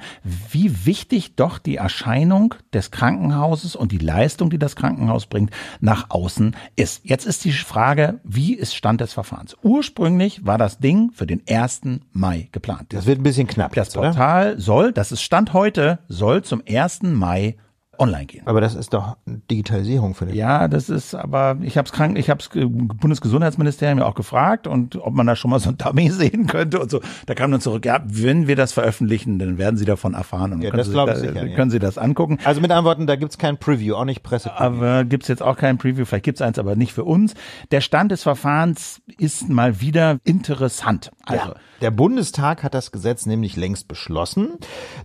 Speaker 1: wie wichtig doch die Erscheinung des Krankenhauses und die Leistung, die das Krankenhaus bringt, nach außen ist. Jetzt ist die Frage, wie ist Stand des Verfahrens? Ursprünglich war das Ding für den 1. Mai geplant. Das wird ein bisschen knapp. Das jetzt, Portal soll, das ist Stand heute, soll zum 1. Mai online gehen. Aber das ist doch Digitalisierung für dich. Ja, das ist aber, ich habe es krank, ich hab's Bundesgesundheitsministerium ja auch gefragt und ob man da schon mal so ein Dummy sehen könnte und so. Da kam dann zurück, ja, wenn wir das veröffentlichen, dann werden Sie davon erfahren und ja, können, das Sie, da, sicher, können ja. Sie das angucken. Also mit anderen Worten, da gibt's kein Preview, auch nicht Presse. -Preview. Aber gibt's jetzt auch kein Preview, vielleicht gibt's eins, aber nicht für uns. Der Stand des Verfahrens ist mal wieder interessant. Also ja. Der Bundestag hat das Gesetz
Speaker 2: nämlich längst beschlossen.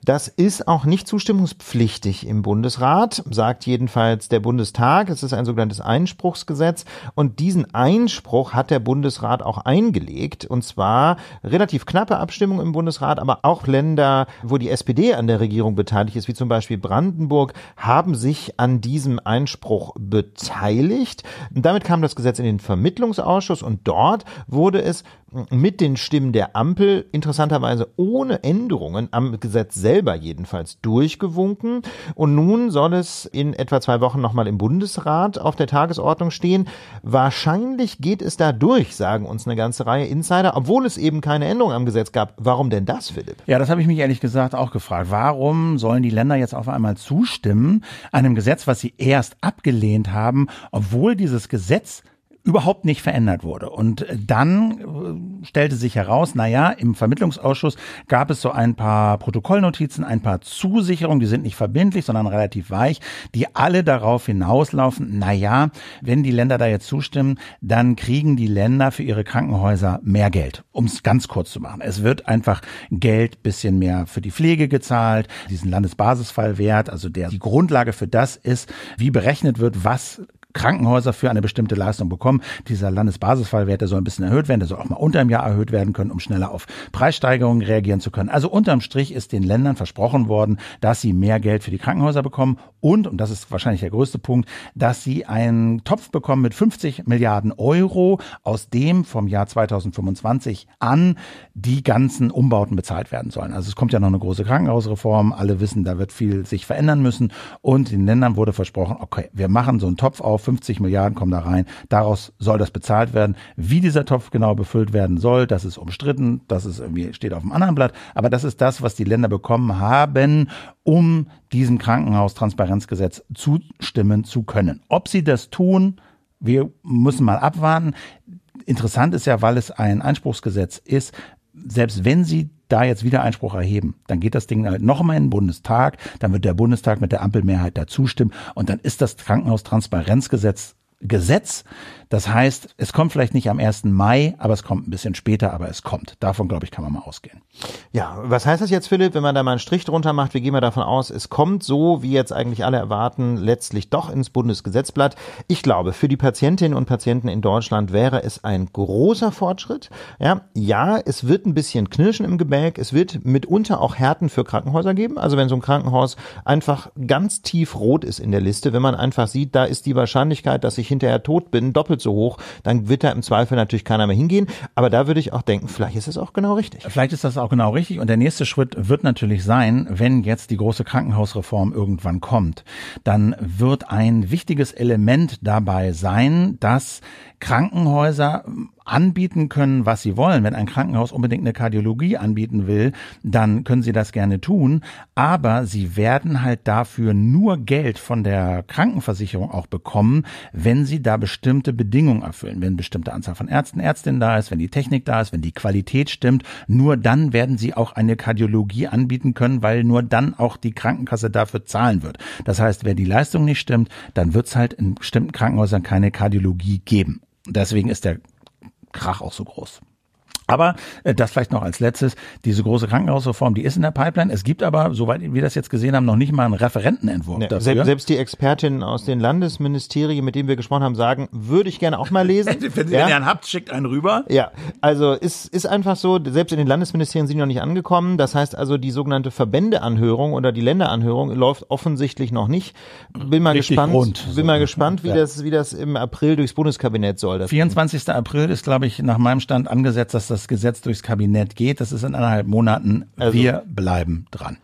Speaker 2: Das ist auch nicht zustimmungspflichtig im Bundesrat, sagt jedenfalls der Bundestag. Es ist ein sogenanntes Einspruchsgesetz und diesen Einspruch hat der Bundesrat auch eingelegt und zwar relativ knappe Abstimmung im Bundesrat, aber auch Länder, wo die SPD an der Regierung beteiligt ist, wie zum Beispiel Brandenburg, haben sich an diesem Einspruch beteiligt. damit kam das Gesetz in den Vermittlungsausschuss und dort wurde es mit den Stimmen der Amt Ampel interessanterweise ohne Änderungen am Gesetz selber jedenfalls durchgewunken. Und nun soll es in etwa zwei Wochen nochmal im Bundesrat auf der Tagesordnung stehen. Wahrscheinlich geht es da durch, sagen uns eine ganze Reihe Insider, obwohl es eben keine Änderung am Gesetz gab. Warum denn das,
Speaker 1: Philipp? Ja, das habe ich mich ehrlich gesagt auch gefragt. Warum sollen die Länder jetzt auf einmal zustimmen einem Gesetz, was sie erst abgelehnt haben, obwohl dieses Gesetz überhaupt nicht verändert wurde. Und äh, dann äh, stellte sich heraus, naja, im Vermittlungsausschuss gab es so ein paar Protokollnotizen, ein paar Zusicherungen, die sind nicht verbindlich, sondern relativ weich, die alle darauf hinauslaufen, naja, wenn die Länder da jetzt zustimmen, dann kriegen die Länder für ihre Krankenhäuser mehr Geld, um es ganz kurz zu machen. Es wird einfach Geld bisschen mehr für die Pflege gezahlt, diesen Landesbasisfallwert, also der die Grundlage für das ist, wie berechnet wird, was Krankenhäuser für eine bestimmte Leistung bekommen. Dieser Landesbasisfallwert, der soll ein bisschen erhöht werden, der soll auch mal unter dem Jahr erhöht werden können, um schneller auf Preissteigerungen reagieren zu können. Also unterm Strich ist den Ländern versprochen worden, dass sie mehr Geld für die Krankenhäuser bekommen und, und das ist wahrscheinlich der größte Punkt, dass sie einen Topf bekommen mit 50 Milliarden Euro, aus dem vom Jahr 2025 an die ganzen Umbauten bezahlt werden sollen. Also es kommt ja noch eine große Krankenhausreform. Alle wissen, da wird viel sich verändern müssen. Und den Ländern wurde versprochen, okay, wir machen so einen Topf auf, 50 Milliarden kommen da rein. Daraus soll das bezahlt werden. Wie dieser Topf genau befüllt werden soll, das ist umstritten. Das ist irgendwie steht auf dem anderen Blatt. Aber das ist das, was die Länder bekommen haben, um diesem Krankenhaustransparenzgesetz zustimmen zu können. Ob sie das tun, wir müssen mal abwarten. Interessant ist ja, weil es ein Einspruchsgesetz ist, selbst wenn sie da jetzt wieder Einspruch erheben, dann geht das Ding halt nochmal in den Bundestag, dann wird der Bundestag mit der Ampelmehrheit dazu stimmen und dann ist das Krankenhaustransparenzgesetz Gesetz das heißt, es kommt vielleicht nicht am 1. Mai, aber es kommt ein bisschen später, aber es kommt. Davon, glaube ich, kann man mal ausgehen. Ja,
Speaker 2: was heißt das jetzt, Philipp, wenn man da mal einen Strich drunter macht? Wir gehen mal davon aus, es kommt so, wie jetzt eigentlich alle erwarten, letztlich doch ins Bundesgesetzblatt. Ich glaube, für die Patientinnen und Patienten in Deutschland wäre es ein großer Fortschritt. Ja, ja es wird ein bisschen knirschen im Gebäck. Es wird mitunter auch Härten für Krankenhäuser geben. Also wenn so ein Krankenhaus einfach ganz tief rot ist in der Liste, wenn man einfach sieht, da ist die Wahrscheinlichkeit, dass ich hinterher tot bin, doppelt doppelt so hoch, dann wird da im
Speaker 1: Zweifel natürlich keiner mehr hingehen. Aber da würde ich auch denken, vielleicht ist das auch genau richtig. Vielleicht ist das auch genau richtig. Und der nächste Schritt wird natürlich sein, wenn jetzt die große Krankenhausreform irgendwann kommt, dann wird ein wichtiges Element dabei sein, dass Krankenhäuser anbieten können, was sie wollen. Wenn ein Krankenhaus unbedingt eine Kardiologie anbieten will, dann können sie das gerne tun, aber sie werden halt dafür nur Geld von der Krankenversicherung auch bekommen, wenn sie da bestimmte Bedingungen erfüllen, wenn bestimmte Anzahl von Ärzten, Ärztinnen da ist, wenn die Technik da ist, wenn die Qualität stimmt, nur dann werden sie auch eine Kardiologie anbieten können, weil nur dann auch die Krankenkasse dafür zahlen wird. Das heißt, wenn die Leistung nicht stimmt, dann wird es halt in bestimmten Krankenhäusern keine Kardiologie geben. Deswegen ist der Krach auch so groß. Aber äh, das vielleicht noch als letztes, diese große Krankenhausreform, die ist in der Pipeline. Es gibt aber, soweit wir das jetzt gesehen haben, noch nicht mal einen Referentenentwurf nee, dafür. Selbst, die
Speaker 2: Expertinnen aus den Landesministerien, mit denen wir gesprochen haben, sagen, würde ich gerne auch mal lesen. wenn, ihr einen habt, schickt einen rüber. Ja, also ist, ist einfach so, selbst in den Landesministerien sind die noch nicht angekommen. Das heißt also, die sogenannte Verbändeanhörung oder die Länderanhörung läuft offensichtlich noch nicht.
Speaker 1: Bin mal Richtig gespannt, rund, bin so mal gespannt, wie, ja. das,
Speaker 2: wie das im April durchs Bundeskabinett soll.
Speaker 1: 24. Ding. April ist, glaube ich, nach meinem Stand angesetzt, dass das das Gesetz durchs Kabinett geht. Das ist in anderthalb Monaten. Also, wir bleiben dran.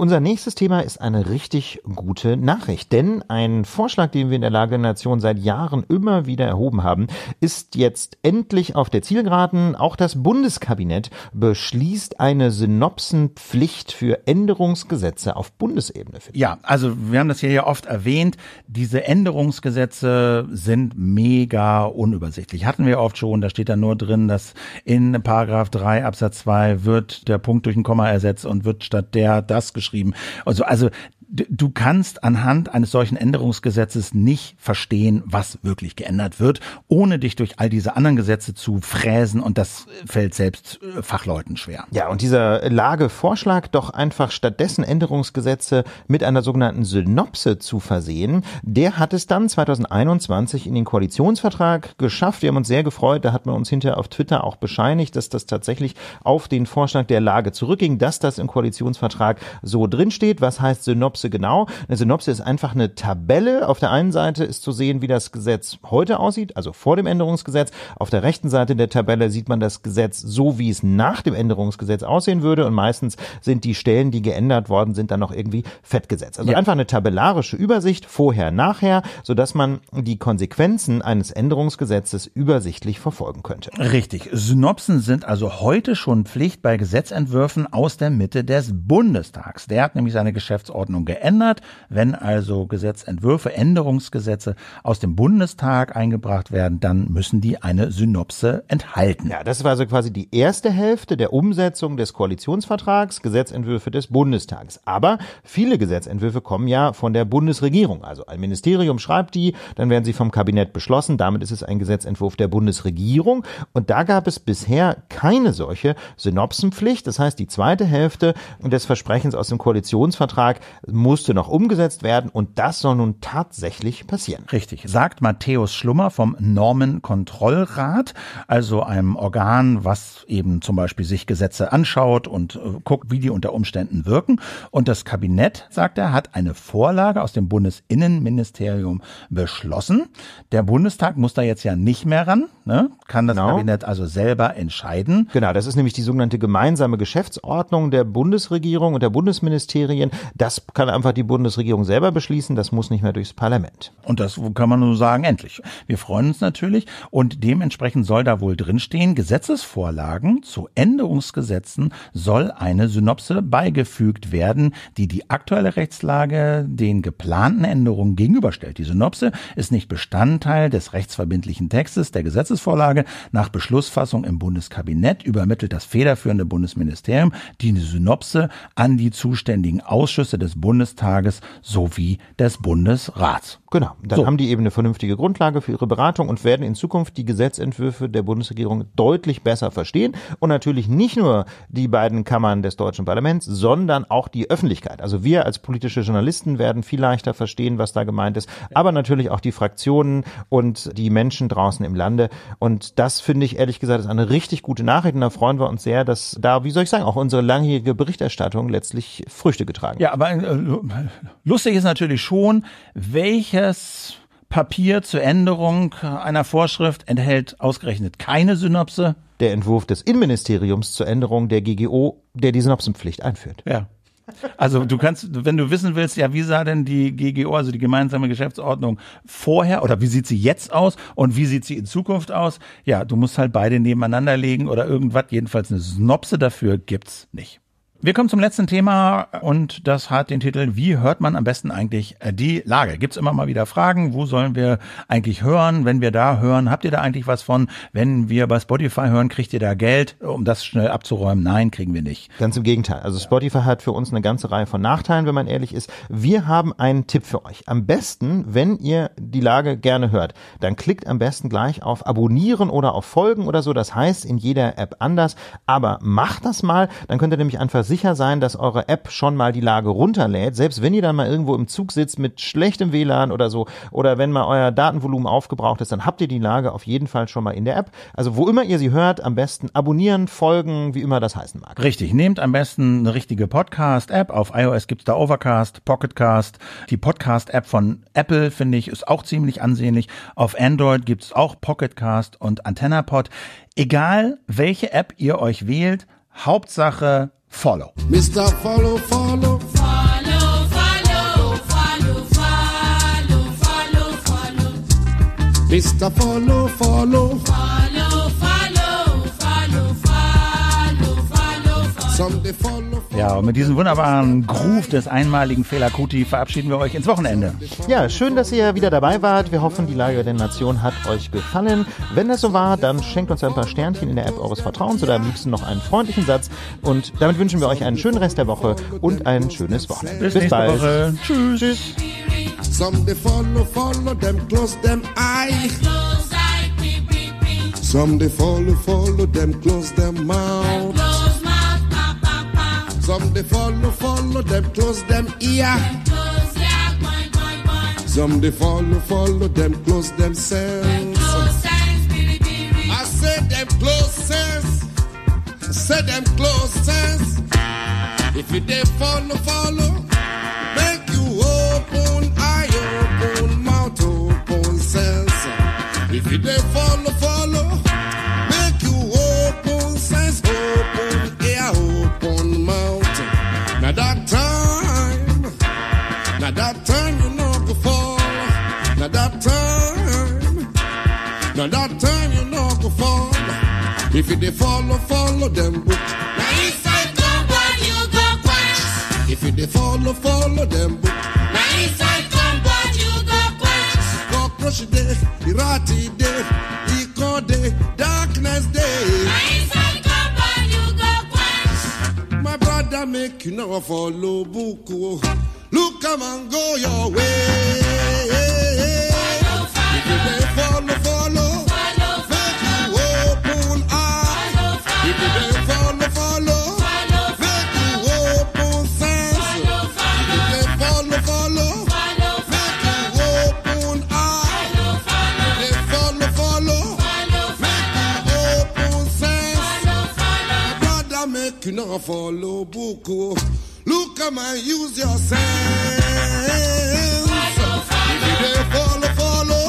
Speaker 1: Unser nächstes Thema ist eine richtig gute Nachricht,
Speaker 2: denn ein Vorschlag, den wir in der Lage der Nation seit Jahren immer wieder erhoben haben, ist jetzt endlich auf der Zielgeraden. Auch das Bundeskabinett beschließt eine
Speaker 1: Synopsenpflicht für Änderungsgesetze auf Bundesebene. Ja, also wir haben das hier ja oft erwähnt. Diese Änderungsgesetze sind mega unübersichtlich. Hatten wir oft schon. Da steht dann nur drin, dass in Paragraph 3 Absatz 2 wird der Punkt durch ein Komma ersetzt und wird statt der das geschrieben geschrieben. Also, also du kannst anhand eines solchen Änderungsgesetzes nicht verstehen, was wirklich geändert wird, ohne dich durch all diese anderen Gesetze zu fräsen und das fällt selbst äh, Fachleuten schwer.
Speaker 2: Ja, und dieser Lagevorschlag doch einfach stattdessen Änderungsgesetze mit einer sogenannten Synopse zu versehen, der hat es dann 2021 in den Koalitionsvertrag geschafft. Wir haben uns sehr gefreut, da hat man uns hinterher auf Twitter auch bescheinigt, dass das tatsächlich auf den Vorschlag der Lage zurückging, dass das im Koalitionsvertrag so drinsteht. Was heißt Synopse? Synopse genau? Eine Synopse ist einfach eine Tabelle. Auf der einen Seite ist zu sehen, wie das Gesetz heute aussieht, also vor dem Änderungsgesetz. Auf der rechten Seite der Tabelle sieht man das Gesetz so, wie es nach dem Änderungsgesetz aussehen würde. Und meistens sind die Stellen, die geändert worden sind, dann noch irgendwie fettgesetzt. Also ja. einfach eine tabellarische Übersicht vorher, nachher, sodass man die Konsequenzen eines Änderungsgesetzes übersichtlich
Speaker 1: verfolgen könnte. Richtig. Synopsen sind also heute schon Pflicht bei Gesetzentwürfen aus der Mitte des Bundestags. Der hat nämlich seine Geschäftsordnung geändert. Wenn also Gesetzentwürfe, Änderungsgesetze aus dem Bundestag eingebracht werden, dann müssen die eine Synopse enthalten. Ja, das war also quasi die erste Hälfte der Umsetzung des
Speaker 2: Koalitionsvertrags, Gesetzentwürfe des Bundestags. Aber viele Gesetzentwürfe kommen ja von der Bundesregierung. Also ein Ministerium schreibt die, dann werden sie vom Kabinett beschlossen. Damit ist es ein Gesetzentwurf der Bundesregierung. Und da gab es bisher keine solche Synopsenpflicht. Das heißt, die zweite Hälfte des Versprechens aus dem Koalitionsvertrag musste noch umgesetzt werden und das
Speaker 1: soll nun tatsächlich passieren. Richtig, sagt Matthäus Schlummer vom Normenkontrollrat, also einem Organ, was eben zum Beispiel sich Gesetze anschaut und äh, guckt, wie die unter Umständen wirken. Und das Kabinett, sagt er, hat eine Vorlage aus dem Bundesinnenministerium beschlossen. Der Bundestag muss da jetzt ja nicht mehr ran, ne? kann das genau. Kabinett also selber entscheiden. Genau, das ist nämlich die sogenannte gemeinsame Geschäftsordnung
Speaker 2: der Bundesregierung und der Bundesministerien. Das kann einfach die Bundesregierung selber beschließen, das
Speaker 1: muss nicht mehr durchs Parlament. Und das kann man nur sagen, endlich. Wir freuen uns natürlich und dementsprechend soll da wohl drinstehen, Gesetzesvorlagen zu Änderungsgesetzen soll eine Synopse beigefügt werden, die die aktuelle Rechtslage den geplanten Änderungen gegenüberstellt. Die Synopse ist nicht Bestandteil des rechtsverbindlichen Textes der Gesetzesvorlage. Nach Beschlussfassung im Bundeskabinett übermittelt das federführende Bundesministerium die Synopse an die zuständigen Ausschüsse des Bundes Bundestages sowie des Bundesrats. Genau. Dann so.
Speaker 2: haben die eben eine vernünftige Grundlage für ihre Beratung und werden in Zukunft die Gesetzentwürfe der Bundesregierung deutlich besser verstehen und natürlich nicht nur die beiden Kammern des deutschen Parlaments, sondern auch die Öffentlichkeit. Also wir als politische Journalisten werden viel leichter verstehen, was da gemeint ist, aber natürlich auch die Fraktionen und die Menschen draußen im Lande. Und das finde ich ehrlich gesagt ist eine richtig gute Nachricht und da freuen wir uns sehr, dass da, wie soll ich sagen, auch unsere langjährige Berichterstattung letztlich Früchte getragen.
Speaker 1: Ja, aber äh, lustig ist natürlich schon, welches Papier zur Änderung einer Vorschrift enthält ausgerechnet keine Synopse? Der Entwurf des Innenministeriums zur Änderung der GGO, der die
Speaker 2: Synopsenpflicht einführt.
Speaker 1: Ja. Also du kannst, wenn du wissen willst, ja, wie sah denn die GGO, also die gemeinsame Geschäftsordnung vorher oder wie sieht sie jetzt aus und wie sieht sie in Zukunft aus? Ja, du musst halt beide nebeneinander legen oder irgendwas. Jedenfalls eine Synopse dafür gibt's nicht. Wir kommen zum letzten Thema und das hat den Titel Wie hört man am besten eigentlich die Lage? Gibt's immer mal wieder Fragen, wo sollen wir eigentlich hören? Wenn wir da hören, habt ihr da eigentlich was von? Wenn wir bei Spotify hören, kriegt ihr da Geld, um das schnell abzuräumen? Nein, kriegen wir nicht. Ganz im
Speaker 2: Gegenteil. Also Spotify hat für uns eine ganze Reihe von Nachteilen, wenn man ehrlich ist. Wir haben einen Tipp für euch. Am besten, wenn ihr die Lage gerne hört, dann klickt am besten gleich auf Abonnieren oder auf Folgen oder so. Das heißt in jeder App anders. Aber macht das mal, dann könnt ihr nämlich einfach sicher sein, dass eure App schon mal die Lage runterlädt, selbst wenn ihr dann mal irgendwo im Zug sitzt mit schlechtem WLAN oder so, oder wenn mal euer Datenvolumen aufgebraucht ist, dann habt ihr die Lage auf jeden Fall schon mal in der
Speaker 1: App. Also wo immer ihr sie hört, am besten abonnieren, folgen, wie immer das heißen mag. Richtig, nehmt am besten eine richtige Podcast-App. Auf iOS gibt's da Overcast, Pocketcast. Die Podcast-App von Apple, finde ich, ist auch ziemlich ansehnlich. Auf Android gibt's auch Pocketcast und AntennaPod. Egal, welche App ihr euch wählt, Hauptsache follow.
Speaker 6: Mr. Follow, follow, follow, follow, follow, follow, follow, follow. Mr. Follow, follow, follow, follow, follow, follow, follow. Someday follow.
Speaker 1: Ja, und mit diesem wunderbaren Groove des einmaligen Fehler Kuti verabschieden wir euch ins Wochenende.
Speaker 2: Ja, schön, dass ihr wieder dabei wart. Wir hoffen, die Lage der Nation hat euch gefallen. Wenn das so war, dann schenkt uns ein paar Sternchen in der App eures Vertrauens oder am liebsten noch einen freundlichen Satz. Und damit wünschen wir euch einen schönen Rest der Woche und ein schönes Wochenende. Bis, Bis bald. Woche.
Speaker 6: Tschüss. Tschüss. Some they follow, follow them, close them eye. Close eye, peep, peep, peep. Some they follow, follow them, close them mouth. Some they follow, follow them, close them ear. Some they follow, follow them, close themselves. I said them close sense. Say them close sense. If you they follow, follow, make you open eye, open mouth, open sense. If you they follow, If you dey follow, follow them book. Now inside compound you go quench. If you dey follow, follow them book. Now inside compound you go quench. Cockroach day, ratty day, eco day, darkness day. Now inside compound you go quench. My brother make you know follow book. Oh. Look, come and go your way. Follow, follow. If they follow, follow. you know follow Boko. Oh. Look come and use yourself. Follow, follow. If you follow, follow.